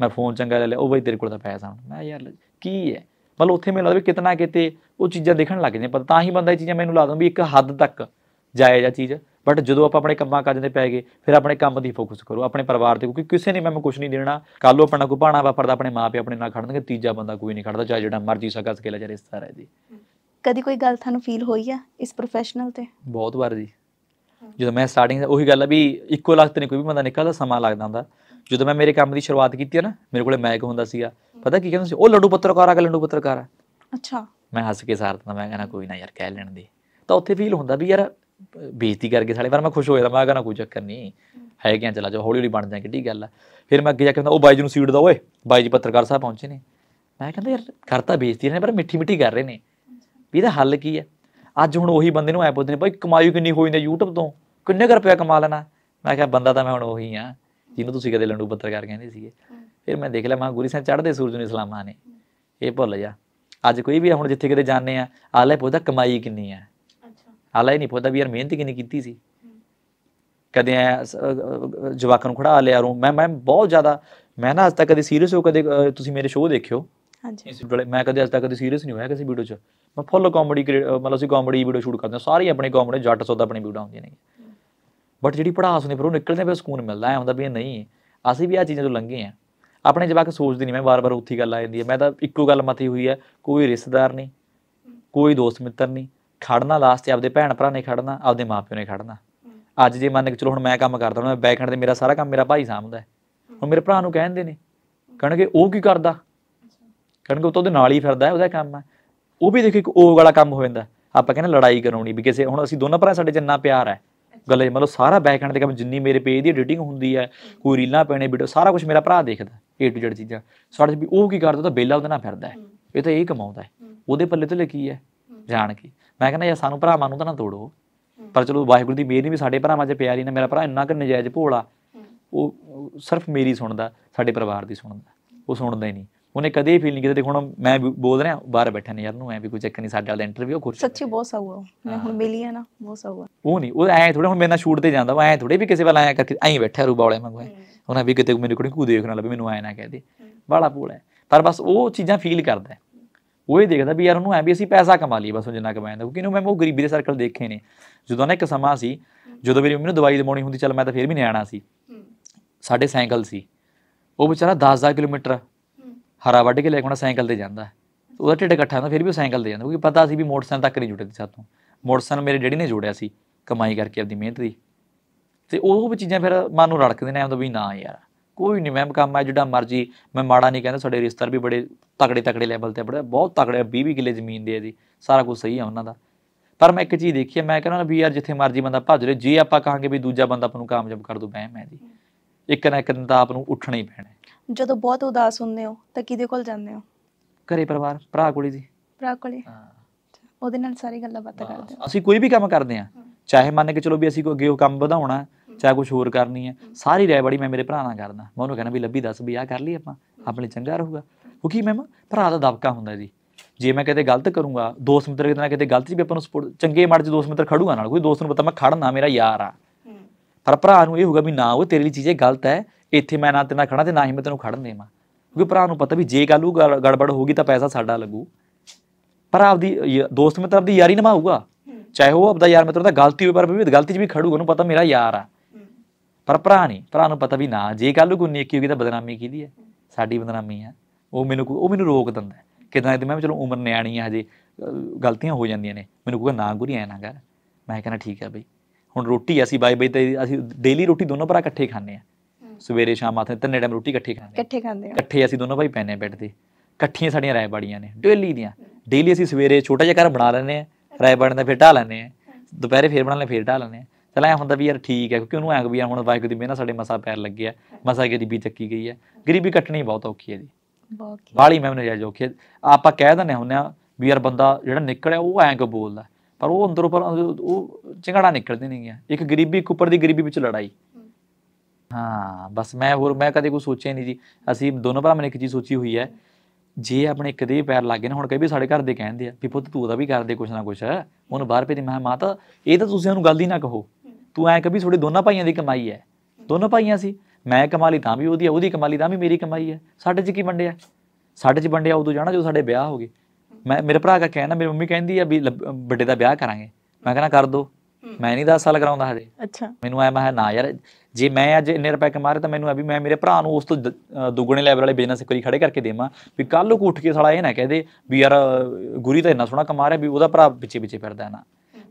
ਮੈਂ ਫੋਨ ਚੰਗਾ ਲੈ ਲਿਆ ਉਹ ਬਈ ਤੇਰੇ ਕੋਲ ਤਾਂ ਪੈਸਾ ਹੋਣਾ ਮੈਂ ਯਾਰ ਕੀ ਹੈ ਮਤਲਬ ਉੱਥੇ ਮੈਨੂੰ ਲੱਗਦਾ ਕਿਤਨਾ ਕਿਤੇ ਉਹ ਚੀਜ਼ਾਂ ਦੇਖਣ ਲੱਗ ਜਾਂਦੀਆਂ ਪਰ ਤਾਂ ਹੀ ਬੰਦਾ ਇਹ ਚੀਜ਼ਾਂ ਮੈਨੂੰ ਲੱਗਦਾ ਵੀ ਇੱਕ ਹੱਦ ਤੱਕ ਜਾਇਜ਼ ਆ ਚੀਜ਼ ਬਟ ਜਦੋਂ ਆਪਾਂ ਆਪਣੇ ਕੰਮਾਂ ਕਾਜਾਂ ਤੇ ਪੈ ਗਏ ਫਿਰ ਆਪਣੇ ਕੰਮ ਦੀ ਫੋਕਸ ਕਰੋ ਆਪਣੇ ਪਰਿਵਾਰ ਤੇ ਕਿਉਂਕਿ ਕਿਸੇ ਨੇ ਮੈਨੂੰ ਕੁਝ ਨਹੀਂ ਦੇਣਾ ਕੱਲ ਨੂੰ ਆਪਣਾ ਕੋ ਭਾਣਾ ਵਾਪਰਦਾ ਆਪਣੇ ਮਾਪੇ ਆਪਣੇ ਨਾਲ ਖੜਨਗੇ ਤੀਜਾ ਬੰਦਾ ਕੋਈ ਨਹੀਂ ਖੜਦਾ ਚਾਹੇ ਜਿਹੜਾ ਮਰਜ਼ੀ ਸਕਾ ਸਕੇਲਾ ਚਾਹੇ ਰਿਸ਼ਤਾ ਹੈ ਜੀ ਕਦੀ ਕੋਈ ਗੱਲ ਤੁਹਾਨੂੰ ਫੀਲ ਹੋਈ ਆ ਇਸ ਪ੍ਰੋਫੈਸ਼ਨਲ ਤੇ ਬਹੁਤ ਵਾਰ ਜੀ ਜਦੋਂ ਮੈਂ ਸਟਾਰਟਿੰਗ ਉਹੀ ਗੱਲ ਆ ਵੀ ਇੱਕੋ ਲੱਖ ਤੇ ਨਹੀਂ ਕੋਈ ਵੀ ਬੰਦਾ ਨਿਕਲਦਾ ਸਮਾਂ ਲੱਗਦਾ ਹੁੰਦਾ ਜਦੋਂ ਮੈਂ ਮੇਰੇ ਕੰਮ ਦੀ ਸ਼ੁਰੂਆਤ ਕੀਤੀ ਹੈ ਨਾ ਮੇਰੇ ਕੋਲੇ ਮੈਕ ਹੁੰਦਾ ਸੀਗਾ ਪਤਾ ਕੀ ਕਹਿੰਦਾ ਸੀ ਉਹ ਲੰਡੂ ਪੱਤਰਕਾਰ ਆ ਗਿਆ ਲੰਡੂ ਪੱਤਰਕਾਰ ਆ ਅੱਛਾ ਮੈਂ ਹੱਸ ਕੇ ਸਾਰ ਦਿੰਦਾ ਮੈਂ ਕਹਿੰਦਾ ਕੋਈ ਨਾ ਯਾਰ ਕਹਿ ਲੈਣ ਦੇ ਤਾਂ ਉੱਥੇ ਫੀਲ ਹੁੰਦਾ ਵੀ ਯਾਰ ਬੇਇੱਜ਼ਤੀ ਕਰਕੇ ਸਾਲੇ ਪਰ ਮੈਂ ਖੁਸ਼ ਹੋ ਜਾਂਦਾ ਮੈਂ ਕਹਿੰਦਾ ਕੋਈ ਚੱਕਰ ਨਹੀਂ ਹੈ ਕਿਆ ਚਲਾ ਜਾ ਹੌਲੀ ਹੌਲੀ ਬਣ ਜਾ ਕਿੱਡੀ ਗੱਲ ਆ ਫਿਰ ਮੈਂ ਅੱਗੇ ਜਾ ਕੇ ਕਹਿੰਦਾ ਉਹ ਬਾਈ ਜੀ ਨੂੰ ਸੀਟ ਦਾ ਓਏ ਬਾਈ ਜੀ ਪੱਤਰਕਾਰ ਸਾਹਿਬ ਪਹੁੰਚੇ ਨੇ ਮੈਂ ਕਹਿੰਦਾ ਯਾਰ ਕਰਤਾ ਬੇਇੱਜ਼ਤੀ ਨੇ ਪਰ ਮਿੱਠੀ ਮਿੱਠੀ ਕਰ ਰਹੇ ਨੇ ਵੀ ਇਹਦਾ ਹੱਲ ਕੀ ਹੈ ਅੱਜ ਹੁਣ ਉਹੀ ਬੰਦੇ ਨੂੰ ਐ ਪੁੱਛਦੇ ਨੇ ਬਾਈ ਕਮਾਈ ਕਿੰਨੀ ਹੋਈ ਨੇ YouTube ਤੋਂ ਕਿੰਨੇ ਕਰ ਪਿਆ ਕਮਾ ਲੈਣਾ ਮੈਂ ਕਿਹਾ ਬੰਦਾ ਤਾਂ ਮੈਂ ਹੁਣ ਉਹੀ ਆ ਜਿਹਨੂੰ ਤੁਸੀਂ ਕਦੇ ਲੰਡੂ ਪੱਤਰਕਾਰ ਕਹਿੰਦੇ ਸੀਗੇ ਫਿਰ ਮੈਂ ਦੇਖ ਲਿਆ ਮਾ ਗੁਰੀ ਸਾਹਿਬ ਚੜ੍ਹਦੇ ਸੂਰਜ ਨੂੰ ਸਲਾਮਾਂ ਨੇ ਇਹ ਭੁੱਲ ਜਾ ਅੱਜ ਕੋਈ ਵੀ ਹੁਣ ਜਿੱਥੇ ਕਿਤੇ ਜਾਂਦੇ ਆ ਆਲੇ ਪੁੱਤ ਕਮਾਈ ਕਿੰਨੀ ਆ ਅੱਛਾ ਆਲੇ ਨਹੀਂ ਪੁੱਤ ਵੀ ਯਾਰ ਮਿਹਨਤ ਕਿੰਨੀ ਕੀਤੀ ਸੀ ਕਦੇ ਜਵਾਕਾਂ ਨੂੰ ਖੜਾ ਲਿਆ ਰੂ ਮੈਂ ਮੈਂ ਬਹੁਤ ਜ਼ਿਆਦਾ ਮੈਂ ਨਾ ਅੱਜ ਤੱਕ ਕਦੇ ਸੀਰੀਅਸ ਹੋ ਕਦੇ ਤੁਸੀਂ ਮੇਰੇ ਸ਼ੋਅ ਦੇਖਿਓ ਹਾਂਜੀ ਇਸ ਮੈਂ ਕਦੇ ਅੱਜ ਤੱਕ ਕਦੇ ਸੀਰੀਅਸ ਨਹੀਂ ਹੋਇਆ ਕਿਸੇ ਵੀਡੀਓ 'ਚ ਮੈਂ ਫੁੱਲ ਕਾਮੇਡੀ ਮਤਲਬ ਅਸੀਂ ਕਾਮੇਡੀ ਵੀਡੀਓ ਸ਼ੂਟ ਕਰਦੇ ਹਾਂ ਸਾਰੀ ਆਪਣੇ ਕਾਮੇਡੀ ਜੱਟ ਸੌਦਾ ਆਪਣੀ ਵੀਡੀਓ ਆਉਂਦੀਆਂ ਨੇ ਬਟ ਜਿਹੜੀ ਪੜਾਸ ਨੇ ਫਿਰ ਉਹ ਨਿਕਲਦੇ ਫਿਰ ਸਕੂਨ ਮਿਲਦਾ ਐ ਹੁੰਦਾ ਵੀ ਨਹੀਂ ਅਸੀਂ ਵੀ ਆ ਚੀਜ਼ਾਂ ਤੋਂ ਲੰਘੇ ਆ ਆਪਣੇ ਜਵਾਕ ਸੋਚਦੇ ਨਹੀਂ ਮੈਂ ਵਾਰ-ਵਾਰ ਉੱਥੀ ਗੱਲ ਆ ਜਾਂਦੀ ਹੈ ਮੈਂ ਤਾਂ ਇੱਕੋ ਗੱਲ ਮਤੀ ਹੋਈ ਹੈ ਕੋਈ ਰਿਸ਼ਤੇਦਾਰ ਨਹੀਂ ਕੋਈ ਦੋਸਤ ਮਿੱਤਰ ਨਹੀਂ ਖੜਨਾ ਲਾਸਟ ਤੇ ਆਪਦੇ ਭੈਣ ਭਰਾ ਨੇ ਖੜਨਾ ਆਪਦੇ ਮਾਪਿਓ ਨੇ ਖੜਨਾ ਅੱਜ ਜੇ ਮੰਨ ਕੇ ਚਲੋ ਹੁਣ ਮੈਂ ਕੰਮ ਕਰਦਾ ਹਾਂ ਮੈਂ ਬੈਕਐਂਡ ਤੇ ਮੇਰਾ ਸਾਰਾ ਕੰਮ ਮੇਰਾ ਭਾਈ ਹੈ ਹੁਣ ਮੇਰੇ ਭਰਾ ਨੂੰ ਕਹਿੰਦੇ ਨੇ ਕਹਣਗੇ ਉਹ ਕੀ ਕਰਦਾ ਕਹਣਗੇ ਉਹ ਤਾਂ ਉਹਦੇ ਨਾਲ ਹੀ ਫਿਰਦਾ ਹੈ ਉਹਦਾ ਕੰਮ ਹੈ ਉਹ ਵੀ ਦੇਖੋ ਇੱਕ ਉਹ ਵਾਲਾ ਕੰਮ ਹੋ ਜਾਂਦਾ ਆਪਾਂ ਕਹਿੰਦੇ ਲੜਾਈ ਕਰਾਉਣੀ ਵੀ ਕਿਸੇ ਹੁਣ ਅਸੀਂ ਦੋਨਾਂ ਭਰਾ ਸਾਡੇ ਚ ਇੰਨਾ ਪਿਆਰ ਹੈ ਗੱਲੇ ਮਤਲਬ ਸਾਰਾ ਬੈਕ ਦੇ ਕੰਮ ਜਿੰਨੀ ਮੇਰੇ ਪੇਜ ਦੀ ਐਡੀਟਿੰਗ ਹੁੰਦੀ ਹੈ ਕੋਈ ਰੀਲਾਂ ਪੈਣੇ ਵੀਡੀਓ ਸਾਰਾ ਕੁਝ ਮੇਰਾ ਭਰਾ ਦੇਖਦਾ ਏ ਟੂ ਜੜ ਚੀਜ਼ਾਂ ਸਾਡੇ ਵੀ ਉਹ ਕੀ ਕਰਦਾ ਤਾਂ ਬੇਲਾ ਉਹਦੇ ਨਾਲ ਫਿਰਦਾ ਹੈ ਇਹ ਤਾਂ ਇਹ ਕਮਾਉਂਦਾ ਹੈ ਉਹਦੇ ਪੱਲੇ ਤੇ ਕੀ ਹੈ ਜਾਣ ਕੇ ਮੈਂ ਕਹਿੰਦਾ ਯਾ ਸਾਨੂੰ ਭਰਾਵਾਂ ਨੂੰ ਤਾਂ ਨਾ ਤੋੜੋ ਪਰ ਚਲੋ ਵਾਹਿਗੁਰੂ ਦੀ ਮਿਹਰ ਵੀ ਸਾਡੇ ਭਰਾਵਾਂ 'ਚ ਪਿਆਰੀ ਨਾ ਮੇਰਾ ਭਰਾ ਇੰਨਾ ਕਿ ਨਜਾਇਜ਼ ਭੋਲਾ ਉਹ ਸਿਰਫ ਮੇਰੀ ਸੁਣਦਾ ਸਾਡੇ ਪਰਿਵਾਰ ਦੀ ਸੁਣਦਾ ਉਹ ਸੁਣਦਾ ਹੀ ਨਹੀਂ ਉਹਨੇ ਕਦੇ ਫੀਲ ਨਹੀਂ ਕੀਤਾ ਦੇਖੋ ਹੁਣ ਮੈਂ ਬੋਲ ਰਿਹਾ ਬਾਹਰ ਬੈਠਾ ਨੇ ਯਾਰ ਨੂੰ ਐ ਵੀ ਕੋਈ ਚੱਕ ਨਹੀਂ ਸਾਡੇ ਵਾਲਾ ਇੰਟਰਵਿਊ ਖੁਰਚ ਸੱਚੀ ਬਹੁਤ ਸੌਗਾ ਮੈਂ ਹੁਣ ਮਿਲੀ ਆ ਨਾ ਬਹੁਤ ਸੌਗਾ ਉਹ ਨਹੀਂ ਉਹ ਐ ਥੋੜਾ ਹੁਣ ਮੇਰੇ ਨਾਲ ਸ਼ੂਟ ਤੇ ਜਾਂਦਾ ਵਾ ਐ ਥੋੜੇ ਵੀ ਕਿਸੇ ਵੱਲ ਆਇਆ ਕਰਕੇ ਐਂ ਬੈਠਾ ਰੂਬਾ ਵਾਲੇ ਵਾਂਗੂ ਉਹਨਾਂ ਵੀ ਕਿਤੇ ਮੈਨੂੰ ਕੋਈ ਨੂੰ ਦੇਖ ਨਾ ਲੱਭੇ ਮੈਨੂੰ ਐ ਨਾ ਕਹਦੇ ਬਾਲਾ ਪੂਲ ਐ ਪਰ ਬਸ ਉਹ ਚੀਜ਼ਾਂ ਫੀਲ ਕਰਦਾ ਉਹ ਇਹ ਦੇਖਦਾ ਵੀ ਯਾਰ ਉਹਨੂੰ ਐ ਵੀ ਅਸੀਂ ਪੈਸਾ ਕਮਾ ਲਈ ਬਸ ਉਹ ਜਿੰਨਾ ਕਮਾਉਂਦਾ ਕਿਉਂਕਿ ਮੈਂ ਉਹ ਗਰੀਬੀ ਦੇ ਸਰਕਲ ਦੇਖੇ ਨੇ ਜਦੋਂ ਨਾ ਇੱਕ ਸਮਾਂ ਸੀ ਜਦੋਂ ਮੇਰੀ ਮੰਮੀ ਨੂੰ ਦਵਾਈ ਦਿਵਾਉਣੀ ਹੁੰਦੀ ਚੱਲ ਮੈਂ ਤਾਂ ਫੇਰ ਵੀ ਨਿਆਣਾ ਸੀ ਸਾਡੇ ਸਾਈਕਲ ਸੀ ਉਹ ਵਿਚਾਰਾ 10-10 ਕਿਲੋਮੀਟਰ ਹਰਾ ਵੱਢ ਕੇ ਲੈ ਕੇ ਆਉਣਾ ਸਾਈਕਲ ਤੇ ਜਾਂਦਾ ਉਹਦਾ ਢਿੱਡ ਇਕੱਠਾ ਹੁੰਦਾ ਫਿਰ ਵੀ ਉਹ ਸਾਈਕਲ ਤੇ ਜਾਂਦਾ ਕਿਉਂਕਿ ਪਤਾ ਸੀ ਵੀ ਮੋਟਰਸਾਈਕਲ ਤੱਕ ਨਹੀਂ ਜੁੜੇ ਸਾਥੋਂ ਮੋਟਰਸਾਈਕਲ ਮੇਰੇ ਡੈਡੀ ਨੇ ਜੋੜਿਆ ਸੀ ਕਮਾਈ ਕਰਕੇ ਆਪਣੀ ਮਿਹਨਤ ਦੀ ਤੇ ਉਹ ਚੀਜ਼ਾਂ ਫਿਰ ਮਨ ਨੂੰ ਰੜਕਦੇ ਨੇ ਆਉਂਦਾ ਵੀ ਨਾ ਯਾਰ ਕੋਈ ਨਹੀਂ ਮੈਂ ਕੰਮ ਆ ਜਿਹੜਾ ਮਰਜੀ ਮੈਂ ਮਾੜਾ ਨਹੀਂ ਕਹਿੰਦਾ ਸਾਡੇ ਰਿਸ਼ਤੇਦਾਰ ਵੀ ਬੜੇ ਤਕੜੇ ਤਕੜੇ ਲੈਵਲ ਤੇ ਬੜੇ ਬਹੁਤ ਤਕੜੇ 20 20 ਕਿੱਲੇ ਜ਼ਮੀਨ ਦੇ ਦੀ ਸਾਰਾ ਕੁਝ ਸਹੀ ਆ ਉਹਨਾਂ ਦਾ ਪਰ ਮੈਂ ਇੱਕ ਚੀਜ਼ ਦੇਖੀ ਮੈਂ ਕਹਿੰਦਾ ਵੀ ਯਾਰ ਜਿੱਥੇ ਮਰਜੀ ਬੰਦਾ ਭੱਜ ਰਿਹਾ ਜੇ ਆਪਾਂ ਕਹਾਂਗੇ ਵੀ ਦੂਜਾ ਬੰਦਾ ਆਪ ਨੂੰ ਕਾਮਯਾਬ ਕਰ ਦੂ ਬਹਿਮ ਹੈ ਜੀ ਇੱਕ ਨਾ ਇੱਕ ਦਿਨ ਤਾਂ ਆਪ ਨੂੰ ਉੱਠਣਾ ਹੀ ਪੈਣਾ ਜਦੋਂ ਬਹੁਤ ਉਦਾਸ ਹੁੰਦੇ ਹੋ ਤਾਂ ਕਿਹਦੇ ਕੋਲ ਜਾਂਦੇ ਹੋ ਘਰੇ ਪਰਿਵਾਰ ਭਰਾ ਕੋਲੇ ਜੀ ਭਰਾ ਕੋਲੇ ਹਾਂ ਉਹਦੇ ਨਾਲ ਸਾਰੀ ਗੱਲਾਂ ਬਾਤਾਂ ਕਰਦੇ ਹਾਂ ਅਸੀਂ ਕੋਈ ਵੀ ਕੰਮ ਕਰਦੇ ਹਾਂ ਚਾਹੇ ਮੰਨ ਕੇ ਚਲੋ ਵੀ ਅਸੀਂ ਕੋਈ ਅੱਗੇ ਉਹ ਕੰਮ ਵਧਾਉਣਾ ਚਾਹੇ ਕੁਝ ਹੋਰ ਕਰਨੀ ਹੈ ਸਾਰੀ ਬੜੀ ਮੈਂ ਮੇਰੇ ਭਰਾ ਨਾਲ ਕਰਦਾ ਮੈਂ ਉਹਨੂੰ ਕਹਿੰਦਾ ਵੀ ਲੱਭੀ ਦੱਸ ਵੀ ਆਹ ਕਰ ਲਈ ਆਪਾਂ ਆਪਣੇ ਚੰਗਾ ਰਹੂਗਾ ਕਿਉਂਕਿ ਮੈਂ ਭਰਾ ਦਾ ਦਬਕਾ ਹੁੰਦਾ ਜੀ ਜੇ ਮੈਂ ਕਿਤੇ ਗਲਤ ਕਰੂੰਗਾ ਦੋਸਤ ਮਿੱਤਰ ਕਿਤੇ ਨਾ ਕਿਤੇ ਗਲਤ ਵੀ ਆਪਾਂ ਨੂੰ ਸਪੋਰਟ ਚੰਗੇ ਮੜ ਚ ਦੋਸਤ ਮਿੱਤਰ ਖੜੂਗਾ ਨਾਲ ਕੋਈ ਦੋਸਤ ਨੂੰ ਪਤਾ ਮੈਂ ਖੜਨਾ ਮੇਰਾ ਯਾਰ ਆ ਪਰ ਭਰਾ ਨੂੰ ਇਹ ਹੋਊਗਾ ਵੀ ਨਾ ਉਹ ਤੇਰੇ ਲਈ ਚੀਜ਼ੇ ਗਲਤ ਹੈ ਇੱਥੇ ਮੈਂ ਨਾ ਤੇ ਨਾ ਖੜਾ ਤੇ ਨਾ ਹੀ ਮੈਂ ਤੈਨੂੰ ਖੜਨ ਦੇਵਾਂ ਕਿਉਂਕਿ ਭਰਾ ਨੂੰ ਪਤਾ ਵੀ ਜੇ ਗੱਲ ਉਹ ਗੜਬੜ ਹੋਗੀ ਤਾਂ ਪੈਸਾ ਸਾਡਾ ਲੱਗੂ ਪਰ ਆਪਦੀ ਦੋਸਤ ਮਿੱਤਰ ਆਪਦੀ ਯਾਰੀ ਨਿਭਾਊਗਾ ਚਾਹੇ ਉਹ ਆਪਦਾ ਯਾਰ ਮਿੱਤਰ ਦਾ ਗਲਤੀ ਹੋਵੇ ਪਰ ਵੀ ਗਲਤੀ 'ਚ ਵੀ ਖੜੂਗਾ ਉਹਨੂੰ ਪਤਾ ਮੇਰਾ ਯਾਰ ਆ ਪਰ ਭਰਾ ਨਹੀਂ ਭਰਾ ਨੂੰ ਪਤਾ ਵੀ ਨਾ ਜੇ ਗੱਲ ਕੋਈ ਨੇਕੀ ਹੋਗੀ ਤਾਂ ਬਦਨਾਮੀ ਕੀਦੀ ਹੈ ਸਾਡੀ ਬਦਨਾਮੀ ਆ ਉਹ ਮੈਨੂੰ ਉਹ ਮੈਨੂੰ ਰੋਕ ਦਿੰਦਾ ਕਿਦਾਂ ਤੇ ਮੈਂ ਚਲੋ ਉਮਰ ਨਿਆਣੀ ਆ ਹਜੇ ਗਲਤੀਆਂ ਹੋ ਜਾਂਦੀਆਂ ਨੇ ਮੈਨੂੰ ਕੋਈ ਨਾ ਗੁਰੀ ਐ ਨਾ ਕਰ ਮੈਂ ਕਹਿੰਦਾ ਠੀਕ ਆ ਬਈ ਹੁਣ ਰੋਟੀ ਅਸੀਂ ਬਾਈ ਬਾਈ ਤੇ ਅਸੀਂ ਡੇਲੀ ਰੋਟੀ ਦੋਨੋਂ ਭਰਾ ਇਕੱਠੇ ਖਾਂਦੇ ਆ ਸਵੇਰੇ ਸ਼ਾਮ ਆਥੇ ਤਿੰਨੇ ਟਾਈਮ ਰੋਟੀ ਇਕੱਠੀ ਖਾਂਦੇ ਇਕੱਠੇ ਖਾਂਦੇ ਆ ਇਕੱਠੇ ਅਸੀਂ ਦੋਨੋਂ ਭਾਈ ਪੈਨੇ ਬੈਠਦੇ ਇਕੱਠੀਆਂ ਸਾਡੀਆਂ ਬਾੜੀਆਂ ਨੇ ਡੇਲੀ ਦੀਆਂ ਡੇਲੀ ਅਸੀਂ ਸਵੇਰੇ ਛੋਟਾ ਜਿਹਾ ਘਰ ਬਣਾ ਲੈਨੇ ਆ ਰਾਏਬਾੜੀਆਂ ਦਾ ਫਿਰ ਢਾ ਲੈਨੇ ਆ ਦੁਪਹਿਰੇ ਫੇਰ ਬਣਾ ਲੈ ਫੇਰ ਢਾ ਲੈਨੇ ਆ ਚਲ ਐ ਹੁੰਦਾ ਵੀ ਯਾਰ ਠੀਕ ਹੈ ਕਿਉਂਕਿ ਉਹਨੂੰ ਐਂ ਵੀ ਹੁਣ ਵਾਇਕ ਦੀ ਮਿਹਨਤ ਸਾਡੇ ਮਸਾ ਪੈਰ ਲੱਗ ਗਿਆ ਮਸਾ ਗਰੀਬੀ ਚੱਕੀ ਗਈ ਹੈ ਗਰੀਬੀ ਕੱਟਣੀ ਬਹੁਤ ਔਖੀ ਹੈ ਜੀ ਬਹੁਤ ਬਾਲੀ ਮੈਂ ਨਜਾਇਜ਼ ਜੋਖੇ ਆਪਾਂ ਕਹਿ ਦਨੇ ਹੁੰਨੇ ਆ ਵੀ ਯਾਰ ਬੰਦਾ ਜਿਹੜਾ ਨਿਕਲਿਆ ਉਹ ਐਂ ਕਿ ਬੋਲਦਾ ਪਰ ਉਹ ਅੰਦਰੋਂ ਪਰ ਉਹ ਚਿੰਗੜਾ ਨਿਕਲਦੇ ਨਹੀਂ ਗਿਆ ਇੱਕ ਗਰੀਬੀ ਇੱਕ ਉੱਪਰ ਦੀ ਗਰੀਬੀ ਵਿੱਚ ਲੜਾਈ ਹਾਂ ਬਸ ਮੈਂ ਹੋਰ ਮੈਂ ਕਦੇ ਕੋਈ ਸੋਚਿਆ ਨਹੀਂ ਜੀ ਅਸੀਂ ਦੋਨੋਂ ਭਰਾ ਨੇ ਇੱਕ ਚੀਜ਼ ਸੋਚੀ ਹੋਈ ਹੈ ਜੇ ਆਪਣੇ ਕਦੇ ਪੈਰ ਲੱਗੇ ਨਾ ਹੁਣ ਕਈ ਵੀ ਸਾਡੇ ਘਰ ਦੇ ਕਹਿੰਦੇ ਆ ਵੀ ਪੁੱਤ ਤੂੰ ਉਹਦਾ ਵੀ ਕਰਦੇ ਕੁਛ ਨਾ ਕੁਛ ਉਹਨੂੰ ਬਾਹਰ ਭੇਜ ਮੈਂ ਮਾਤਾ ਇਹ ਤਾਂ ਤੁਸੀਂ ਉਹਨੂੰ ਗੱਲ ਹੀ ਨਾ ਕਹੋ ਤੂੰ ਐ ਕਭੀ ਤੁਹਾਡੇ ਦੋਨਾਂ ਭਾਈਆਂ ਦੀ ਕਮਾਈ ਹੈ ਦੋਨੋਂ ਭਾਈਆਂ ਸੀ ਮੈਂ ਕਮਾ ਲਈ ਤਾਂ ਵੀ ਉਹਦੀ ਉਹਦੀ ਕਮਾ ਲਈ ਤਾਂ ਵੀ ਮੇਰੀ ਕਮਾਈ ਹੈ ਸਾਡੇ 'ਚ ਕੀ ਵੰਡਿਆ ਸਾਡੇ 'ਚ ਵੰਡਿਆ ਉਦੋਂ ਜਾਣਾ ਜਦੋਂ ਸਾਡੇ ਵਿਆਹ ਹੋ ਗਏ ਮੈਂ ਮੇਰੇ ਭਰਾ ਕਾ ਕਹਿਣਾ ਮੇਰੀ ਮੰਮੀ ਕਹਿੰਦੀ ਆ ਵੀ ਵੱਡੇ ਦਾ ਵਿਆਹ ਕਰਾਂਗੇ ਮੈਂ ਕਹਿੰਦਾ ਕਰ ਦੋ ਮੈਂ ਨਹੀਂ 10 ਸਾਲ ਕਰਾਉਂਦਾ ਹਜੇ ਅੱਛਾ ਮੈਨੂੰ ਐ ਮੈਂ ਨਾ ਯਾਰ ਜੇ ਮੈਂ ਅੱਜ ਇੰਨੇ ਰੁਪਏ ਕਮਾ ਰਿਹਾ ਤਾਂ ਮੈਨੂੰ ਐ ਵੀ ਮੈਂ ਮੇਰੇ ਭਰਾ ਨੂੰ ਉਸ ਤੋਂ ਦੁੱਗਣੇ ਲੈਵਲ ਵਾਲੇ ਬਿਜ਼ਨਸ ਇੱਕ ਵਾਰੀ ਖੜੇ ਕਰਕੇ ਦੇਵਾਂ ਵੀ ਕੱਲ ਨੂੰ ਉੱਠ ਕੇ ਸਾਲਾ ਇਹ ਨਾ ਕਹਦੇ ਵੀ ਯਾਰ ਗੁਰੀ ਤਾਂ ਇੰਨਾ ਸੋਹਣਾ ਕਮਾ ਰਿਹਾ ਵੀ ਉਹਦਾ ਭਰਾ ਪਿੱਛੇ ਪਿੱਛੇ ਫਿਰਦਾ ਨਾ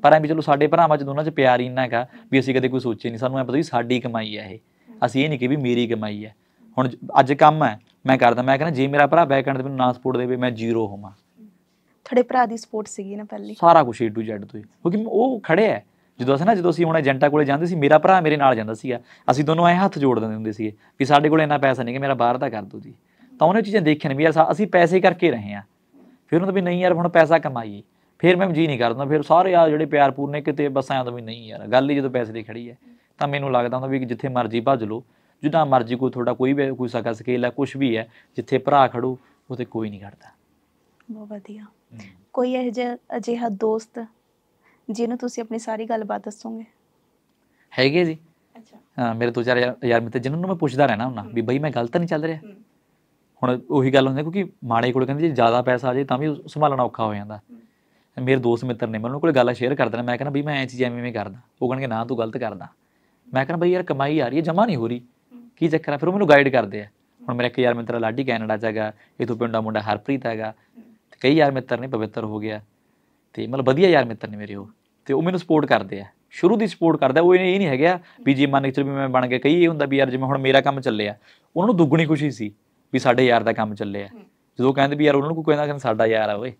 ਪਰ ਐ ਵੀ ਚਲੋ ਸਾਡੇ ਭਰਾਵਾਂ ਚ ਦੋਨਾਂ ਚ ਪਿਆਰ ਹੀ ਇੰਨਾ ਹੈਗਾ ਵੀ ਅਸੀਂ ਕਦੇ ਕੋਈ ਸੋਚੇ ਨਹੀਂ ਸਾਨੂੰ ਐ ਪਤਾ ਵੀ ਸਾਡੀ ਕਮਾਈ ਹੈ ਇਹ ਅਸੀਂ ਇਹ ਨਹੀਂ ਕਿ ਵੀ ਮੇਰੀ ਕਮਾਈ ਹੈ ਹੁਣ ਅੱਜ ਕੰਮ ਹੈ ਮੈਂ ਕਰਦਾ ਮੈਂ ਕਹਿੰਦਾ ਜੇ ਮੇਰਾ ਭਰਾ ਬੈਕ ਐਂਡ ਤੇ ਮੈਨੂੰ ਨਾ ਸਪੋਰਟ ਦੇਵੇ ਮੈਂ ਜ਼ੀਰੋ ਹੋਵਾਂ ਤੁਹਾਡੇ ਭਰਾ ਦੀ ਸਪੋਰਟ ਸੀਗੀ ਨਾ ਪਹਿਲੀ ਸਾਰਾ ਕੁਝ ਏ ਟੂ ਜ਼ੈਡ ਤੋਂ ਕਿਉਂਕਿ ਉਹ ਖੜੇ ਐ ਜਦੋਂ ਅਸੀਂ ਨਾ ਜਦੋਂ ਅਸੀਂ ਹੁਣ ਏਜੰਟਾਂ ਕੋਲੇ ਜਾਂਦੇ ਸੀ ਮੇਰਾ ਭਰਾ ਮੇਰੇ ਨਾਲ ਜਾਂਦਾ ਸੀਗਾ ਅਸੀਂ ਦੋਨੋਂ ਐ ਹੱਥ ਜੋੜ ਦਿੰਦੇ ਹੁੰਦੇ ਸੀਗੇ ਵੀ ਸਾਡੇ ਕੋਲ ਇੰਨਾ ਪੈਸਾ ਨਹੀਂ ਕਿ ਮੇਰਾ ਬਾਹਰ ਦਾ ਕਰ ਦੋ ਜੀ ਤਾਂ ਉਹਨੇ ਚੀਜ਼ਾਂ ਦੇਖੀਆਂ ਵੀ ਯਾਰ ਅਸੀਂ ਪੈਸੇ ਕਰਕੇ ਰਹੇ ਆ ਫਿਰ ਉਹਨਾਂ ਵੀ ਨਹੀਂ ਯਾਰ ਹੁਣ ਪੈਸਾ ਕਮਾਈਏ ਫਿਰ ਮੈਂ ਜੀ ਨਹੀਂ ਕਰਦਾ ਫਿਰ ਸਾਰੇ ਆ ਜਿਹੜੇ ਪਿਆਰ ਪੂਰਨੇ ਕਿਤੇ ਬਸਾਂ ਆਇਆ ਤਾਂ ਵੀ ਨਹੀਂ ਯਾਰ ਗੱਲ ਹੀ ਜਦੋਂ ਪੈਸੇ ਦੀ ਖੜੀ ਹੈ ਤਾਂ ਮੈਨੂੰ ਲੱਗਦਾ ਹੁੰਦਾ ਵੀ ਜਿੱਥੇ ਮਰਜ਼ੀ ਭੱਜ ਲਓ ਜਿੱਦਾਂ ਮਰਜ਼ੀ ਕੋਈ ਤੁਹਾਡਾ ਕੋਈ ਵੀ ਕੋਈ ਸਕਾ ਸਕੇਲ ਹੈ ਕੁਝ ਵੀ ਹੈ ਜਿੱਥੇ ਭਰਾ ਖੜੂ ਉਥੇ ਕੋਈ ਨਹੀਂ ਖੜਦਾ ਬਹੁਤ ਵਧੀਆ ਕੋਈ ਇਹ ਜਿਹਾ ਅਜਿਹਾ ਦੋਸਤ ਜਿਹਨੂੰ ਤੁਸੀਂ ਆਪਣੀ ਸਾਰੀ ਗੱਲਬਾਤ ਦੱਸੋਗੇ ਹੈਗੇ ਜੀ ਅੱਛਾ ਹਾਂ ਮੇਰੇ ਦੋ ਚਾਰ ਯਾਰ ਮਿੱਤਰ ਜਿਨ੍ਹਾਂ ਨੂੰ ਮੈਂ ਪੁੱਛਦਾ ਰਹਿਣਾ ਹੁੰਦਾ ਵੀ ਬਈ ਮੈਂ ਗਲਤ ਨਹੀਂ ਚੱਲ ਰਿਹਾ ਹੁਣ ਉਹੀ ਗੱਲ ਹੁੰਦੀ ਕਿਉਂਕਿ ਮਾੜੇ ਕੋਲ ਕਹਿੰਦੇ ਜੇ ਜ਼ਿਆਦਾ ਪੈਸਾ ਆ ਜੇ ਤਾਂ ਵੀ ਸੰਭਾਲਣਾ ਔਖਾ ਹੋ ਜਾਂਦਾ ਮੇਰੇ ਦੋਸਤ ਮਿੱਤਰ ਨੇ ਮੈਨੂੰ ਕੋਲ ਗੱਲ ਸ਼ੇਅਰ ਕਰ ਦੇਣਾ ਮੈਂ ਕਹਿੰਦਾ ਵੀ ਮੈਂ ਐਂ ਚੀਜ਼ ਐਵੇਂ ਐਵੇਂ ਕਰਦਾ ਉਹ ਕਹਿੰਦੇ ਨਾ ਤੂੰ ਗਲਤ ਕਰਦਾ ਮੈਂ ਕਹਿੰਦਾ ਬਈ ਯਾਰ ਕਮਾਈ ਆ ਰਹੀ ਹੈ ਜਮਾ ਨਹੀਂ ਹੋ ਰਹੀ ਕੀ ਚੱਕਰ ਆ ਫਿਰ ਉਹ ਮੈਨੂੰ ਗਾਈਡ ਕਰਦੇ ਆ ਹੁਣ ਮੇਰਾ ਇੱਕ ਯਾਰ ਮਿੱਤਰ ਲਾਡੀ ਕੈਨੇਡਾ ਚ ਹੈਗਾ ਇਥੋਂ ਪਿੰਡਾ ਮੁੰਡਾ ਹਰਪ੍ਰੀਤ ਹੈਗਾ ਕਈ ਯਾਰ ਮਿੱਤਰ ਨੇ ਪਵਿੱਤਰ ਹੋ ਗਿਆ ਤੇ ਮਤਲਬ ਵਧੀਆ ਯਾਰ ਮਿੱਤਰ ਨੇ ਮੇਰੇ ਉਹ ਤੇ ਉਹ ਮੈਨੂੰ ਸਪੋਰਟ ਕਰਦੇ ਆ ਸ਼ੁਰੂ ਦੀ ਸਪੋਰਟ ਕਰਦਾ ਉਹ ਇਹ ਨਹੀਂ ਹੈਗਾ ਵੀ ਜੇ ਮੰਨ ਕੇ ਵੀ ਮੈਂ ਬਣ ਕੇ ਕਹੀ ਇਹ ਹੁੰਦਾ ਵੀ ਯਾਰ ਜਿਵੇਂ ਹੁਣ ਮੇਰਾ ਕੰਮ ਚੱਲਿਆ ਉਹਨਾਂ ਨੂੰ ਦੁੱਗਣੀ ਖੁਸ਼ੀ ਸੀ ਵੀ ਸਾਡੇ ਯਾਰ ਦਾ ਕੰਮ ਚੱਲਿਆ ਜਦੋਂ ਕਹਿੰਦੇ ਵੀ ਯਾਰ ਉਹਨਾਂ ਨੂੰ ਕੋਈ ਕਹਿੰਦਾ ਕਿ ਸਾਡਾ ਯਾਰ ਆ ਓਏ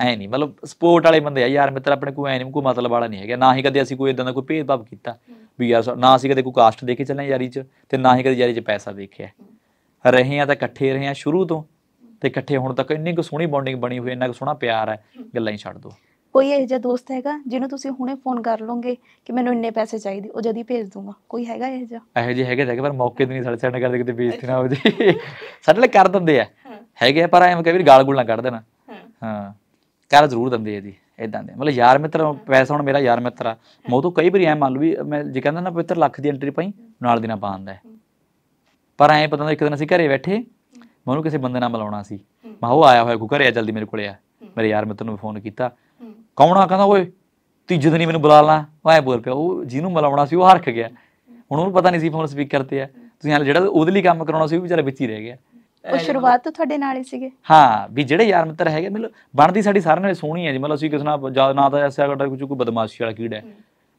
ਐ ਨਹੀਂ ਮਤਲਬ ਸਪੋਰਟ ਵਾਲੇ ਬੰਦੇ ਆ ਯਾਰ ਮਿੱਤਰ ਆਪਣੇ ਕੋਈ ਐ ਨਹੀਂ ਕੋਈ ਮਤਲਬ ਵਾਲਾ ਨਹੀਂ ਹੈਗਾ ਨਾ ਹੀ ਕਦੇ ਅਸੀਂ ਕੋਈ ਇਦਾਂ ਦਾ ਕੋਈ ਭੇਦਭਾਵ ਕੀਤਾ ਵੀ ਯਾਰ ਨਾ ਅਸੀਂ ਕਦੇ ਕੋਈ ਕਾਸਟ ਦੇ ਕੇ ਚੱਲੇ ਯਾਰੀ 'ਚ ਤੇ ਨਾ ਹੀ ਕਦੇ ਯਾਰੀ 'ਚ ਪੈਸਾ ਦੇਖਿਆ ਰਹੇ ਆ ਤਾਂ ਇਕੱਠੇ ਰਹੇ ਆ ਸ਼ੁਰੂ ਤੋਂ ਤੇ ਇਕੱਠੇ ਹੋਣ ਤੱਕ ਇੰਨੀ ਕੁ ਸੋਹਣੀ ਬੌਂਡਿੰਗ ਬਣੀ ਹੋਈ ਇੰਨਾ ਕੁ ਸੋਹਣਾ ਪਿਆਰ ਹੈ ਗੱਲਾਂ ਹੀ ਛੱਡ ਦੋ ਕੋਈ ਇਹ ਜਿਹਾ ਦੋਸਤ ਹੈਗਾ ਜਿਹਨੂੰ ਤੁਸੀਂ ਹੁਣੇ ਫੋਨ ਕਰ ਲੋਗੇ ਕਿ ਮੈਨੂੰ ਇੰਨੇ ਪੈਸੇ ਚਾਹੀਦੇ ਉਹ ਜਦੀ ਭੇਜ ਦੂੰਗਾ ਕੋਈ ਹੈਗਾ ਇਹ ਜਿਹਾ ਇਹੋ ਜਿਹਾ ਹੈਗੇ ਤਾਂ ਪਰ ਮੌਕੇ ਤੇ ਨਹੀਂ ਸਾਡੇ ਸਾਡੇ ਕਰਦੇ ਕਿਤੇ ਬੇਇੱਜ਼ਤੀ ਨਾ ਹੋ ਜੇ ਸਾਡੇ ਲਈ ਕਰ ਦਿੰਦੇ ਆ ਹੈਗੇ ਪਰ ਐਵੇਂ ਕਈ ਵੀ ਗਾਲ ਗੁਲ ਨਾ ਕੱਢ ਦੇਣਾ ਹਾਂ ਕਰ ਜ਼ਰੂਰ ਦਿੰਦੇ ਆ ਜੀ ਇਦਾਂ ਦੇ ਮਤਲਬ ਯਾਰ ਮਿੱਤਰ ਪੈਸਾ ਹੁਣ ਮੇਰਾ ਯਾਰ ਮਿੱਤਰ ਆ ਮੈਂ ਤੋਂ ਕਈ ਵਾਰੀ ਐ ਮੰਨ ਲਓ ਵੀ ਮੈਂ ਜੇ ਕਹਿੰਦਾ ਨਾ ਪਵਿੱਤਰ ਲੱਖ ਦੀ ਐਂਟਰੀ ਪਾਈ ਨਾਲ ਦੀ ਨਾ ਪਾਉਂਦਾ ਪਰ ਐ ਪਤਾ ਨਾ ਇੱਕ ਦਿਨ ਅਸੀਂ ਘਰੇ ਬੈਠੇ ਮੈਂ ਉਹਨੂੰ ਕਿਸੇ ਬੰਦੇ ਨਾਲ ਮਿਲਾਉਣਾ ਸੀ ਮੈਂ ਉਹ ਆਇਆ ਹੋਇਆ ਕੋ ਘਰੇ ਆ ਜਲਦੀ ਮੇਰੇ ਕੋਲੇ ਆ ਮੇਰੇ ਯਾਰ ਮਿੱਤਰ ਨੂੰ ਫੋਨ ਕੀਤਾ ਕੌਣ ਆ ਕਹਿੰਦਾ ਓਏ ਤੀਜੇ ਦਿਨ ਹੀ ਮੈਨੂੰ ਬੁਲਾ ਲਾ ਉਹ ਐ ਬੋਲ ਪਿਆ ਉਹ ਜਿਹਨੂੰ ਮਿਲਾਉਣਾ ਸੀ ਉਹ ਹਰਖ ਗਿਆ ਹੁਣ ਉਹਨੂੰ ਪਤਾ ਨਹੀਂ ਸੀ ਫੋਨ ਸਪੀਕਰ ਤੇ ਆ ਤੁਸੀਂ ਹਾਲੇ ਜਿਹੜਾ ਉਹਦੇ ਲਈ ਕੰਮ ਕਰਾਉਣਾ ਸੀ ਉਹ ਵਿਚਾਰਾ ਵਿੱਚ ਹੀ ਰਹਿ ਗਿਆ ਉਹ ਸ਼ੁਰੂਆਤ ਤੋਂ ਤੁਹਾਡੇ ਨਾਲ ਹੀ ਸੀਗੇ ਹਾਂ ਵੀ ਜਿਹੜੇ ਯਾਰ ਮਿੱਤਰ ਹੈਗੇ ਮਤਲਬ ਬਣਦੀ ਸਾਡੀ ਸਾਰਿਆਂ ਨਾਲ ਸੋਹਣੀ ਹੈ ਜੀ ਮਤਲਬ ਅਸੀਂ ਕਿਸੇ ਨਾਲ ਜਿਆਦਾ ਨਾ ਤਾਂ ਐਸਾ ਕੋਈ ਕੁਝ ਕੋਈ ਬਦਮਾਸ਼ੀ ਵਾਲਾ ਕੀੜਾ ਹੈ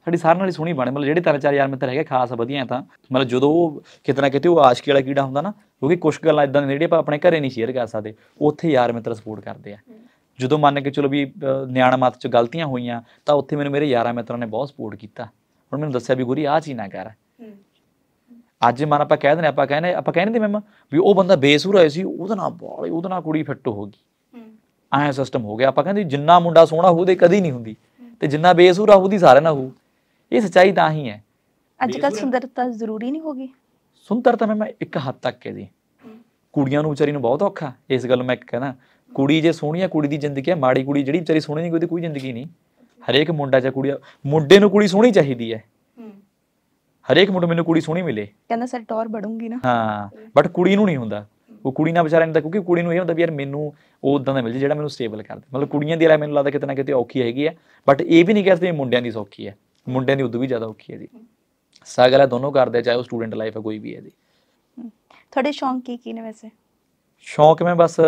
ਸਾਡੀ ਸਾਰਿਆਂ ਨਾਲ ਸੋਹਣੀ ਬਣੇ ਮਤਲਬ ਜਿਹੜੇ ਤਿੰਨ ਚਾਰ ਯਾਰ ਮਿੱਤਰ ਹੈਗੇ ਖਾਸ ਵਧੀਆ ਤਾਂ ਮਤਲਬ ਜਦੋਂ ਉਹ ਕਿਤਨਾ ਕਿਤੇ ਉਹ ਆਸ਼ਕੀ ਵਾਲਾ ਕੀੜਾ ਹੁੰਦਾ ਨਾ ਕਿਉਂਕਿ ਕੁਝ ਗੱਲਾਂ ਇਦਾਂ ਨੇ ਜਿਹੜੇ ਆਪਾਂ ਆਪਣੇ ਘਰੇ ਨਹੀਂ ਸ਼ੇਅਰ ਕਰ ਸਕਦੇ ਉੱਥੇ ਯਾਰ ਮਿੱਤਰ ਸਪੋਰਟ ਕਰਦੇ ਆ ਜਦੋਂ ਮੰਨ ਕੇ ਚਲੋ ਵੀ ਨਿਆਣਾ ਮਤ ਚ ਗਲਤੀਆਂ ਹੋਈਆਂ ਤਾਂ ਉੱਥੇ ਮੈਨੂੰ ਮੇਰੇ ਯਾਰਾਂ ਮਿੱਤਰਾਂ ਨੇ ਬਹੁਤ ਸਪੋਰਟ ਕੀਤਾ ਹੁਣ ਮੈਨੂੰ ਦੱਸਿਆ ਵੀ ਗੁਰੀ ਆ ਚੀ ਨਾ ਕਰ ਅੱਜ ਮਨ ਆਪਾਂ ਕਹਿ ਦਿੰਦੇ ਆਪਾਂ ਕਹਿੰਦੇ ਆਪਾਂ ਕਹਿੰਦੇ ਮੈਮ ਵੀ ਉਹ ਬੰਦਾ ਬੇਸੂਰ ਹੋਇਆ ਸੀ ਉਹਦਾ ਨਾਲ ਬਾਲ ਉਹਦਾ ਨਾਲ ਕੁੜੀ ਫਿੱਟ ਹੋ ਗਈ ਆਇਆ ਸਿਸਟਮ ਹੋ ਗਿਆ ਆਪਾਂ ਕਹਿੰਦੇ ਜਿੰਨਾ ਮੁੰਡਾ ਸੋਹਣਾ ਹੋਊ ਕਦੀ ਨਹੀਂ ਹੁੰਦੀ ਤੇ ਜਿੰਨਾ ਬੇਸੂਰ ਆ ਉਹਦੀ ਸਾਰਿਆਂ ਨਾਲ ਹੋਊ ਇਹ ਸਚਾਈ ਤਾਂ ਹੀ ਹੈ ਅੱਜ ਕੱਲ ਸੁੰਦਰਤਾ ਜ਼ਰੂਰੀ ਨਹੀਂ ਹੋ ਗਈ ਸੁੰਦਰਤਾ ਮੈਂ ਇੱਕ ਹੱਦ ਤੱਕ ਹੈ ਜੀ ਕੁੜੀਆਂ ਨੂੰ ਵਿਚਾਰੀ ਨੂੰ ਬਹੁਤ ਔਖਾ ਇਸ ਗੱਲ ਮੈਂ ਕਹਿੰਦਾ ਕੁੜੀ ਜੇ ਸੋਹਣੀ ਹੈ ਕੁੜੀ ਦੀ ਜ਼ਿੰਦਗੀ ਹੈ ਮਾੜੀ ਕੁੜੀ ਜਿਹੜੀ ਵਿਚਾਰੀ ਸੋਹਣੀ ਨਹੀਂ ਉਹਦੀ ਕੋਈ ਜ਼ਿੰਦਗੀ ਨਹੀਂ ਹਰੇਕ ਮੁੰਡਾ ਜਾਂ ਕੁੜੀ ਮੁੰਡੇ ਨੂੰ ਕੁੜੀ ਸੋਹਣੀ ਚਾਹੀਦੀ ਹੈ ਹਰੇਕ ਮੁੰਡੇ ਮੈਨੂੰ ਕੁੜੀ ਸੋਹਣੀ ਮਿਲੇ ਕਹਿੰਦਾ ਸਰ ਟੌਰ ਬੜੂੰਗੀ ਨਾ ਹਾਂ ਬਟ ਕੁੜੀ ਨੂੰ ਨਹੀਂ ਹੁੰਦਾ ਉਹ ਕੁੜੀ ਨਾਲ ਵਿਚਾਰਾ ਨਹੀਂ ਤਾਂ ਕਿਉਂਕਿ ਕੁੜੀ ਨੂੰ ਇਹ ਹੁੰਦਾ ਵੀ ਯਾਰ ਮੈਨੂੰ ਉਹ ਉਦਾਂ ਦਾ ਮਿਲ ਜੇ ਜਿਹੜਾ ਮੈਨੂੰ ਸਟੇਬਲ ਕਰ ਦੇ ਮਤਲਬ ਕੁੜੀਆਂ ਦੀ ਰਾਇ ਮੈਨੂੰ ਲੱਗਦਾ ਕਿਤੇ ਨਾ ਕਿਤੇ ਔਖੀ ਹੈਗੀ ਆ ਬਟ ਇਹ ਵੀ ਨਹੀਂ ਕਹਿੰਦੇ ਮੁੰਡਿਆਂ ਦੀ ਸੌਖੀ ਹੈ ਮੁੰਡਿਆਂ ਦੀ ਉਦੋਂ ਵੀ ਜ਼ਿਆਦਾ ਔਖੀ ਹੈ ਜੀ ਹੈ ਦੋਨੋਂ ਕਰਦੇ ਚਾਹੇ ਉਹ ਸਟੂਡੈਂਟ ਲਾਈਫ ਹੈ ਕੋਈ ਵੀ ਹੈ ਜੀ ਤੁਹਾਡੇ ਸ਼ੌਂਕ ਕੀ ਕੀ ਨੇ ਵੈਸੇ ਸ਼ੌਂਕ ਮੈਂ ਬਸ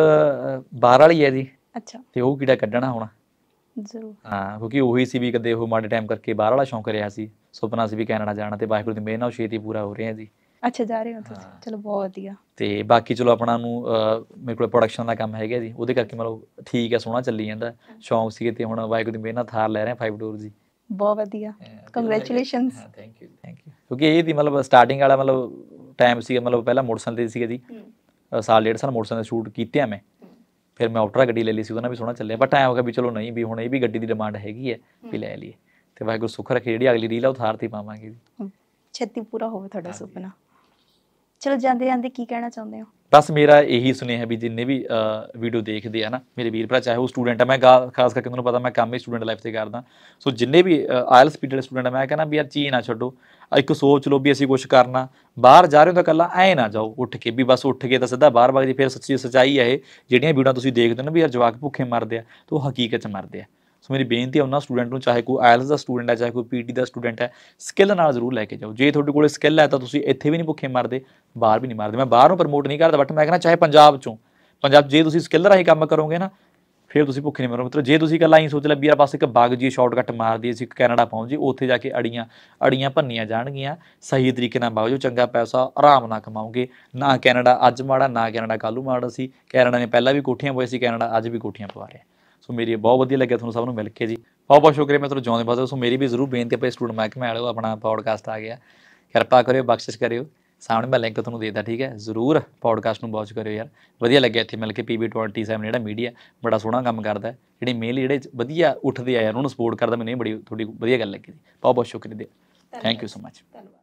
ਬਾਹਰ ਵਾਲੀ ਹੈ ਜੀ ਅੱਛਾ ਤੇ ਉਹ ਕਿਹੜਾ ਕੱਢਣਾ ਹੋਣਾ ਜ਼ਰੂਰ ਹਾਂ ਕਿਉਂਕਿ ਉਹੀ ਸੀ ਵੀ ਕਦੇ ਉਹ ਮਾੜੇ ਟਾਈਮ ਕਰਕੇ ਬਾਹਰ ਵਾਲਾ ਸ਼ੌਂਕ ਰਿਹਾ ਸੀ ਸੁਪਨਾ ਸੀ ਵੀ ਕੈਨੇਡਾ ਜਾਣਾ ਤੇ ਵਾਹਿਗੁਰੂ ਦੀ ਮਿਹਰ ਨਾਲ ਛੇਤੀ ਪੂਰਾ ਹੋ ਰਿਹਾ ਜੀ ਅੱਛਾ ਜਾ ਰਹੇ ਹੋ ਤੁਸੀਂ ਚਲੋ ਬਹੁਤ ਵਧੀਆ ਤੇ ਬਾਕੀ ਚਲੋ ਆਪਣਾ ਨੂੰ ਮੇਰੇ ਕੋਲ ਪ੍ਰੋਡਕਸ਼ਨ ਦਾ ਕੰਮ ਹੈਗਾ ਜੀ ਉਹਦੇ ਕਰਕੇ ਮਤਲਬ ਠੀਕ ਹੈ ਸੋਹਣਾ ਚੱਲੀ ਜਾਂਦਾ ਸ਼ੌਂਕ ਸੀਗੇ ਤੇ ਹੁਣ ਵਾਹਿਗੁਰੂ ਦੀ ਮਿਹਰ ਨਾਲ ਥਾਰ ਲੈ ਰਹੇ ਹਾਂ 5 ਡੋਰ ਜੀ ਬਹੁਤ ਵਧੀਆ congratulations thank you thank you ਕਿਉਂਕਿ ਇਹ ਦੀ ਮਤਲਬ ਸਟਾਰਟਿੰਗ ਵਾਲਾ ਮਤਲਬ ਟਾਈਮ ਸੀ ਮਤਲਬ ਪਹਿਲਾਂ ਮੋਟਰਸਾਈਕਲ ਤੇ ਸੀ ਇਹਦੀ ਸਾਲ ਡੇਢ ਸਾਲ ਮੋਟਰਸਾਈਕਲ ਸ਼ੂਟ ਕੀਤੇ ਆ ਮੈਂ ਫਿਰ ਮੈਂ ਆਫਟਰਾ ਗੱਡੀ ਲੈ ਲਈ ਸੀ ਉਹਦਾ ਵੀ ਸੋਹਣਾ ਚੱਲਿਆ ਬਟ ਐ ਹੋ ਗਿਆ ਵੀ ਚਲੋ ਨਹੀਂ ਵੀ ਹੁਣ ਇਹ ਵੀ ਗੱਡੀ ਦੀ ਡਿਮਾਂਡ ਹੈਗੀ ਹੈ ਵੀ ਲੈ ਲਈਏ ਤੇ ਵਾਹਿਗੁਰੂ ਸੁੱਖ ਰੱਖੇ ਜਿਹੜੀ ਅਗਲੀ ਰੀਲ ਆ ਉਹ ਥਾਰਤੀ ਪਾਵਾਂਗੇ ਜੀ ਛੇਤੀ ਪੂਰਾ ਹੋਵੇ ਤੁਹਾਡਾ ਸੁਪਨਾ ਚਲੋ ਜਾਂਦੇ ਜਾਂਦੇ ਕੀ ਕਹਿਣਾ ਚਾਹੁੰਦੇ ਹੋ ਬਸ ਮੇਰਾ ਇਹੀ ਸੁਨੇਹਾ ਵੀ ਜਿੰਨੇ ਵੀ ਵੀਡੀਓ ਦੇਖਦੇ ਆ ਨਾ ਮੇਰੇ ਵੀਰ ਭਰਾ ਚਾਹੇ ਉਹ ਸਟੂਡੈਂਟ ਆ ਮੈਂ ਖਾਸ ਕਰਕੇ ਤੁਹਾਨੂੰ ਪਤਾ ਮੈਂ ਕੰਮ ਹੀ ਸਟੂਡੈਂਟ ਲਾਈਫ ਤੇ ਕਰਦਾ ਸੋ ਜਿੰਨੇ ਵੀ ਆਇਲਸ ਪੀਟਰ ਸਟੂਡੈਂਟ ਆ ਮੈਂ ਕਹਿੰਦਾ ਵੀ ਯਾਰ ਚੀ ਨਾ ਛੱਡੋ ਇੱਕ ਸੋਚ ਲੋ ਵੀ ਅਸੀਂ ਕੁਝ ਕਰਨਾ ਬਾਹਰ ਜਾ ਰਹੇ ਹੋ ਤਾਂ ਕੱਲਾ ਐ ਨਾ ਜਾਓ ਉੱਠ ਕੇ ਵੀ ਬਸ ਉੱਠ ਕੇ ਤਾਂ ਸਿੱਧਾ ਬਾਹਰ ਵਗ ਜੀ ਫਿਰ ਸੱਚੀ ਸਚਾਈ ਹੈ ਇਹ ਜਿਹੜੀਆਂ ਵੀਡੀਓ ਤੁਸੀਂ ਦੇਖਦੇ ਹੋ ਨਾ ਵੀ ਯਾਰ ਜਵਾਕ ਭੁੱਖੇ ਮਰਦੇ ਆ ਤੇ ਉਹ ਹਕੀਕਤ 'ਚ ਮਰਦੇ ਆ ਸੋ ਮੇਰੀ ਬੇਨਤੀ ਹੈ ਉਹਨਾਂ ਸਟੂਡੈਂਟ ਨੂੰ ਚਾਹੇ ਕੋਈ ਆਇਲਸ ਦਾ ਸਟੂਡੈਂਟ ਹੈ ਚਾਹੇ ਕੋਈ ਪੀਟੀ e ਦਾ ਸਟੂਡੈਂਟ ਹੈ ਸਕਿੱਲ ਨਾਲ ਜ਼ਰੂਰ ਲੈ ਕੇ ਜਾਓ ਜੇ ਤੁਹਾਡੇ ਕੋਲ ਸਕਿੱਲ ਹੈ ਤਾਂ ਤੁਸੀਂ ਇੱਥੇ ਵੀ ਨਹੀਂ ਭੁੱਖੇ ਮਰਦੇ ਬਾਹਰ ਵੀ ਨਹੀਂ ਮਰਦੇ ਮੈਂ ਬਾਹਰ ਨੂੰ ਪ੍ਰਮੋਟ ਨਹੀਂ ਕਰਦਾ ਬਟ ਮੈਂ ਕਹਿੰਦਾ ਚਾਹੇ ਪੰਜਾਬ ਚੋਂ ਪੰਜਾਬ ਜੇ ਤੁਸੀਂ ਸਕਿੱਲ ਰਾਹੀਂ ਕੰਮ ਕਰੋਗੇ ਨਾ ਫਿਰ ਤੁਸੀਂ ਭੁੱਖੇ ਨਹੀਂ ਮਰੋ ਮਤਲਬ ਜੇ ਤੁਸੀਂ ਕੱਲਾ ਹੀ ਸੋਚ ਲਿਆ ਵੀ ਯਾਰ ਬਸ ਇੱਕ ਬਾਗ ਜੀ ਸ਼ਾਰਟਕਟ ਮਾਰ ਦਈਏ ਅਸੀਂ ਕੈਨੇਡਾ ਪਹੁੰਚ ਜੀ ਉੱਥੇ ਜਾ ਕੇ ਅੜੀਆਂ ਅੜੀਆਂ ਭੰਨੀਆਂ ਜਾਣਗੀਆਂ ਸਹੀ ਤਰੀਕੇ ਨਾਲ ਬਾਗ ਜੋ ਚੰਗਾ ਪੈਸਾ ਆਰਾਮ ਨਾਲ ਕਮਾਓਗੇ ਨਾ ਕੈਨੇਡਾ ਅੱਜ ਮਾੜਾ ਨਾ ਕੈਨੇਡਾ ਕੱਲੂ ਮਾੜਾ ਸੀ ਕੈਨੇਡਾ ਨੇ ਪਹਿਲਾਂ ਵੀ ਕੋਠੀਆਂ ਪਵਾਈ ਸੀ ਕੈਨੇਡਾ ਅੱਜ ਵੀ ਕੋਠੀਆਂ ਪਵਾ ਰਿਹਾ ਸੋ ਮੇਰੀ ਬਹੁਤ ਵਧੀਆ ਲੱਗਿਆ ਤੁਹਾਨੂੰ ਸਭ ਨੂੰ ਮਿਲ ਕੇ ਜੀ ਬਹੁਤ ਬਹੁਤ ਸ਼ੁਕਰੀਆ ਮੈਂ ਤੁਹਾਨੂੰ ਜਾਣ ਦੇ ਸੋ ਮੇਰੀ ਵੀ ਜ਼ਰੂਰ ਬੇਨਤੀ ਹੈ ਆਪੇ ਸਟੂਡੈਂਟ ਮੈਕ ਵਾਲਿਓ ਆਪਣਾ ਪੌਡਕਾਸਟ ਆ ਗਿਆ ਕਿਰਪਾ ਕਰਿਓ ਬਖਸ਼ਿਸ਼ ਕਰਿਓ ਸਾਹਮਣੇ ਮੈਂ ਲਿੰਕ ਤੁਹਾਨੂੰ ਦੇਦਾ ਠੀਕ ਹੈ ਜ਼ਰੂਰ ਪੌਡਕਾਸਟ ਨੂੰ ਵਾਚ ਕਰਿਓ ਯਾਰ ਵਧੀਆ ਲੱਗਿਆ ਇੱਥੇ ਮਿਲ ਕੇ PB27 ਜਿਹੜਾ ਮੀਡੀਆ ਬੜਾ ਸੋਹਣਾ ਕੰਮ ਕਰਦਾ ਜਿਹੜੀ ਮੇਲ ਜਿਹੜੇ ਵਧੀਆ ਉੱਠਦੇ ਆ ਯਾਰ ਉਹਨੂੰ ਸਪੋਰਟ ਕਰਦਾ ਮੈਨੂੰ ਇਹ ਬੜੀ ਤੁਹਾਡੀ ਵਧੀਆ ਗੱਲ ਲੱਗੀ ਬਹੁਤ ਬਹੁਤ ਸ਼ੁਕਰੀਆ ਥੈਂਕ ਯੂ ਸੋ ਮਚ ਧੰਨਵਾਦ